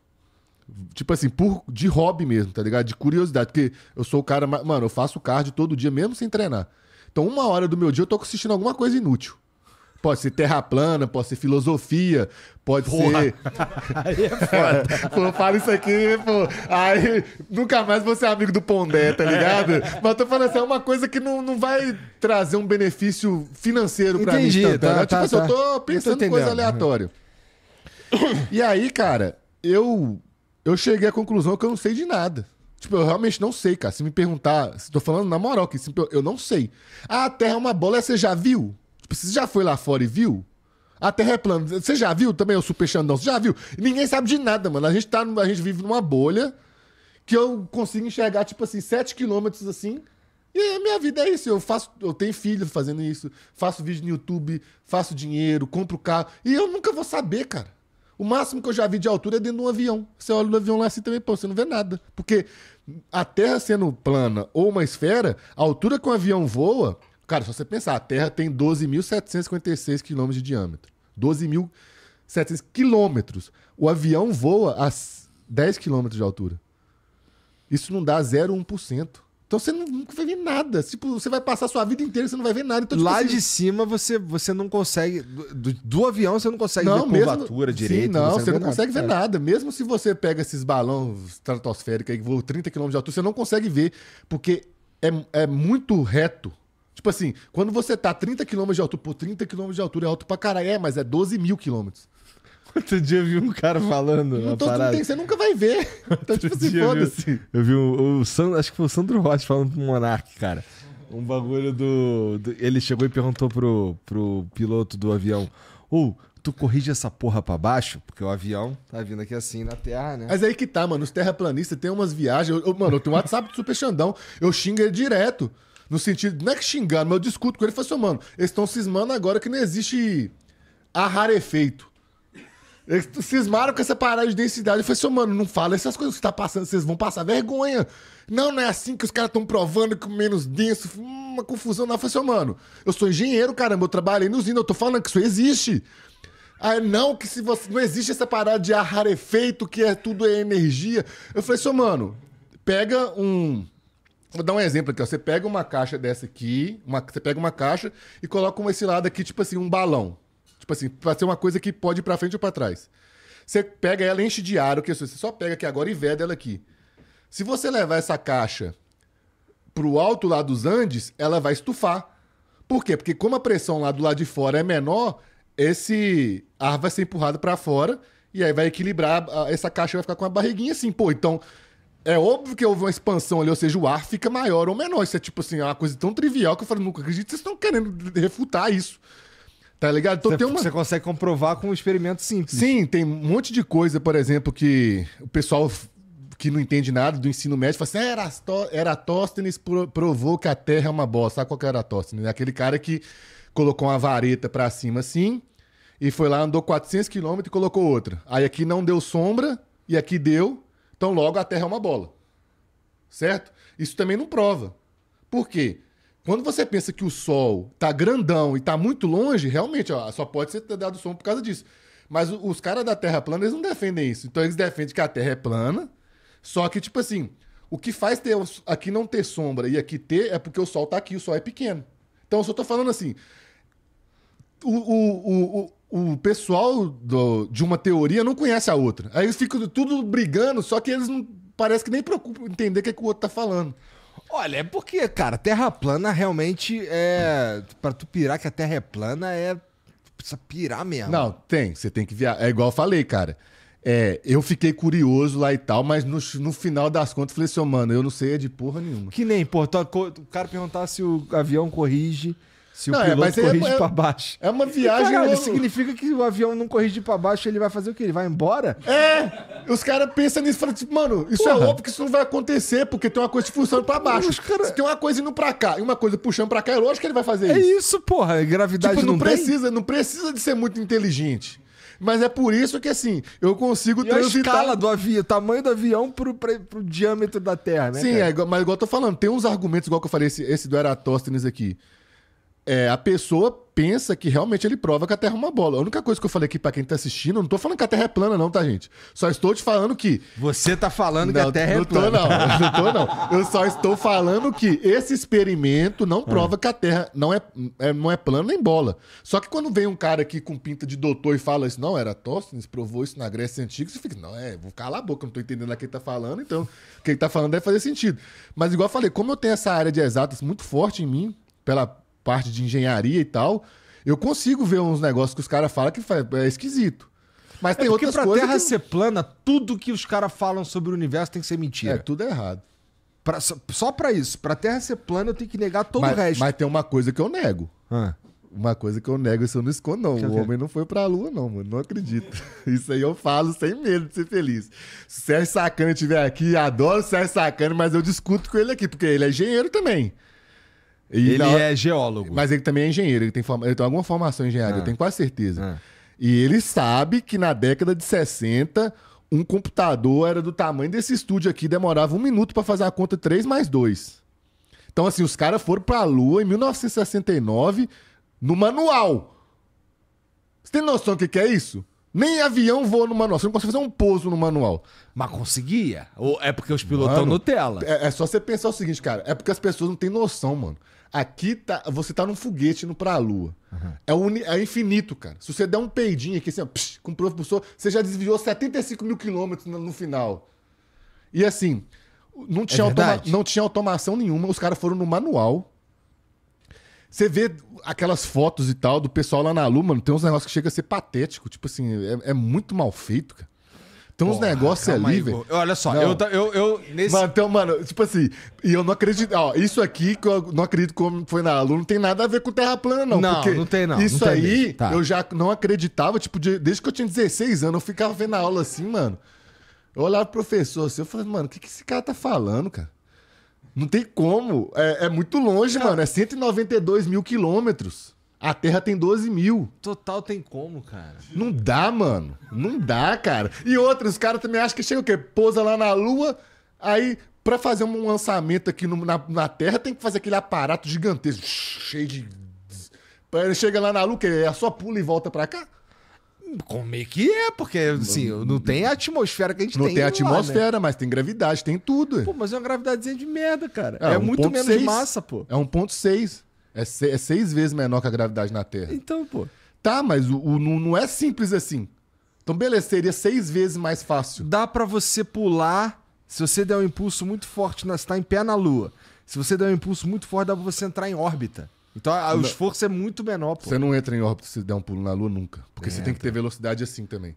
Tipo assim, por, de hobby mesmo, tá ligado? De curiosidade, porque eu sou o cara, mano, eu faço cardio todo dia mesmo sem treinar. Então uma hora do meu dia eu tô assistindo alguma coisa inútil. Pode ser terra plana, pode ser filosofia, pode Porra. ser. Aí é foda. pô, fala isso aqui, pô. Aí nunca mais você é amigo do Pondé, tá ligado? É. Mas tô falando assim, é uma coisa que não, não vai trazer um benefício financeiro pra Entendi, mim. Tá, tá, tipo assim, tá. eu tô pensando em coisa aleatória. E aí, cara, eu, eu cheguei à conclusão que eu não sei de nada. Tipo, eu realmente não sei, cara. Se me perguntar, se tô falando na moral que eu não sei. Ah, a Terra é uma bola, você já viu? Você já foi lá fora e viu? A Terra é plana. Você já viu também o Super Xandão? Você já viu? Ninguém sabe de nada, mano. A gente, tá, a gente vive numa bolha que eu consigo enxergar, tipo assim, 7 quilômetros assim. E a minha vida é isso. Eu faço, eu tenho filho fazendo isso, faço vídeo no YouTube, faço dinheiro, compro carro. E eu nunca vou saber, cara. O máximo que eu já vi de altura é dentro de um avião. Você olha no avião lá assim também, pô, você não vê nada. Porque a Terra sendo plana ou uma esfera, a altura que um avião voa Cara, só você pensar, a Terra tem 12.756 quilômetros de diâmetro. 12.700 quilômetros. O avião voa a 10 quilômetros de altura. Isso não dá 0,1%. Então você nunca vai ver nada. Tipo, você vai passar a sua vida inteira e você não vai ver nada. Então, tipo, Lá assim, de cima você, você não consegue. Do, do avião você não consegue não, ver curvatura mesmo, direito. Sim, não, você não, não consegue ver nada. Mesmo se você pega esses balões estratosféricos que voam 30 km de altura, você não consegue ver. Porque é, é muito reto Tipo assim, quando você tá 30 km de altura, por 30 km de altura é alto pra caralho. É, mas é 12 mil quilômetros. Outro dia eu vi um cara falando. Não, tô, não tem, você nunca vai ver. Então, tipo assim, foda-se. Eu vi assim, o, o Sandro, acho que foi o Sandro Rocha falando pro Monark, cara. Um bagulho do, do. ele chegou e perguntou pro, pro piloto do avião: Ô, oh, tu corrige essa porra pra baixo, porque o avião tá vindo aqui assim na terra, né? Mas aí que tá, mano. Os terraplanistas tem umas viagens. Eu, eu, mano, eu tenho um WhatsApp do Super Xandão. Eu xingo ele direto. No sentido, não é que xingando, mas eu discuto com ele e falo assim, mano, eles estão cismando agora que não existe arrar efeito. Eles cismaram com essa parada de densidade. Eu falei assim, mano, não fala essas coisas que você tá passando, vocês vão passar vergonha. Não, não é assim que os caras estão provando que o menos denso. Uma confusão. Não, eu falei assim, mano, eu sou engenheiro, caramba, eu trabalhei no usina, eu tô falando que isso existe. Ah, não, que se você. Não existe essa parada de ar rarefeito, que é tudo é energia. Eu falei assim, mano, pega um Vou dar um exemplo aqui, ó. Você pega uma caixa dessa aqui, uma, você pega uma caixa e coloca esse lado aqui, tipo assim, um balão. Tipo assim, pra ser uma coisa que pode ir pra frente ou pra trás. Você pega ela, enche de ar, o que é você só pega aqui agora e veda ela aqui. Se você levar essa caixa pro alto lá dos Andes, ela vai estufar. Por quê? Porque como a pressão lá do lado de fora é menor, esse ar vai ser empurrado para fora e aí vai equilibrar, essa caixa vai ficar com a barriguinha assim, pô, então é óbvio que houve uma expansão ali, ou seja, o ar fica maior ou menor. Isso é tipo assim, é uma coisa tão trivial que eu falo, nunca acredito que vocês estão querendo refutar isso. Tá ligado? Então, você, tem uma... você consegue comprovar com um experimento simples. Sim, tem um monte de coisa, por exemplo, que o pessoal que não entende nada do ensino médio fala assim: é, Erastó... Eratóstenes provou que a Terra é uma bosta. Sabe qual que é Eratóstenes? É aquele cara que colocou uma vareta para cima assim e foi lá, andou 400 quilômetros e colocou outra. Aí aqui não deu sombra e aqui deu. Então, logo, a Terra é uma bola. Certo? Isso também não prova. Por quê? Quando você pensa que o Sol está grandão e está muito longe, realmente, ó, só pode ser dado som por causa disso. Mas os caras da Terra plana, eles não defendem isso. Então, eles defendem que a Terra é plana, só que, tipo assim, o que faz ter, aqui não ter sombra e aqui ter é porque o Sol está aqui, o Sol é pequeno. Então, eu só estou falando assim, o, o, o o pessoal do, de uma teoria não conhece a outra. Aí eles ficam tudo brigando, só que eles não parece que nem preocupam em entender o que, é que o outro tá falando. Olha, é porque, cara, terra plana realmente é. Pra tu pirar que a terra é plana é. Precisa pirar mesmo. Não, tem. Você tem que viajar. É igual eu falei, cara. É, eu fiquei curioso lá e tal, mas no, no final das contas falei assim, mano, eu não sei é de porra nenhuma. Que nem, pô, tá o cara perguntar se o avião corrige se não, o é, piloto é, corrige é, pra baixo. É uma viagem. Caralho, logo... significa que o avião não corrige pra baixo, ele vai fazer o quê? Ele vai embora? É! Os caras pensam nisso e falam tipo, mano, isso é Porra. é óbvio que isso não vai acontecer, porque tem uma coisa funcionando pra baixo. Cara... Se tem uma coisa indo pra cá e uma coisa puxando pra cá, é lógico que ele vai fazer isso. É isso, porra. Gravidade tipo, não, não precisa, tem? não precisa de ser muito inteligente. Mas é por isso que, assim, eu consigo e transitar... a escala do avião, tamanho do avião pro, pro, pro diâmetro da Terra, né? Sim, é, mas igual eu tô falando, tem uns argumentos, igual que eu falei, esse, esse do Eratóstenes aqui é, a pessoa pensa que realmente ele prova que a Terra é uma bola. A única coisa que eu falei aqui para quem tá assistindo, eu não tô falando que a Terra é plana, não, tá, gente? Só estou te falando que. Você tá falando não, que a Terra é plana. Tô, não, não tô, não. Eu só estou falando que esse experimento não prova é. que a Terra não é, é, não é plana nem bola. Só que quando vem um cara aqui com pinta de doutor e fala isso, não, era Eratóstenes provou isso na Grécia Antiga, você fica, não, é, vou calar a boca, não tô entendendo o quem tá falando, então, o que ele tá falando deve fazer sentido. Mas igual eu falei, como eu tenho essa área de exatas muito forte em mim, pela parte de engenharia e tal, eu consigo ver uns negócios que os caras falam que é esquisito. Mas é tem é porque outras pra coisas Terra que... ser plana, tudo que os caras falam sobre o universo tem que ser mentira. É, tudo é errado. Pra, só, para pra isso. Pra Terra ser plana, eu tenho que negar todo mas, o resto. Mas tem uma coisa que eu nego. Ah. Uma coisa que eu nego, isso eu não escondo, não. Que é o que... homem não foi pra lua, não, mano. Não acredito. Isso aí eu falo sem medo de ser feliz. Se o Sérgio Sacana estiver aqui, adoro o Sérgio Sacana, mas eu discuto com ele aqui, porque ele é engenheiro também. E ele hora... é geólogo. Mas ele também é engenheiro, ele tem, ele tem alguma formação em engenharia, ah. eu tenho quase certeza. Ah. E ele sabe que na década de 60, um computador era do tamanho desse estúdio aqui, demorava um minuto para fazer a conta 3 mais 2. Então, assim, os caras foram pra Lua em 1969 no manual. Você tem noção do que, que é isso? Nem avião voa no manual. Você não consegue fazer um pouso no manual. Mas conseguia? Ou é porque os pilotos estão no É, é só você pensar o seguinte, cara. É porque as pessoas não têm noção, mano. Aqui tá, você tá num foguete indo pra lua. Uhum. É, uni, é infinito, cara. Se você der um peidinho aqui, assim, ó, psh, com o propulsor, você já desviou 75 mil quilômetros no, no final. E assim, não tinha, é automa, não tinha automação nenhuma, os caras foram no manual. Você vê aquelas fotos e tal do pessoal lá na Lua, mano, tem uns negócios que chega a ser patético. Tipo assim, é, é muito mal feito, cara. Tem uns negócios ali, velho. Olha só, eu, eu, eu nesse... Mano, então, mano, tipo assim, e eu não acredito. Ó, isso aqui que eu não acredito como foi na Lua, não tem nada a ver com Terra plana, não. Não, não tem, não. Isso não aí, tá. eu já não acreditava, tipo, de, desde que eu tinha 16 anos, eu ficava vendo a aula assim, mano. Eu olhava pro professor assim, eu falei, mano, o que, que esse cara tá falando, cara? Não tem como. É, é muito longe, cara, mano. É 192 mil quilômetros. A Terra tem 12 mil. Total tem como, cara. Não dá, mano. Não dá, cara. E outros caras também acham que chega o quê? Pousa lá na Lua, aí para fazer um lançamento aqui no, na, na, Terra tem que fazer aquele aparato gigantesco, cheio de... ele Chega lá na Lua, que é só pula e volta pra cá. Como é que é? Porque, assim, não tem a atmosfera que a gente não tem. Não tem atmosfera, né? mas tem gravidade, tem tudo. Pô, mas é uma gravidadezinha de merda, cara. É, é muito menos 6. massa, pô. É 1,6. É, é seis vezes menor que a gravidade na Terra. Então, pô. Tá, mas o, o não é simples assim. Então, beleza, seria seis vezes mais fácil. Dá para você pular. Se você der um impulso muito forte, você tá em pé na Lua. Se você der um impulso muito forte, dá pra você entrar em órbita. Então a, o esforço é muito menor, pô. Você não entra em órbita se der um pulo na Lua nunca. Porque entra. você é, tem que ter então. velocidade assim também.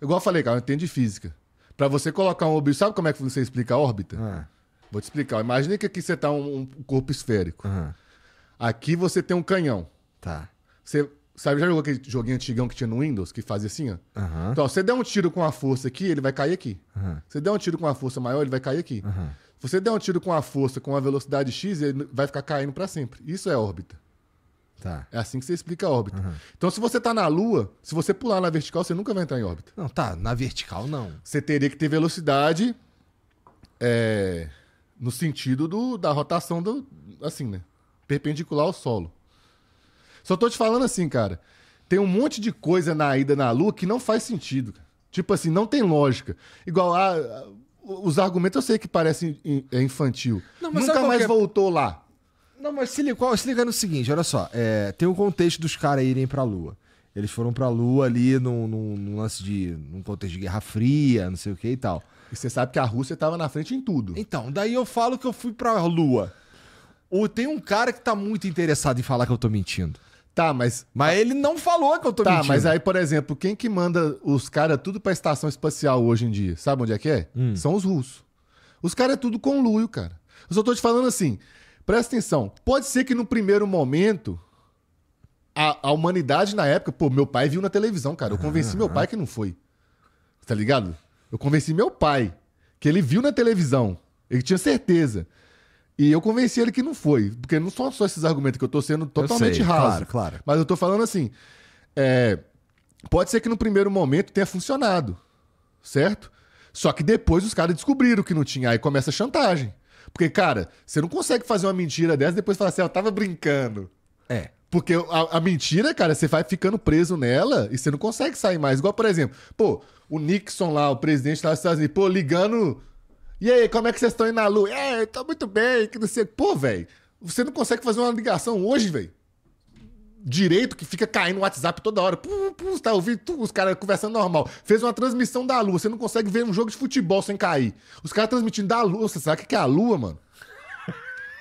Igual eu falei, cara, eu entendo de física. Pra você colocar um objeto. Sabe como é que você explica a órbita? Ah. Vou te explicar. Imagina que aqui você tá um, um corpo esférico. Uhum. Aqui você tem um canhão. Tá. Você. Sabe, já jogou aquele joguinho antigão que tinha no Windows, que fazia assim, ó? Uhum. Então, ó, você der um tiro com a força aqui, ele vai cair aqui. Uhum. Você der um tiro com a força maior, ele vai cair aqui. Uhum. Você der um tiro com a força, com a velocidade X, ele vai ficar caindo para sempre. Isso é órbita. Tá. É assim que você explica a órbita. Uhum. Então, se você tá na Lua, se você pular na vertical, você nunca vai entrar em órbita. Não, tá. Na vertical, não. Você teria que ter velocidade é, no sentido do, da rotação do. Assim, né? Perpendicular ao solo. Só tô te falando assim, cara. Tem um monte de coisa na ida na Lua que não faz sentido. Tipo assim, não tem lógica. Igual a. Ah, os argumentos eu sei que parecem é infantil. Não, Nunca mais qualquer... É? voltou lá. Não, mas se liga, se liga no seguinte, olha só. É, tem um contexto dos caras irem pra Lua. Eles foram pra Lua ali num, num, num, lance de. num contexto de Guerra Fria, não sei o que e tal. E você sabe que a Rússia tava na frente em tudo. Então, daí eu falo que eu fui pra Lua. Ou tem um cara que tá muito interessado em falar que eu tô mentindo. Tá, mas. Mas ele não falou que eu tô tá, mentindo. Tá, mas aí, por exemplo, quem que manda os caras tudo pra estação espacial hoje em dia? Sabe onde é que é? Hum. São os russos. Os caras é tudo conluio, cara. Eu só tô te falando assim, presta atenção. Pode ser que no primeiro momento. A, a humanidade na época, pô, meu pai viu na televisão, cara. Eu convenci ah. meu pai que não foi. Tá ligado? Eu convenci meu pai que ele viu na televisão. Ele tinha certeza. E eu convenci ele que não foi. Porque não são só esses argumentos que eu tô sendo totalmente sei, raso. Claro, claro. Mas eu tô falando assim. É, pode ser que no primeiro momento tenha funcionado. Certo? Só que depois os caras descobriram que não tinha. Aí começa a chantagem. Porque, cara, você não consegue fazer uma mentira dessa e depois falar assim, ah, eu tava brincando. É. Porque a, a, mentira, cara, você vai ficando preso nela e você não consegue sair mais. Igual, por exemplo, pô, o Nixon lá, o presidente lá dos Estados Unidos, pô, ligando e aí, como é que vocês estão indo na lua? É, eu tô muito bem, que não sei. Pô, velho, você não consegue fazer uma ligação hoje, velho? Direito que fica caindo o WhatsApp toda hora. Pum, pum, tá ouvindo os caras conversando normal. Fez uma transmissão da lua. Você não consegue ver um jogo de futebol sem cair. Os caras transmitindo da lua. Você sabe o que é a lua, mano?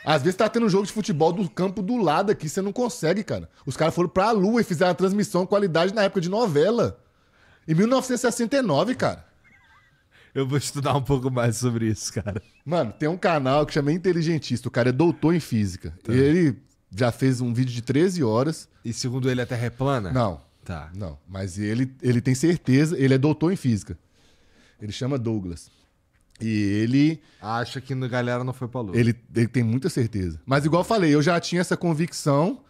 Às vezes tá tendo um jogo de futebol do campo do lado aqui, você não consegue, cara. Os caras foram pra lua e fizeram a transmissão qualidade na época de novela. Em 1969, cara. Eu vou estudar um pouco mais sobre isso, cara. Mano, tem um canal que chama Inteligentista. O cara é doutor em física. Tá. Ele já fez um vídeo de 13 horas. E segundo ele, a Terra é plana? Não. Tá. Não. Mas ele, ele tem certeza, ele é doutor em física. Ele chama Douglas. E ele. Acha que a galera não foi pra lua. Ele, ele tem muita certeza. Mas, igual eu falei, eu já tinha essa convicção.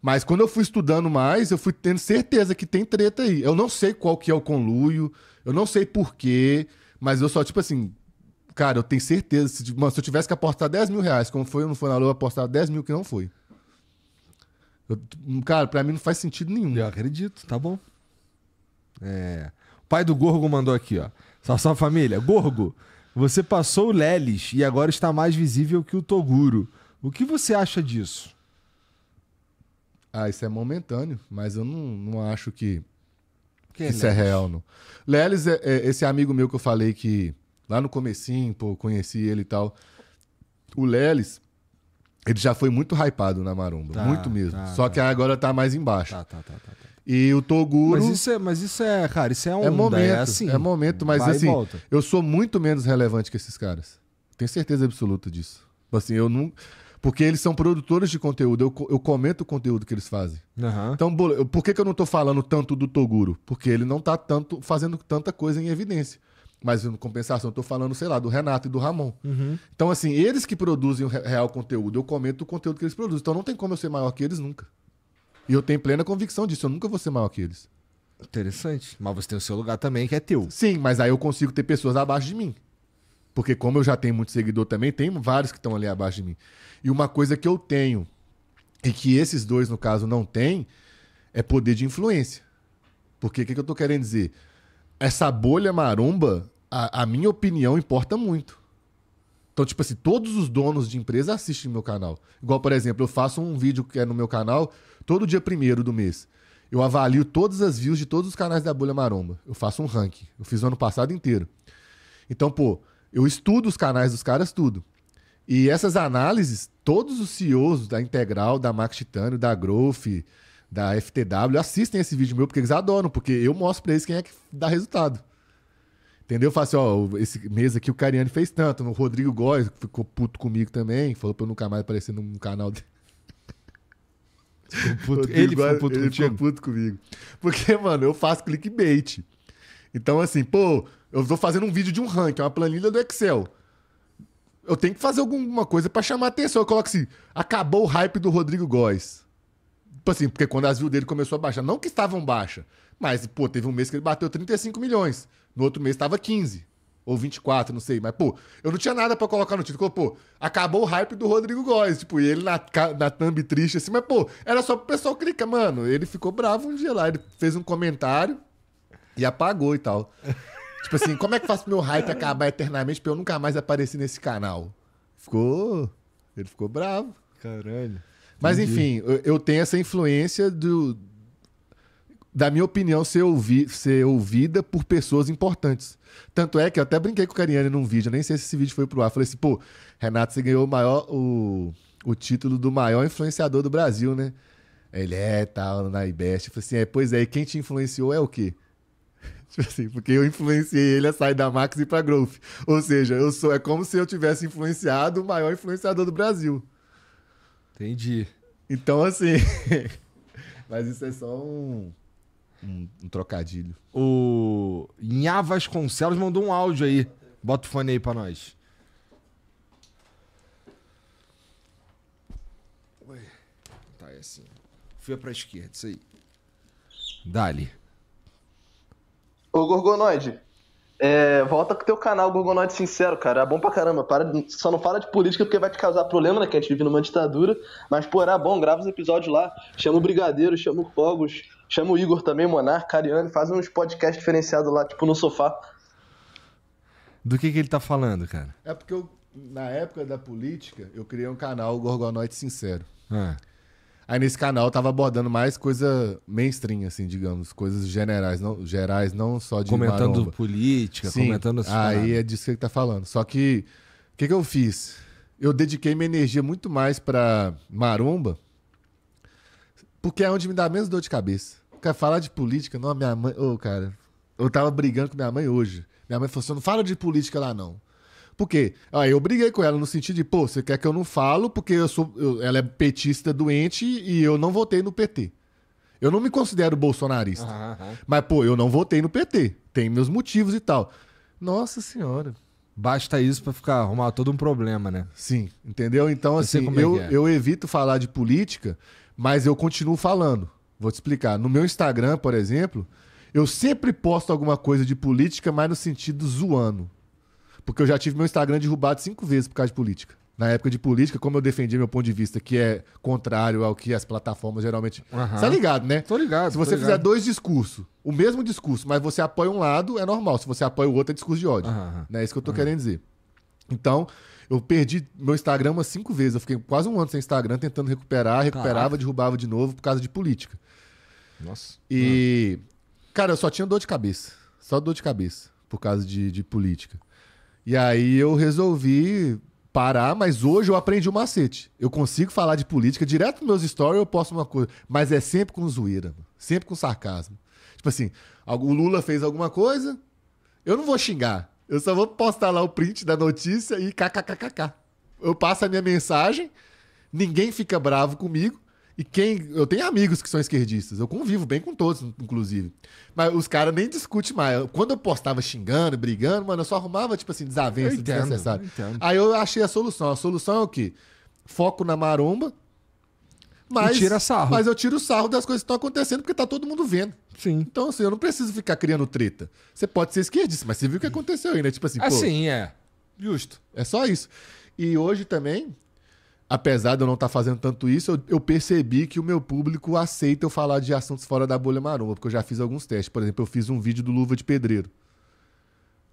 Mas quando eu fui estudando mais, eu fui tendo certeza que tem treta aí. Eu não sei qual que é o conluio, eu não sei porquê, mas eu só, tipo assim, cara, eu tenho certeza. Se, mano, se eu tivesse que apostar 10 mil reais, como foi não foi na lua, apostar 10 mil que não foi. Eu, cara, pra mim não faz sentido nenhum. Eu acredito, tá bom. É. O pai do Gorgo mandou aqui, ó. Salve, salve família. Gorgo, você passou o Lelis e agora está mais visível que o Toguro. O que você acha disso? Ah, isso é momentâneo, mas eu não, não acho que quem é isso é real, não. Lelis é, é, esse amigo meu que eu falei que lá no comecinho, pô, conheci ele e tal. O Lelis, ele já foi muito hypado na Maromba, tá, muito mesmo. Tá, Só tá, que agora tá mais embaixo. Tá tá, tá, tá, tá, E o Toguro... Mas isso é, mas isso é cara, isso é um... É, é momento, é, assim, é momento, mas assim, eu sou muito menos relevante que esses caras. Tenho certeza absoluta disso. Assim, eu não... Porque eles são produtores de conteúdo. Eu, eu comento o conteúdo que eles fazem. Uhum. Então, por que, que eu não estou falando tanto do Toguro? Porque ele não está tanto, fazendo tanta coisa em evidência. Mas, em compensação, eu estou falando, sei lá, do Renato e do Ramon. Uhum. Então, assim, eles que produzem o real conteúdo, eu comento o conteúdo que eles produzem. Então, não tem como eu ser maior que eles nunca. E eu tenho plena convicção disso. Eu nunca vou ser maior que eles. Interessante. Mas você tem o seu lugar também, que é teu. Sim, mas aí eu consigo ter pessoas abaixo de mim. Porque como eu já tenho muito seguidor também, tem vários que estão ali abaixo de mim. E uma coisa que eu tenho, e que esses dois, no caso, não têm, é poder de influência. Porque o que, que eu estou querendo dizer? Essa bolha maromba, a, a minha opinião importa muito. Então, tipo assim, todos os donos de empresa assistem meu canal. Igual, por exemplo, eu faço um vídeo que é no meu canal todo dia primeiro do mês. Eu avalio todas as views de todos os canais da Bolha Maromba. Eu faço um ranking. Eu fiz o ano passado inteiro. Então, pô, eu estudo os canais dos caras tudo. E essas análises, todos os CEOs da Integral, da Max Titânio, da Growth, da FTW, assistem esse vídeo meu porque eles adoram, porque eu mostro para eles quem é que dá resultado. Entendeu? Eu falo assim, ó, esse mês aqui o Cariani fez tanto. O Rodrigo Góes ficou puto comigo também, falou pra eu nunca mais aparecer no canal dele. Puto, ele ficou puto ele ficou puto comigo. Porque, mano, eu faço clickbait. Então, assim, pô, eu tô fazendo um vídeo de um ranking, uma planilha do Excel. Eu tenho que fazer alguma coisa para chamar atenção. Eu coloco assim: acabou o hype do Rodrigo Góes. Tipo assim, porque quando as views dele começou a baixar, não que estavam baixas, mas, pô, teve um mês que ele bateu 35 milhões. No outro mês estava 15 ou 24, não sei. Mas, pô, eu não tinha nada para colocar no título. Pô, acabou o hype do Rodrigo Góes. Tipo, e ele na, na thumb triste, assim. Mas, pô, era só pro pessoal clicar. Mano, ele ficou bravo um dia lá. Ele fez um comentário e apagou e tal. Tipo assim, como é que faço meu hype acabar eternamente pra eu nunca mais aparecer nesse canal? Ficou. Ele ficou bravo. Caralho. Mas enfim, eu, tenho essa influência do. Da minha opinião, ser, ouvi, ser ouvida por pessoas importantes. Tanto é que eu até brinquei com o Cariani num vídeo, eu nem sei se esse vídeo foi pro ar. Falei assim, pô, Renato, você ganhou o maior. O, o título do maior influenciador do Brasil, né? Ele é, tal, na IBEST. Eu falei assim, é, pois é, e quem te influenciou é o quê? Tipo assim, porque eu influenciei ele a sair da Max e ir pra Growth. Ou seja, eu sou, é como se eu tivesse influenciado o maior influenciador do Brasil. Entendi. Então, assim. mas isso é só um, um, um trocadilho. O Nhá Vasconcelos mandou um áudio aí. Bota o fone aí pra nós. Tá, é assim. Fui pra esquerda, isso aí. Dali. Ô, Gorgonoide, é, volta com o teu canal, Gorgonoide Sincero, cara. É bom pra caramba. Para, só não fala de política porque vai te causar problema, né? Que a gente vive numa ditadura. Mas, pô, era bom, grava os episódios lá. Chama o Brigadeiro, chama o Fogos, chama o Igor também, Monar, Cariano. Faz uns podcasts diferenciados lá, tipo no sofá. Do que, que ele tá falando, cara? É porque eu, na época da política, eu criei um canal, Gorgonoide Sincero. Ah. Aí nesse canal eu tava abordando mais coisa mainstream, assim, digamos, coisas generais, não, gerais, não só de Comentando maromba. política, Sim, comentando... Assim, aí é disso que ele tá falando. Só que, o que, que eu fiz? Eu dediquei minha energia muito mais pra maromba, porque é onde me dá menos dor de cabeça. quer falar de política, não, minha mãe... Ô, oh, cara, eu tava brigando com minha mãe hoje. Minha mãe falou assim, não fala de política lá, não. Porque aí ah, eu briguei com ela no sentido de, pô, você quer que eu não falo porque eu sou, eu, ela é petista doente e eu não votei no PT. Eu não me considero bolsonarista. Uhum. Mas, pô, eu não votei no PT. Tem meus motivos e tal. Nossa senhora. Basta isso para ficar arrumar todo um problema, né? Sim, entendeu? Então, assim, é eu, é. eu evito falar de política, mas eu continuo falando. Vou te explicar. No meu Instagram, por exemplo, eu sempre posto alguma coisa de política, mas no sentido zoando. Porque eu já tive meu Instagram derrubado cinco vezes por causa de política. Na época de política, como eu defendi meu ponto de vista, que é contrário ao que as plataformas geralmente. Uhum. Você tá ligado, né? Tô ligado. Se você ligado. fizer dois discursos, o mesmo discurso, mas você apoia um lado, é normal. Se você apoia o outro, é discurso de ódio. Uhum. É né? isso que eu tô uhum. querendo dizer. Então, eu perdi meu Instagram umas cinco vezes. Eu fiquei quase um ano sem Instagram tentando recuperar, recuperava, Caraca. derrubava de novo por causa de política. Nossa. E, cara, eu só tinha dor de cabeça. Só dor de cabeça por causa de, de política. E aí eu resolvi parar, mas hoje eu aprendi o um macete. Eu consigo falar de política direto nos meus stories, eu posto uma coisa, mas é sempre com zoeira, sempre com sarcasmo. Tipo assim, o Lula fez alguma coisa, eu não vou xingar. Eu só vou postar lá o print da notícia e kkkkk. Eu passo a minha mensagem, ninguém fica bravo comigo e quem. Eu tenho amigos que são esquerdistas. Eu convivo bem com todos, inclusive. Mas os caras nem discutem mais. Quando eu postava xingando, brigando, mano, eu só arrumava, tipo assim, desavença entendo, Aí eu achei a solução. A solução é o quê? Foco na maromba. Mas, e tira sarro. mas eu tiro sarro das coisas que estão acontecendo porque tá todo mundo vendo. Sim. Então, assim, eu não preciso ficar criando treta. Você pode ser esquerdista, mas você viu o que aconteceu aí, né? Tipo assim, assim, pô, é. Justo. É só isso. E hoje também, apesar de eu não estar tá fazendo tanto isso, eu, eu, percebi que o meu público aceita eu falar de assuntos fora da bolha maromba, porque eu já fiz alguns testes. Por exemplo, eu fiz um vídeo do Luva de Pedreiro,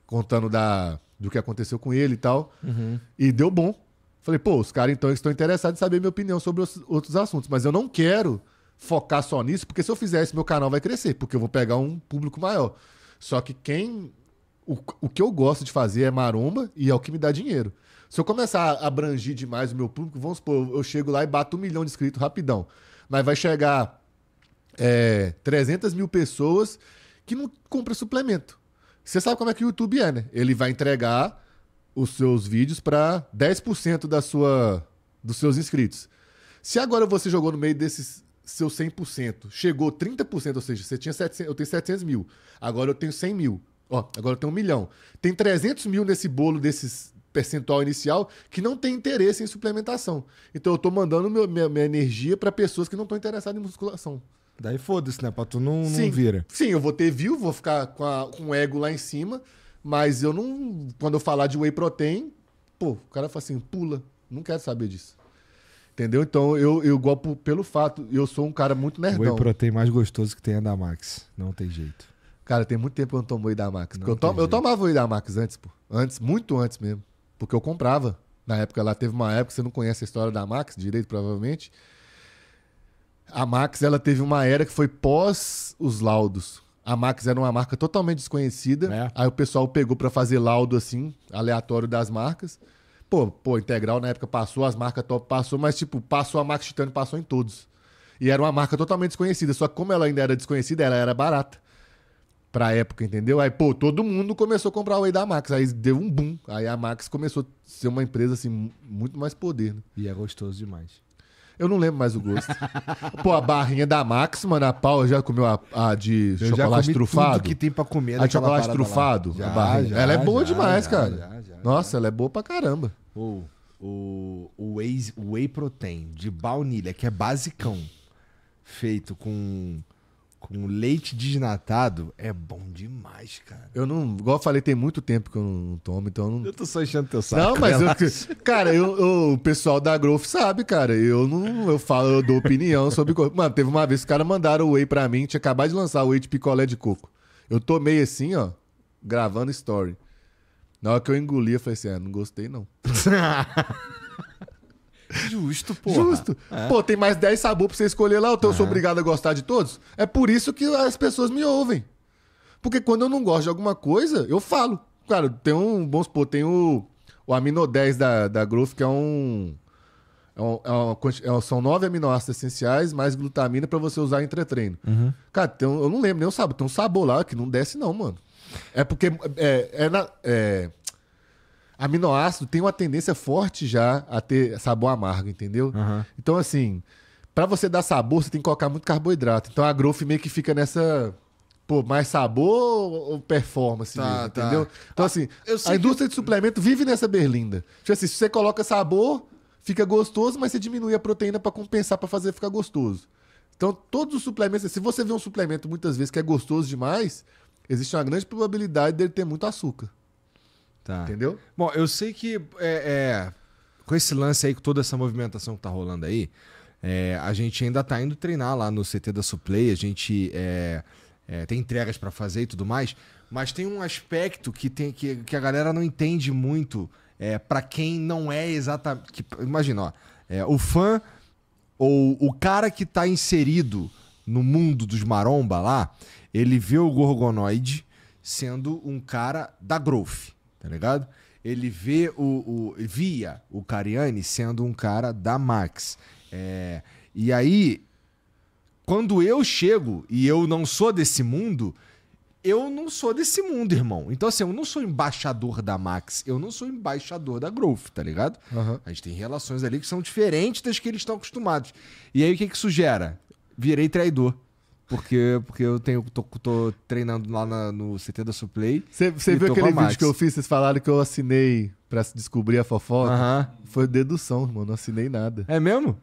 contando da, do que aconteceu com ele e tal, uhum. e deu bom. Falei, pô, os caras então estão interessados em saber minha opinião sobre os, outros assuntos, mas eu não quero focar só nisso, porque se eu fizer isso, meu canal vai crescer, porque eu vou pegar um público maior. Só que quem. O, o que eu gosto de fazer é maromba e é o que me dá dinheiro. Se eu começar a abrangir demais o meu público, vamos supor, eu chego lá e bato um milhão de inscritos rapidão. Mas vai chegar é, 300 mil pessoas que não compram suplemento. Você sabe como é que o YouTube é, né? Ele vai entregar os seus vídeos para 10% da sua, dos seus inscritos. Se agora você jogou no meio desses seus 100%, chegou 30%, ou seja, você tinha 700, eu tenho 700 mil, agora eu tenho 100 mil, ó, agora eu tenho um milhão. Tem 300 mil nesse bolo desses percentual inicial que não tem interesse em suplementação. Então eu tô mandando meu, minha, minha energia para pessoas que não estão interessadas em musculação. Daí foda-se, né? Pra tu não, sim, não vira. Sim, eu vou ter view, vou ficar com, a, com o ego lá em cima, mas eu não. Quando eu falar de whey protein, pô, o cara fala assim, pula, não quero saber disso. Entendeu? Então eu, eu golpo pelo fato, eu sou um cara muito nerdão. Whey protein mais gostoso que tem a é da Max. Não tem jeito. Cara, tem muito tempo que eu não tomo whey da Max. Eu, tom, eu tomava whey da Max antes, pô. Antes, muito antes mesmo. Porque eu comprava. Na época lá teve uma época, você não conhece a história da Max direito, provavelmente. A Max ela teve uma era que foi pós os laudos. A Max era uma marca totalmente desconhecida. É. Aí o pessoal pegou para fazer laudo assim, aleatório das marcas. Pô, pô, Integral na época passou, as marcas top passou, mas tipo, passou a Max Titan passou em todos. E era uma marca totalmente desconhecida, só que como ela ainda era desconhecida, ela era barata pra época, entendeu? Aí, pô, todo mundo começou a comprar o whey da Max. Aí deu um boom. Aí a Max começou a ser uma empresa, assim, muito mais poder. Né? E é gostoso demais. Eu não lembro mais o gosto. pô, a barrinha da Max, mano, a pau já comeu a, a de eu chocolate já trufado? Tudo que tem pra comer ah, A de chocolate trufado? Já, a barrinha. Já, ela é boa já, demais, cara. Nossa, ela é boa pra caramba. Oh, o, o, whey, o whey protein de baunilha, que é basicão, feito com com leite desnatado é bom demais, cara. Eu não, igual eu falei, tem muito tempo que eu não tomo, então eu não. Eu tô só enchendo teu saco. Não, mas relaxa. eu, cara, eu, eu, o pessoal da Growth sabe, cara. Eu não, eu falo, eu dou opinião sobre. Mano, teve uma vez que os caras mandaram o whey pra mim, tinha acabado de lançar o whey de picolé de coco. Eu tomei assim, ó, gravando story. Na hora que eu engoli, eu falei assim: ah, não gostei não. Justo, pô. Justo. É. Pô, tem mais 10 sabores pra você escolher lá, então eu sou é. obrigado a gostar de todos. É por isso que as pessoas me ouvem. Porque quando eu não gosto de alguma coisa, eu falo. Cara, tem um. Vamos supor, tem o, o amino 10 da, da Growth, que é um. É um, é uma, é são nove aminoácidos essenciais mais glutamina para você usar em entretreino. Uhum. Cara, um, eu não lembro nem o sabor. Tem um sabor lá que não desce, não, mano. É porque. É, é, na, é aminoácido tem uma tendência forte já a ter sabor amargo, entendeu? Uhum. Então, assim, para você dar sabor, você tem que colocar muito carboidrato. Então a Growth meio que fica nessa. Pô, mais sabor ou performance tá, mesmo, tá. entendeu? Então, ah, assim, a indústria que... de suplemento vive nessa berlinda. Tipo assim, se você coloca sabor, fica gostoso, mas você diminui a proteína para compensar, para fazer ficar gostoso. Então, todos os suplementos, se você vê um suplemento muitas vezes que é gostoso demais, existe uma grande probabilidade dele ter muito açúcar. Tá. Entendeu? Bom, eu sei que é, é, com esse lance aí, com toda essa movimentação que tá rolando aí, é, a gente ainda tá indo treinar lá no CT da Suplay, a gente é, é, tem entregas para fazer e tudo mais, mas tem um aspecto que, tem, que, que a galera não entende muito é, para quem não é exatamente. Imagina, ó, é, o fã ou o cara que tá inserido no mundo dos maromba lá, ele vê o Gorgonoid sendo um cara da Growth tá ligado? Ele vê o, o via o Cariani sendo um cara da Max. É, e aí, quando eu chego e eu não sou desse mundo, eu não sou desse mundo, irmão. Então, assim, eu não sou embaixador da Max, eu não sou embaixador da Growth, tá ligado? Uhum. A gente tem relações ali que são diferentes das que eles estão acostumados. E aí, o que que isso gera? Virei traidor. Porque, porque eu tenho, tô, tô treinando lá na, no CT da Suplay. Você viu aquele vídeo que eu fiz? Vocês falaram que eu assinei pra descobrir a fofoca? Foi dedução, irmão. Não assinei nada. É mesmo?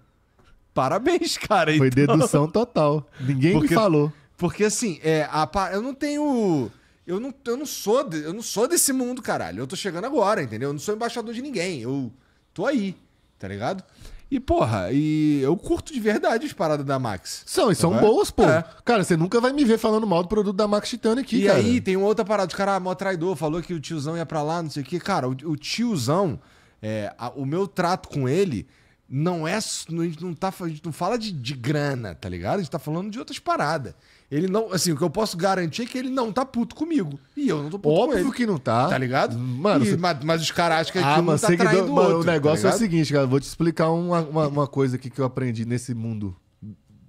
Parabéns, cara. Foi então. dedução total. Ninguém porque, me falou. Porque assim, é, a, eu não tenho. Eu não, eu, não sou de, eu não sou desse mundo, caralho. Eu tô chegando agora, entendeu? Eu não sou embaixador de ninguém. Eu tô aí, tá ligado? E, porra, e eu curto de verdade as paradas da Max. São, e são é? boas, pô. É. Cara, você nunca vai me ver falando mal do produto da Max Titânia aqui, e cara. E aí, tem uma outra parada. O cara, ah, mó traidor, falou que o tiozão ia pra lá, não sei o quê. Cara, o, o tiozão, é, a, o meu trato com ele não é. A gente não, tá, a gente não fala de, de grana, tá ligado? A gente tá falando de outras paradas. Ele não. Assim, o que eu posso garantir é que ele não tá puto comigo. E eu não tô puto Óbvio com ele. Óbvio que não tá. Tá ligado? Mano. E, você... mas, mas, os caras acham que ah, um mas tá seguidor, traindo mano, outro, O tá negócio tá é o seguinte, cara. Vou te explicar uma, uma, uma, coisa aqui que eu aprendi nesse mundo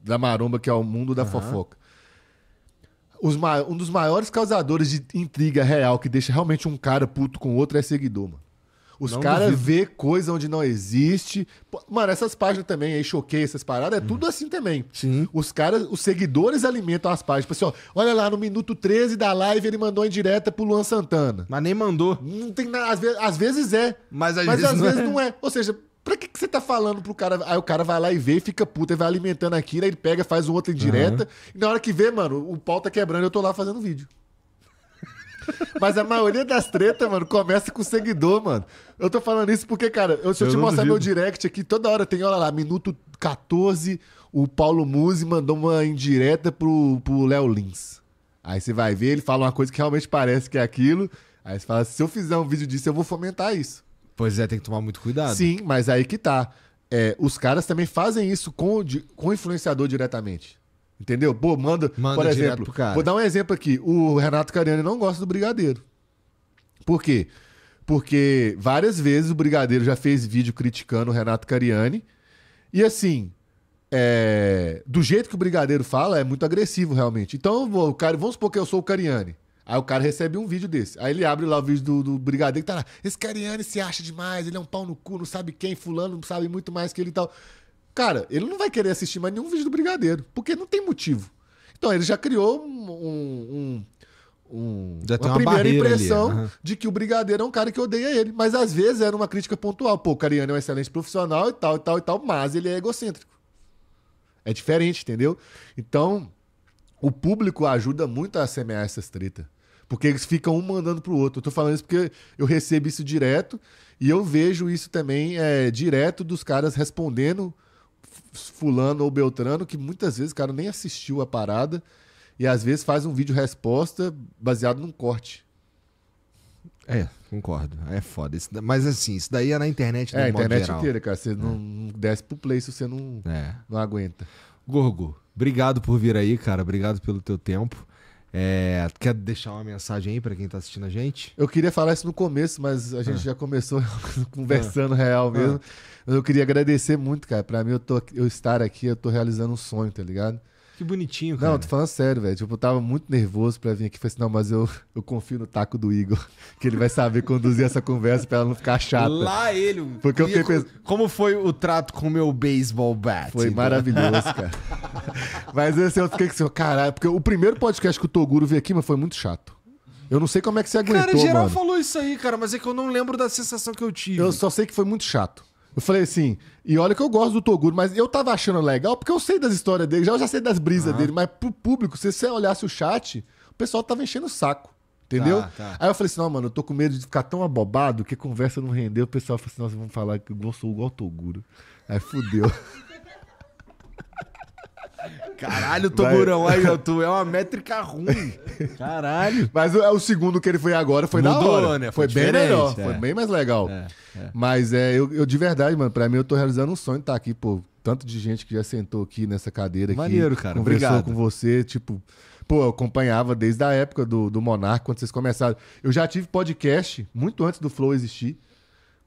da maromba, que é o mundo da uhum. fofoca. Os, um dos maiores causadores de intriga real que deixa realmente um cara puto com outro é seguidor, mano. Os caras vê coisa onde não existe. mano, essas páginas também aí, choquei essas paradas, é tudo assim também. Sim. Os caras, os seguidores alimentam as páginas. Tipo assim, ó, olha lá, no minuto 13 da live ele mandou em direta pro Luan Santana. Mas nem mandou. Não tem nada, às, às vezes é. Mas às, mas vezes, às não vezes é. não é. Ou seja, Pra que, que você tá falando pro cara? Aí o cara vai lá e vê, fica puta, e vai alimentando aquilo, aí ele pega, faz um outro indireta. Uhum. E na hora que vê, mano, o pau tá quebrando e eu tô lá fazendo vídeo. Mas a maioria das tretas, mano, começa com seguidor, mano. Eu tô falando isso porque, cara, eu, se eu, eu te mostrar duvido. meu direct aqui, toda hora tem, olha lá, minuto 14, o Paulo Musi mandou uma indireta pro, pro Léo Lins. Aí você vai ver, ele fala uma coisa que realmente parece que é aquilo. Aí você fala, se eu fizer um vídeo disso, eu vou fomentar isso. Pois é, tem que tomar muito cuidado. Sim, mas aí que tá. É, os caras também fazem isso com, com o influenciador diretamente. Entendeu? Pô, manda, manda por exemplo, vou dar um exemplo aqui. O Renato Cariani não gosta do Brigadeiro. Por quê? Porque várias vezes o Brigadeiro já fez vídeo criticando o Renato Cariani. E assim, é... do jeito que o Brigadeiro fala, é muito agressivo realmente. Então, o cara, vamos supor que eu sou o Cariani. Aí o cara recebe um vídeo desse. Aí ele abre lá o vídeo do, do Brigadeiro que tá lá. Esse Cariani se acha demais, ele é um pau no cu, não sabe quem, fulano, não sabe muito mais que ele e tal. Cara, ele não vai querer assistir mais nenhum vídeo do Brigadeiro, porque não tem motivo. Então, ele já criou um, um, um uma, primeira uma impressão uhum. de que o Brigadeiro é um cara que odeia ele. Mas às vezes era uma crítica pontual. Pô, o Cariano é um excelente profissional e tal, e tal, e tal, mas ele é egocêntrico. É diferente, entendeu? Então, o público ajuda muito a semear essas estreita Porque eles ficam um mandando pro outro. Eu tô falando isso porque eu recebo isso direto e eu vejo isso também é, direto dos caras respondendo fulano ou beltrano que muitas vezes o cara nem assistiu a parada e às vezes faz um vídeo resposta baseado num corte. É, concordo. É foda. Isso, mas assim, isso daí é na internet, né? É, internet geral. inteira, cara. Você é. não desce pro play se você não, é. não aguenta. Gorgo, obrigado por vir aí, cara. Obrigado pelo teu tempo. É, quer deixar uma mensagem aí para quem tá assistindo a gente? Eu queria falar isso no começo, mas a gente ah. já começou conversando ah. real mesmo. Ah. eu queria agradecer muito, cara. Para mim, eu, tô, eu estar aqui, eu tô realizando um sonho, tá ligado? Que bonitinho, cara. Não, tô falando sério, velho. Tipo, eu tava muito nervoso pra vir aqui. Falei assim, não, mas eu, eu confio no taco do Igor, que ele vai saber conduzir essa conversa pra ela não ficar chata. Lá ele. Porque eu fiquei pensando... Como foi o trato com o meu baseball bat? Foi então. maravilhoso, cara. mas assim, eu fiquei assim, caralho. Porque o primeiro podcast que o Toguro veio aqui, mas foi muito chato. Eu não sei como é que você aguentou, Cara, geral mano. falou isso aí, cara, mas é que eu não lembro da sensação que eu tive. Eu só sei que foi muito chato. Eu falei assim, e olha que eu gosto do Toguro, mas eu tava achando legal porque eu sei das histórias dele, já, eu já sei das brisas uhum. dele, mas pro público, se você olhasse o chat, o pessoal tava enchendo o saco. Entendeu? Tá, tá. Aí eu falei assim: não, mano, eu tô com medo de ficar tão abobado que conversa não rendeu. O pessoal falou assim: nós vamos falar que eu sou igual o Toguro. Aí fudeu. Caralho, Togurão, aí, tu é uma métrica ruim. Caralho. Mas o, é o segundo que ele foi agora foi Mudou, da hora. Né? Foi, foi bem melhor, é. foi bem mais legal. É, é. Mas é, eu, eu, de verdade, mano, pra mim eu tô realizando um sonho de estar tá aqui, pô. Tanto de gente que já sentou aqui nessa cadeira Maneiro, aqui. cara. Conversou obrigado. com você, tipo. Pô, eu acompanhava desde a época do, do Monarca, quando vocês começaram. Eu já tive podcast, muito antes do Flow existir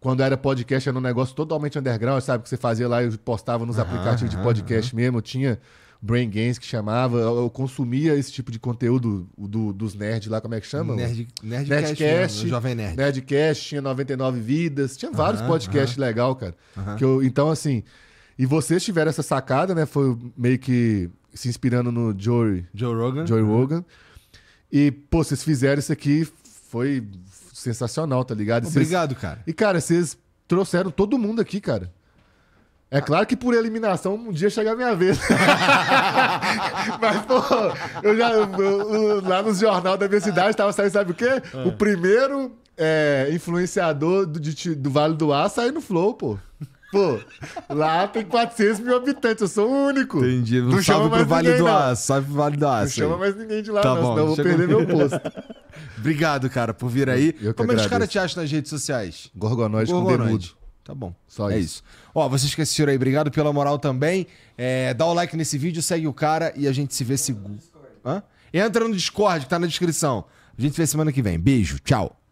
quando era podcast, era um negócio totalmente underground, sabe? Que você fazia lá, eu postava nos aplicativos de podcast mesmo. Eu tinha Brain Games que chamava. Eu, eu consumia esse tipo de conteúdo do, dos nerds lá, como é que chama? Nerd, Nerdcast. Jovem Nerd. Nerdcast, tinha 99 Vidas. Tinha vários uh -huh, podcasts uh -huh. legal, cara. Uh -huh. Que eu, então, assim. E vocês tiveram essa sacada, né? Foi meio que se inspirando no Joe, Joe Rogan. Joe Rogan. E, pô, vocês fizeram isso aqui, foi sensacional, tá ligado? Obrigado, cês... cara. E, cara, vocês trouxeram todo mundo aqui, cara. É claro que por eliminação um dia chega a minha vez. Mas, pô, eu já. Eu, lá no jornal da minha cidade estava saindo, sabe o quê? Ah. O primeiro é, influenciador do, de, do Vale do Ar saiu no Flow, pô. Pô, lá tem 400 mil habitantes, eu sou o único. Entendi. Não, não chama mais vale ninguém, do não. Aço, sabe pro Vale do Aço. Não chama mais ninguém de lá, tá não, bom, senão eu vou perder meu posto. Obrigado, cara, por vir aí. Eu Como é que os caras te acham nas redes sociais? Gorgonoide, com Bermudo. Tá bom. Só é isso. isso. Ó, vocês que assistiram aí, obrigado pela moral também. É, dá o like nesse vídeo, segue o cara e a gente se vê seguro. Entra no Discord que tá na descrição. A gente se vê semana que vem. Beijo, tchau.